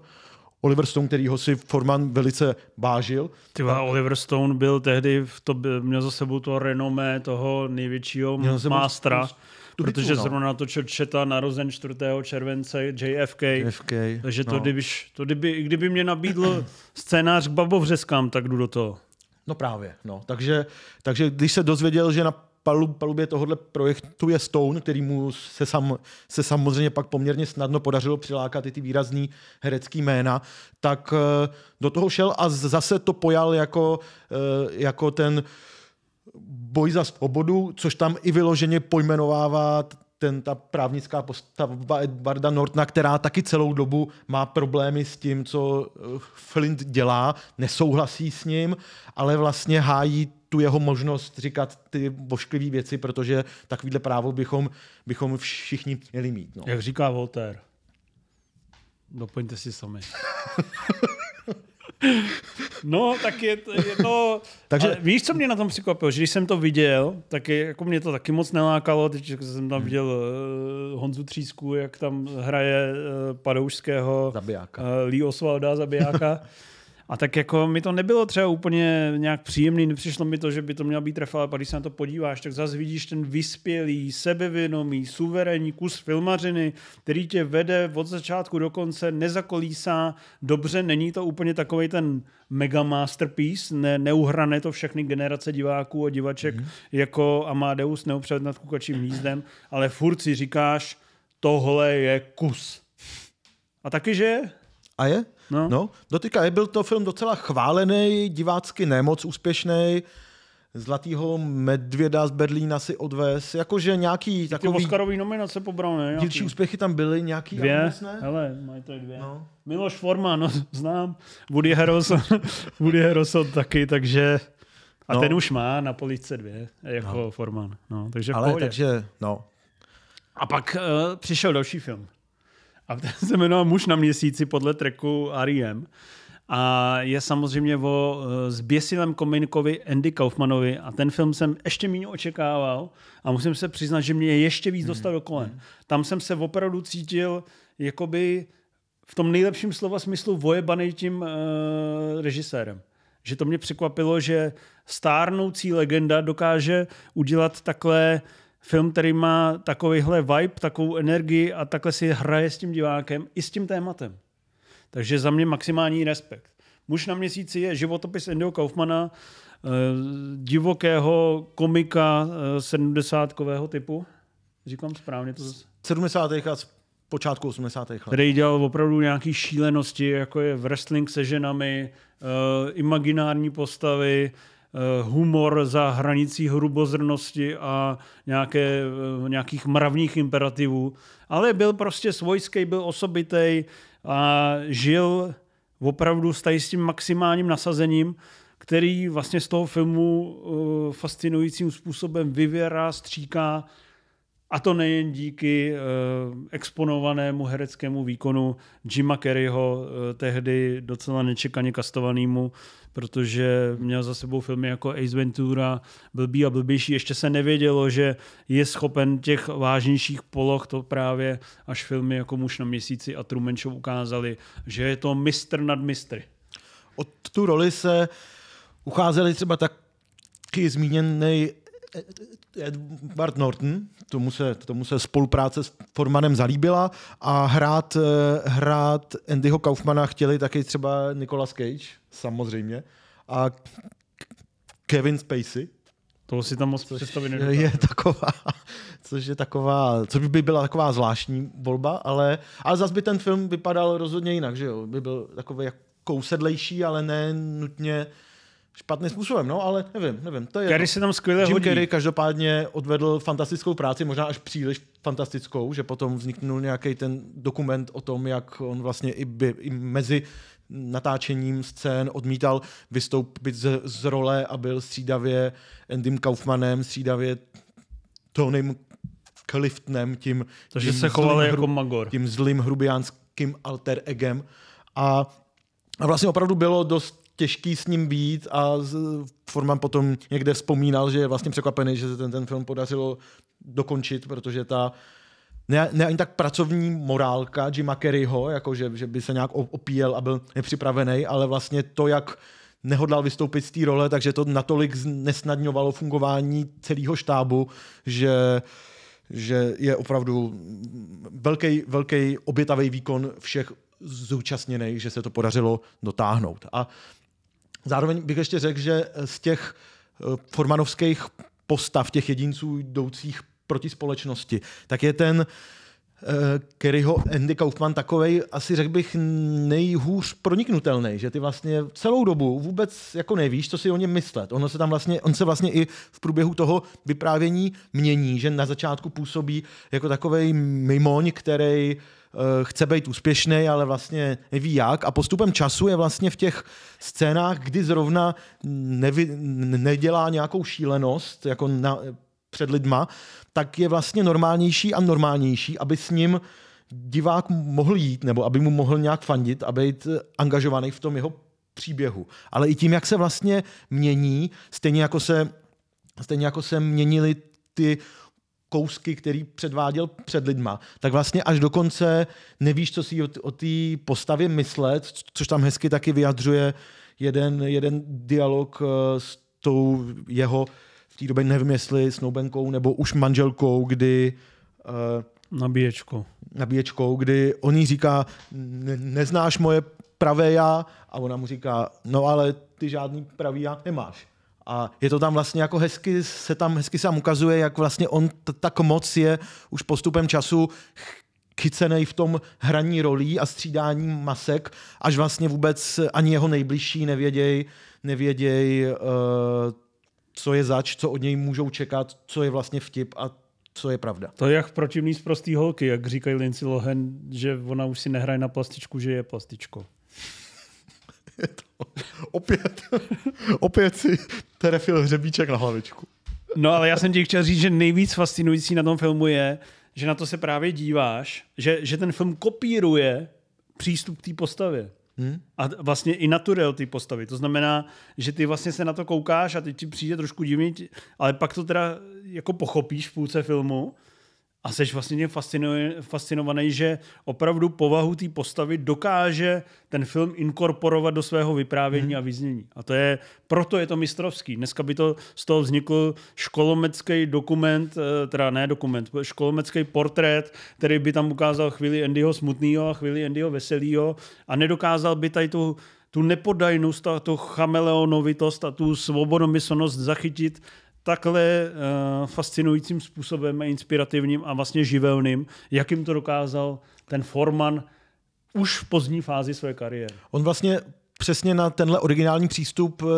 Oliver Stone, kterýho si Forman velice vážil. Ty a... Oliver Stone byl tehdy, v to, měl za sebou to renomé toho největšího mástra. Sebou... Protože no. zrovna natočil Četa narozen 4. července JFK. JFK takže to, no. kdybyš, to kdyby, kdyby mě nabídl scénář k babovřeskám, tak jdu do toho. No právě. No. Takže, takže když se dozvěděl, že na palub, palubě tohohle projektu je Stone, který mu se, sam, se samozřejmě pak poměrně snadno podařilo přilákat i ty výrazný herecký jména, tak eh, do toho šel a zase to pojal jako, eh, jako ten boj za svobodu, což tam i vyloženě pojmenovává ten, ta právnická postava Edwarda Nortna, která taky celou dobu má problémy s tím, co eh, Flint dělá, nesouhlasí s ním, ale vlastně hájí tu jeho možnost říkat ty bošklivé věci, protože takovýhle právo bychom, bychom všichni měli mít. No. Jak říká Voltaire, doplňte si sami. No, tak je to... Je to Takže... víš, co mě na tom překvapilo? Že když jsem to viděl, tak je, jako mě to taky moc nelákalo. Teď jsem tam hmm. viděl uh, Honzu Třísku, jak tam hraje uh, padoušského... Zabijáka. Uh, eh, Lee Oswalda, zabijáka. A tak jako mi to nebylo třeba úplně nějak příjemný, nepřišlo mi to, že by to měla být trefa, ale když se na to podíváš, tak zase vidíš ten vyspělý, sebevědomý, suverénní kus filmařiny, který tě vede od začátku do konce, nezakolísá, dobře, není to úplně takový ten mega masterpiece, ne, neuhrané to všechny generace diváků a divaček mm. jako Amadeus neopřed nad kukačím hnízdem, ale furt si říkáš, tohle je kus. A taky, že a je. No. no. Dotyka je, byl to film docela chválený, divácky nemoc úspěšný. Zlatýho medvěda z Berlína si odvez, jakože nějaký takový... Ty Oscarový nominace pobral, ne? Dílčí úspěchy tam byly, nějaký... Dvě, hele, mají to dvě. No. Miloš Forman, no, znám, Woody Harrelson, Woody Harrelson taky, takže... A no. ten už má na police dvě, jako no. Forman. No, takže Ale takže, no. A pak uh, přišel další film. A ten se jmenoval Muž na měsíci podle treku Ariem A je samozřejmě o zběsilém eh, komikovi Andy Kaufmanovi a ten film jsem ještě méně očekával a musím se přiznat, že mě ještě víc dostal do mhm, kolen. Mhm. Tam jsem se opravdu cítil jakoby v tom nejlepším slova smyslu vojebaný tím uh, režisérem. Že to mě překvapilo, že stárnoucí legenda dokáže udělat takhle uh, film, který má takovýhle vibe, takovou energii a takhle si hraje s tím divákem i s tím tématem. Takže za mě maximální respekt. Muž na měsíci je životopis Andyho Kaufmana, eh, divokého komika 70 eh, typu. Říkám správně to zase. 70. a počátku 80. let. Který dělal opravdu nějaké šílenosti, jako je wrestling se ženami, eh, imaginární postavy, Eh, humor za hranicí hrubozrnosti a nějaké, eh, nějakých mravních imperativů, ale byl prostě svojský, byl osobitej a žil opravdu s, s tím maximálním nasazením, který vlastně z toho filmu eh, fascinujícím způsobem vyvěrá, stříká a to nejen díky eh, exponovanému hereckému výkonu Jima Kerryho, eh, tehdy docela nečekaně kastovanému, protože měl za sebou filmy jako Ace Ventura, Blbý a blbější. Ještě se nevědělo, že je schopen těch vážnějších poloh, to právě až filmy jako Muž na měsíci a Truman Show ukázali, že je to mistr nad mistry. Od tu roli se ucházeli třeba taky zmíněný Edward Norton, tomu se, tomu se spolupráce s Formanem zalíbila a hrát, eh, hrát Andyho Kaufmana chtěli taky třeba Nicolas Cage, samozřejmě, a Kevin Spacey. To si tam moc představit Je taková, což je taková, co by byla taková zvláštní volba, ale, ale zas by ten film vypadal rozhodně jinak, že jo? By byl takový jak kousedlejší, ale ne nutně uh, špatným způsobem, no, ale nevím, nevím. To je Kerry se tam skvěle Jim hodí. Kerry každopádně odvedl fantastickou práci, možná až příliš fantastickou, že potom vzniknul nějaký ten dokument o tom, jak on vlastně i, by, i mezi natáčením scén odmítal vystoupit z, z role a byl střídavě Endym Kaufmanem, střídavě Tonym Cliftonem, tím, Takže tím se zlým, jako magor. tím zlým hrubiánským alter egem. A, a vlastně opravdu bylo dost těžký s ním být a Forman potom někde vzpomínal, že je vlastně překvapený, že se ten, ten film podařilo dokončit, protože ta ne, ne ani tak pracovní morálka Jima Kerryho, jako že, že by se nějak opíjel a byl nepřipravený, ale vlastně to, jak nehodlal vystoupit z té role, takže to natolik nesnadňovalo fungování celého štábu, že že je opravdu velký, velký obětavý výkon všech zúčastněných, že se to podařilo dotáhnout. A Zároveň bych ještě řekl, že z těch eh, formanovských postav, těch jedinců jdoucích proti společnosti, tak je ten eh, Kerryho Andy Kaufman takovej, asi řekl bych, nejhůř proniknutelný, že ty vlastně celou dobu vůbec jako nevíš, co si o něm myslet. Ono se tam vlastně, on se vlastně i v průběhu toho vyprávění mění, že na začátku působí jako takovej mimoň, který uh, Eh, chce být úspěšný, ale vlastně neví jak. A postupem času je vlastně v těch scénách, kdy zrovna nevy, nedělá nějakou šílenost, jako na, před lidma, tak je vlastně normálnější a normálnější, aby s ním divák mohl jít, nebo aby mu mohl nějak fandit a být eh, angažovaný v tom jeho příběhu. Ale i tím, jak se vlastně mění, stejně jako se, stejně jako se měnili ty kousky, který předváděl před lidma, tak vlastně až dokonce nevíš, co si o té postavě myslet, což tam hezky taky vyjadřuje jeden, jeden dialog eh, s tou jeho, v té době nevím jestli snoubenkou nebo už manželkou, kdy uh, eh, nabíječkou. nabíječkou, kdy on jí říká, ne, neznáš moje pravé já a ona mu říká, no ale ty žádný pravý já nemáš. A je to tam vlastně jako hezky, se tam hezky sám ukazuje, jak vlastně on t- tak moc je už postupem času chycený v tom hraní rolí a střídání masek, až vlastně vůbec ani jeho nejbližší nevěděj, nevěděj uh, co je zač, co od něj můžou čekat, co je vlastně vtip a co je pravda. To je jak protivný z prostý holky, jak říkají Lindsay Lohan, že ona už si nehraje na plastičku, že je plastičko. je to opět, opět si trefil hřebíček na hlavičku. No ale já jsem ti chtěl říct, že nejvíc fascinující na tom filmu je, že na to se právě díváš, že, že ten film kopíruje přístup k té postavě. Hmm? A vlastně i naturel ty postavy. To znamená, že ty vlastně se na to koukáš a teď ti přijde trošku divný, ale pak to teda jako pochopíš v půlce filmu a jsi vlastně tím fascinovaný, že opravdu povahu té postavy dokáže ten film inkorporovat do svého vyprávění hmm. a vyznění. A to je, proto je to mistrovský. Dneska by to z toho vznikl školomecký dokument, eh, teda ne dokument, školomecký portrét, který by tam ukázal chvíli Andyho smutného a chvíli Andyho veselého a nedokázal by tady tu tu nepodajnost a tu chameleonovitost a tu svobodomyslnost zachytit takhle uh, fascinujícím způsobem a inspirativním a vlastně živelným, jakým to dokázal ten Forman už v pozdní fázi své kariéry. On vlastně přesně na tenhle originální přístup eh,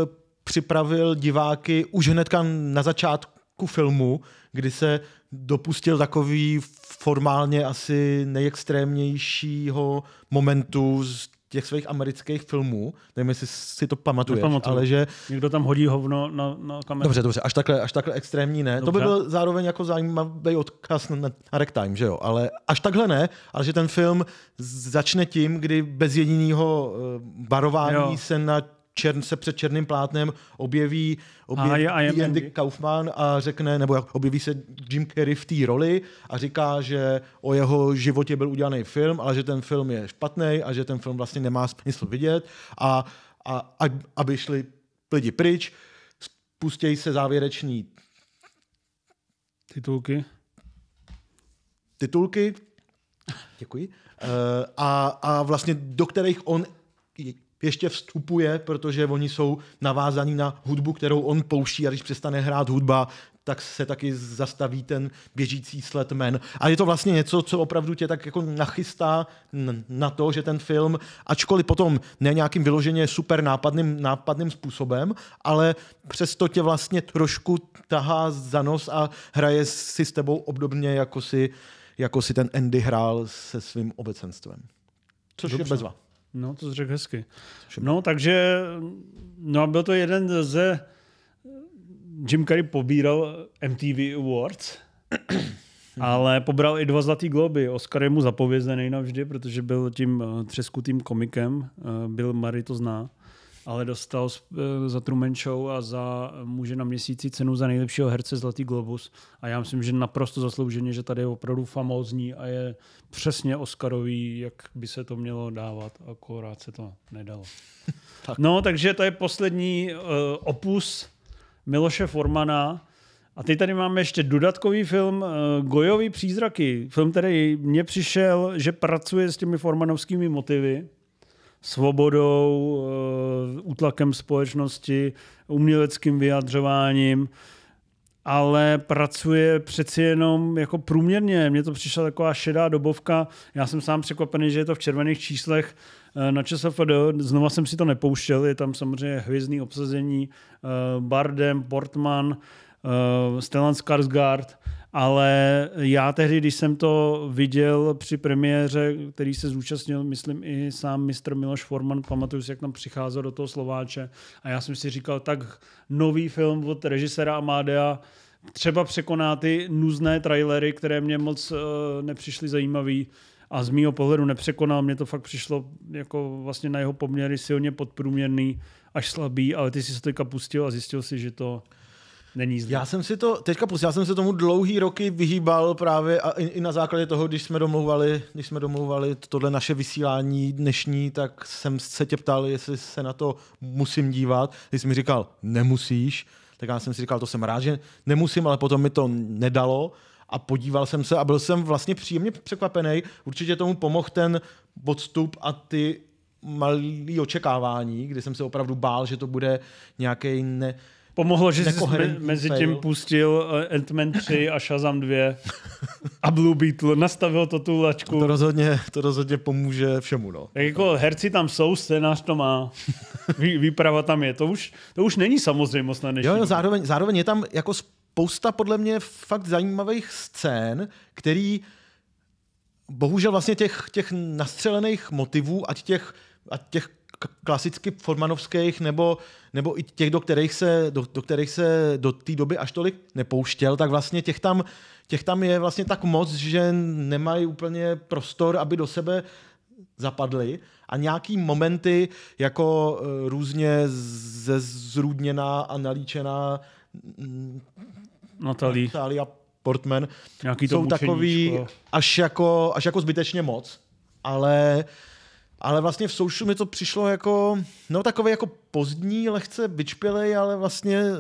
připravil diváky už hnedka na začátku filmu, kdy se dopustil takový formálně asi nejextrémnějšího momentu z těch svých amerických filmů, nevím, jestli si to pamatuješ, Nepamatuju. ale že... Někdo tam hodí hovno na, na kameru. Dobře, dobře, až takhle, až takhle extrémní ne. Dobře. To by byl zároveň jako zajímavý odkaz na, na Time, že jo, ale až takhle ne, ale že ten film začne tím, kdy bez jediného eh, varování jo. se na čern, se před černým plátnem objeví, objeví a, a, Andy Kaufman a řekne, nebo objeví se Jim Carrey v té roli a říká, že o jeho životě byl udělaný film, ale že ten film je špatný a že ten film vlastně nemá smysl vidět a, a, a aby šli lidi pryč, spustějí se závěreční titulky titulky děkuji, eh, a, a vlastně do kterých on ještě vstupuje, protože oni jsou navázaní na hudbu, kterou on pouští a když přestane hrát hudba, tak se taky zastaví ten běžící sled men. A je to vlastně něco, co opravdu tě tak jako nachystá na to, že ten film, ačkoliv potom ne nějakým vyloženě super nápadným, nápadným způsobem, ale přesto tě vlastně trošku tahá za nos a hraje si s tebou obdobně, jako si, jako si ten Andy hrál se svým obecenstvem. Což Dobře. je bezva. No, to řekl hezky. No, takže no a byl to jeden ze... Jim Carrey pobíral MTV Awards, ale pobral i dva zlatý globy. Oscar je mu zapovězený navždy, protože byl tím eh, třeskutým komikem. Eh, byl Mary to zná ale dostal eh, za Truman Show a za eh, muže na měsíci cenu za nejlepšího herce Zlatý globus. A já myslím, že naprosto zaslouženě, že tady je opravdu famózní a je přesně Oscarový, jak by se to mělo dávat, akorát se to nedalo. tak. No, takže to je poslední uh, opus Miloše Formana. A teď tady máme ještě dodatkový film uh, Gojový přízraky. Film, který mně přišel, že pracuje s těmi formanovskými motivy svobodou, eh, útlakem společnosti, uměleckým vyjadřováním, ale pracuje přeci jenom jako průměrně. Mně to přišla taková šedá dobovka. Já jsem sám překvapený, že je to v červených číslech eh, na ČSFD. Znova jsem si to nepouštěl. Je tam samozřejmě hvězdný obsazení eh, Bardem, Portman, Stellan Skarsgård ale já tehdy, když jsem to viděl při premiéře, který se zúčastnil, myslím i sám mistr Miloš Forman, pamatuju si, jak tam přicházel do toho Slováče a já jsem si říkal, tak nový film od režisera Amadea, třeba překoná ty nuzné trailery, které mě moc uh, nepřišly zajímavý a z mýho pohledu nepřekonal. Mně to fakt přišlo jako vlastně na jeho poměry silně podprůměrný až slabý, ale ty jsi se teďka pustil a zjistil si, že to není zlý. Já jsem si to, teďka plus, já jsem se tomu dlouhý roky vyhýbal právě a i, i na základě toho, když jsme domlouvali, když jsme domlouvali tohle naše vysílání dnešní, tak jsem se tě ptal, jestli se na to musím dívat. Ty jsi mi říkal, nemusíš. Tak já jsem si říkal, to jsem rád, že nemusím, ale potom mi to nedalo a podíval jsem se a byl jsem vlastně příjemně překvapený. Určitě tomu pomohl ten odstup a ty malý očekávání, kdy jsem se opravdu bál, že to bude nějaký ne, Pomohlo, že jsi me, mezi fail. tím pustil eh, Ant-Man 3 a Shazam 2 a Blue Beetle, nastavil to tu lačku. To rozhodně, to rozhodně pomůže všemu. No. Tak jako herci tam jsou, scénář to má, vý, výprava tam je. To už, to už není samozřejmost na dnešní. Jo, no, zároveň, zároveň je tam jako spousta podle mě fakt zajímavých scén, který bohužel vlastně těch, těch nastřelených motivů, ať těch, ať těch klasicky formanovských nebo, nebo i těch, do kterých se do, do, kterých se do té doby až tolik nepouštěl, tak vlastně těch tam, těch tam je vlastně tak moc, že nemají úplně prostor, aby do sebe zapadly a nějaký momenty jako e, různě zezrůdněná a nalíčená Natalie. Mm, Natalia Portman Nějaký jsou takový až jako, až jako zbytečně moc, ale uh, ale vlastně v Soušu mi to přišlo jako, no takový jako pozdní, lehce vyčpělej, ale vlastně eh,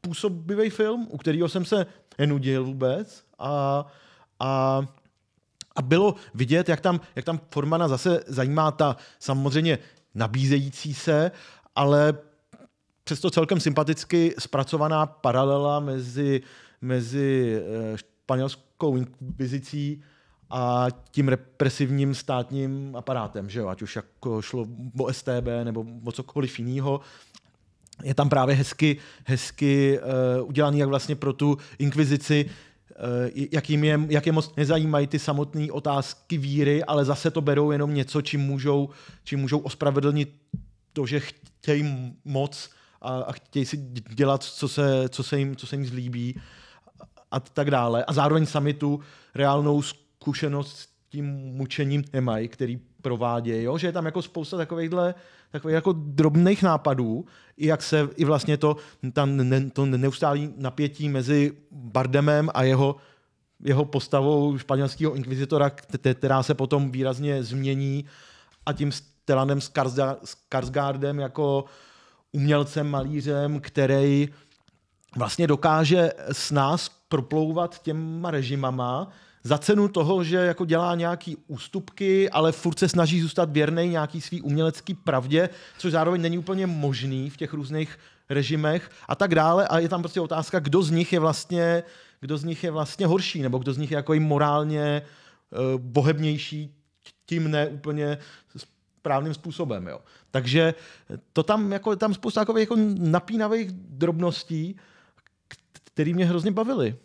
působivý film, u kterého jsem se nenudil vůbec a, a a bylo vidět, jak tam, jak tam Formana zase zajímá ta samozřejmě nabízející se, ale přesto celkem sympaticky zpracovaná paralela mezi, mezi eh, španělskou inkvizicí a tím represivním státním aparátem, že jo? ať už jako šlo o STB nebo o cokoliv jiného. Je tam právě hezky, hezky uh, udělaný jak vlastně pro tu inkvizici, eh, jakým je, jak je moc nezajímají ty samotné otázky víry, ale zase to berou jenom něco, čím můžou, čím můžou ospravedlnit to, že chtějí moc a, a chtějí si dělat, co se, co, se jim, co se jim zlíbí a tak dále. A zároveň sami tu reálnou zkušenost s tím mučením nemají, který provádějí, jo? že je tam jako spousta takovýchhle takových jako drobných nápadů, i jak se i vlastně to, ta, ne, to neustálý napětí mezi Bardemem a jeho jeho postavou španělského inkvizitora, která se potom výrazně změní a tím Stellanem Skarsgardem jako umělcem, malířem, který vlastně dokáže s nás proplouvat těma režimama, za cenu toho, že jako dělá nějaký ústupky, ale furt se snaží zůstat věrný nějaký svý umělecký pravdě, což zároveň není úplně možný v těch různých režimech a tak dále. A je tam prostě otázka, kdo z nich je vlastně, kdo z nich je vlastně horší, nebo kdo z nich je jako i morálně uh, bohebnější, tím ne úplně správným způsobem. Jo. Takže eh, to tam, jako, tam spousta jako napínavých drobností, které mě hrozně bavily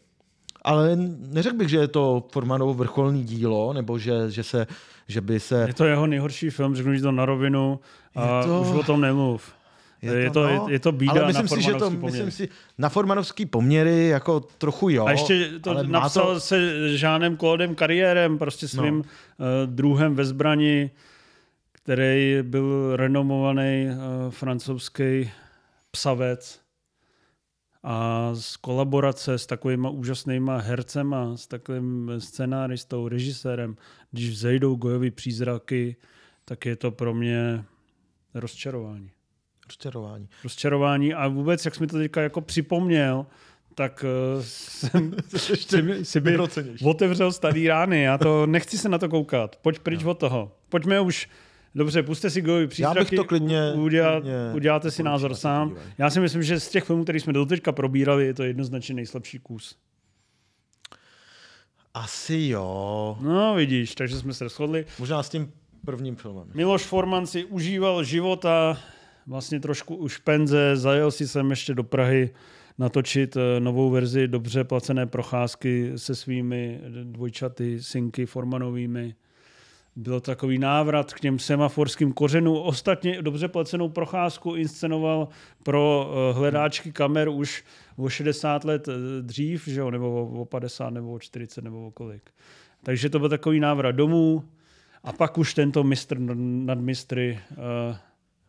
ale neřekl bych, že je to Formanovo vrcholný dílo, nebo že, že, se, že by se... Je to jeho nejhorší film, řeknu ti to na rovinu, a to... už o tom nemluv. Je to, je to, no, je, je to bída ale myslím na si, že to, poměry. Myslím si, na formanovský poměry jako trochu jo. A ještě to ale napsal to... se Žánem Klodem Kariérem, prostě no. svým no. uh, druhem ve zbrani, který byl renomovaný uh, francouzský psavec a z kolaborace s takovýma úžasnýma hercema, s takovým scenáristou, režisérem, když vzejdou gojový přízraky, tak je to pro mě rozčarování. Rozčarování. Rozčarování a vůbec, jak jsi mi to teďka jako připomněl, tak eh, jsem si, si by otevřel starý rány. Já to nechci se na to koukat. Pojď pryč no. od toho. Pojďme už Dobře, puste si Gojový přístraky, Já bych to klidně, udělat, klidně uděláte si názor sám. Já si myslím, že z těch filmů, které jsme doteďka probírali, je to jednoznačně nejslabší kus. Asi jo. No vidíš, takže jsme se shodli. Možná s tím prvním filmem. Miloš Forman si užíval života, vlastně trošku už penze, zajel si sem ještě do Prahy natočit eh, novou verzi dobře placené procházky se svými dvojčaty, synky Formanovými byl takový návrat k těm semaforským kořenům. Ostatně dobře placenou procházku inscenoval pro eh, hledáčky kamer už o 60 let eh, dřív, že jo? nebo o 50, nebo o 40, nebo o kolik. Takže to byl takový návrat domů a pak už tento mistr nad mistry uh, eh,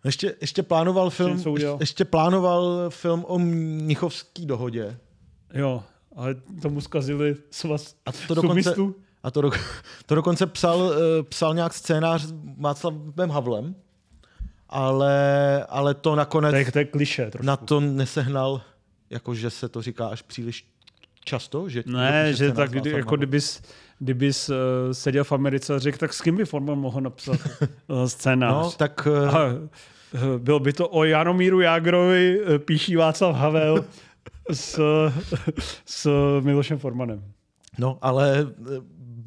ještě, ještě, plánoval film, ještě plánoval film o Mnichovský dohodě. Jo, ale tomu zkazili svaz a to dokonce, sumistů. A to, do, to dokonce psal, eh, psal nějak scénář s Václavem Havlem, ale, ale to nakonec... To je, to je kliše Na to nesehnal, jakože se to říká až příliš často? Že ne, že tak kdy, jako kdybys, kdybys uh, seděl v Americe a řekl, tak s kým by Forman mohl napsat uh, scénář? No, tak... Uh... A, uh, bylo by to o Janomíru Jágrovi, uh, píší Václav Havel s, s Milošem Formanem. No, ale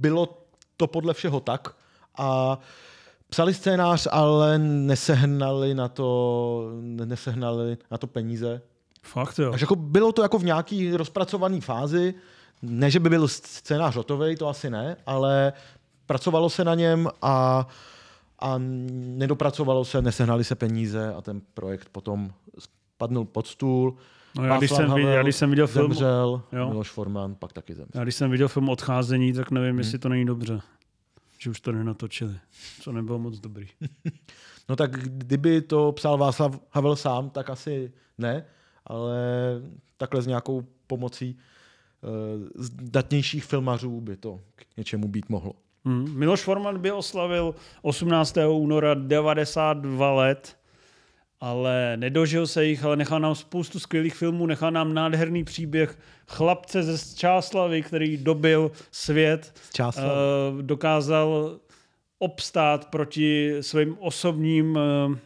bylo to podle všeho tak a psali scénář, ale nesehnali na to, nesehnali na to peníze. Fakt jo. Takže jako bylo to jako v nějaký rozpracované fázi, ne, že by byl scénář hotový, to asi ne, ale pracovalo se na něm a, a nedopracovalo se, nesehnali se peníze a ten projekt potom spadnul pod stůl. No, já, když jsem, Havel, viděl, já když jsem viděl film... Zemřel, jo. Miloš Forman pak taky zemřel. Já když jsem viděl film Odcházení, tak nevím, hmm. jestli to není dobře. Že už to nenatočili, co nebylo moc dobrý. no tak kdyby to psal Václav Havel sám, tak asi ne, ale takhle s nějakou pomocí uh, eh, datnějších filmařů by to k něčemu být mohlo. Hmm. Miloš Forman by oslavil 18. února 92 let ale nedožil se jich, ale nechal nám spoustu skvělých filmů, nechal nám nádherný příběh chlapce ze Čáslavy, který dobil svět, Čáslav. Eh, dokázal obstát proti svým osobním eh,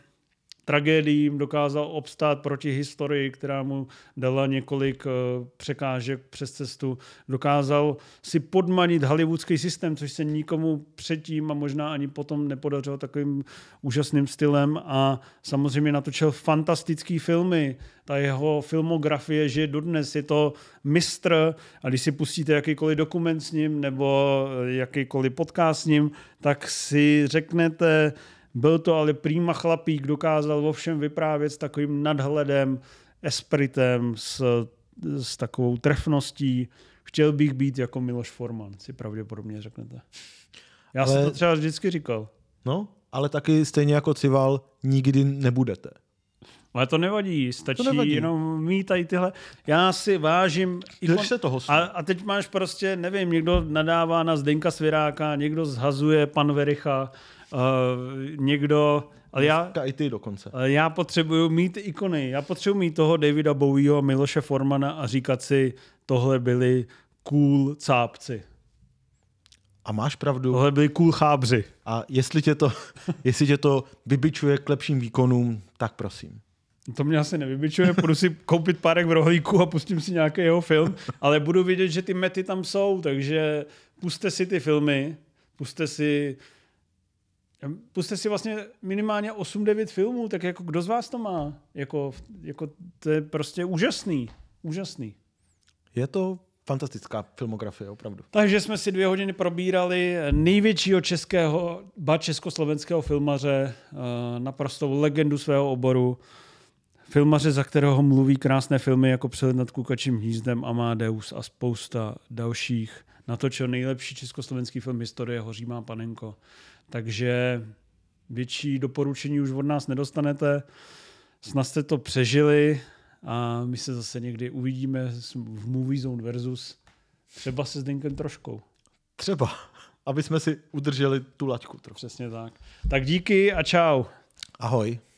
tragédiím dokázal obstát proti historii, která mu dala několik eh, překážek přes cestu. Dokázal si podmanit hollywoodský systém, což se nikomu předtím a možná ani potom nepodařilo takovým úžasným stylem a samozřejmě natočil fantastické filmy. Ta jeho filmografie že dodnes. Je to mistr a když si pustíte jakýkoliv dokument s ním nebo eh, jakýkoliv podcast s ním, tak si řeknete, byl to ale prýma chlapík, dokázal o všem vyprávět s takovým nadhledem, espritem, s, s takovou trefností. Chtěl bych být jako Miloš Forman, si pravděpodobně řeknete. Já ale... jsem to třeba vždycky říkal. No, ale taky stejně jako Cival nikdy nebudete. No, ale to nevadí, stačí to nevadí. jenom mít tady tyhle. Já si vážím... Ikon... se toho a, a teď máš prostě, nevím, někdo nadává na Zdenka Sviráka, někdo zhazuje pan Vericha, Uh, někdo ale já, i ty dokonce. Eh, já potřebuju mít ikony. Já potřebuju mít toho Davida Bowieho, Miloše Formana a říkat si, tohle byli cool cápci. A máš pravdu. Tohle byli cool chábři. A jestli tě to, jestli tě to vybičuje k lepším výkonům, tak prosím. To mě asi nevybičuje, půjdu si koupit párek v rohlíku a pustím si nějaký jeho film, ale budu vidět, že ty mety tam jsou, takže puste si ty filmy, puste si Puste si vlastně minimálně 8-9 filmů, tak jako kdo z vás to má? Jako, jako to je prostě úžasný. Úžasný. Je to fantastická filmografie, opravdu. Takže jsme si dvě hodiny probírali největšího českého, ba československého filmaře, eh, naprostou legendu svého oboru, filmaře, za kterého mluví krásné filmy jako Přeled nad kukačím hnízdem, Amadeus a spousta dalších. Natočil nejlepší československý film historie Hoří má panenko. Takže větší doporučení už od nás nedostanete. Snad jste to přežili a my se zase někdy uvidíme v Movie Zone versus třeba se Zdenkem troškou. Třeba, aby jsme si udrželi tu laťku trochu. Přesně tak. Tak díky a čau. Ahoj.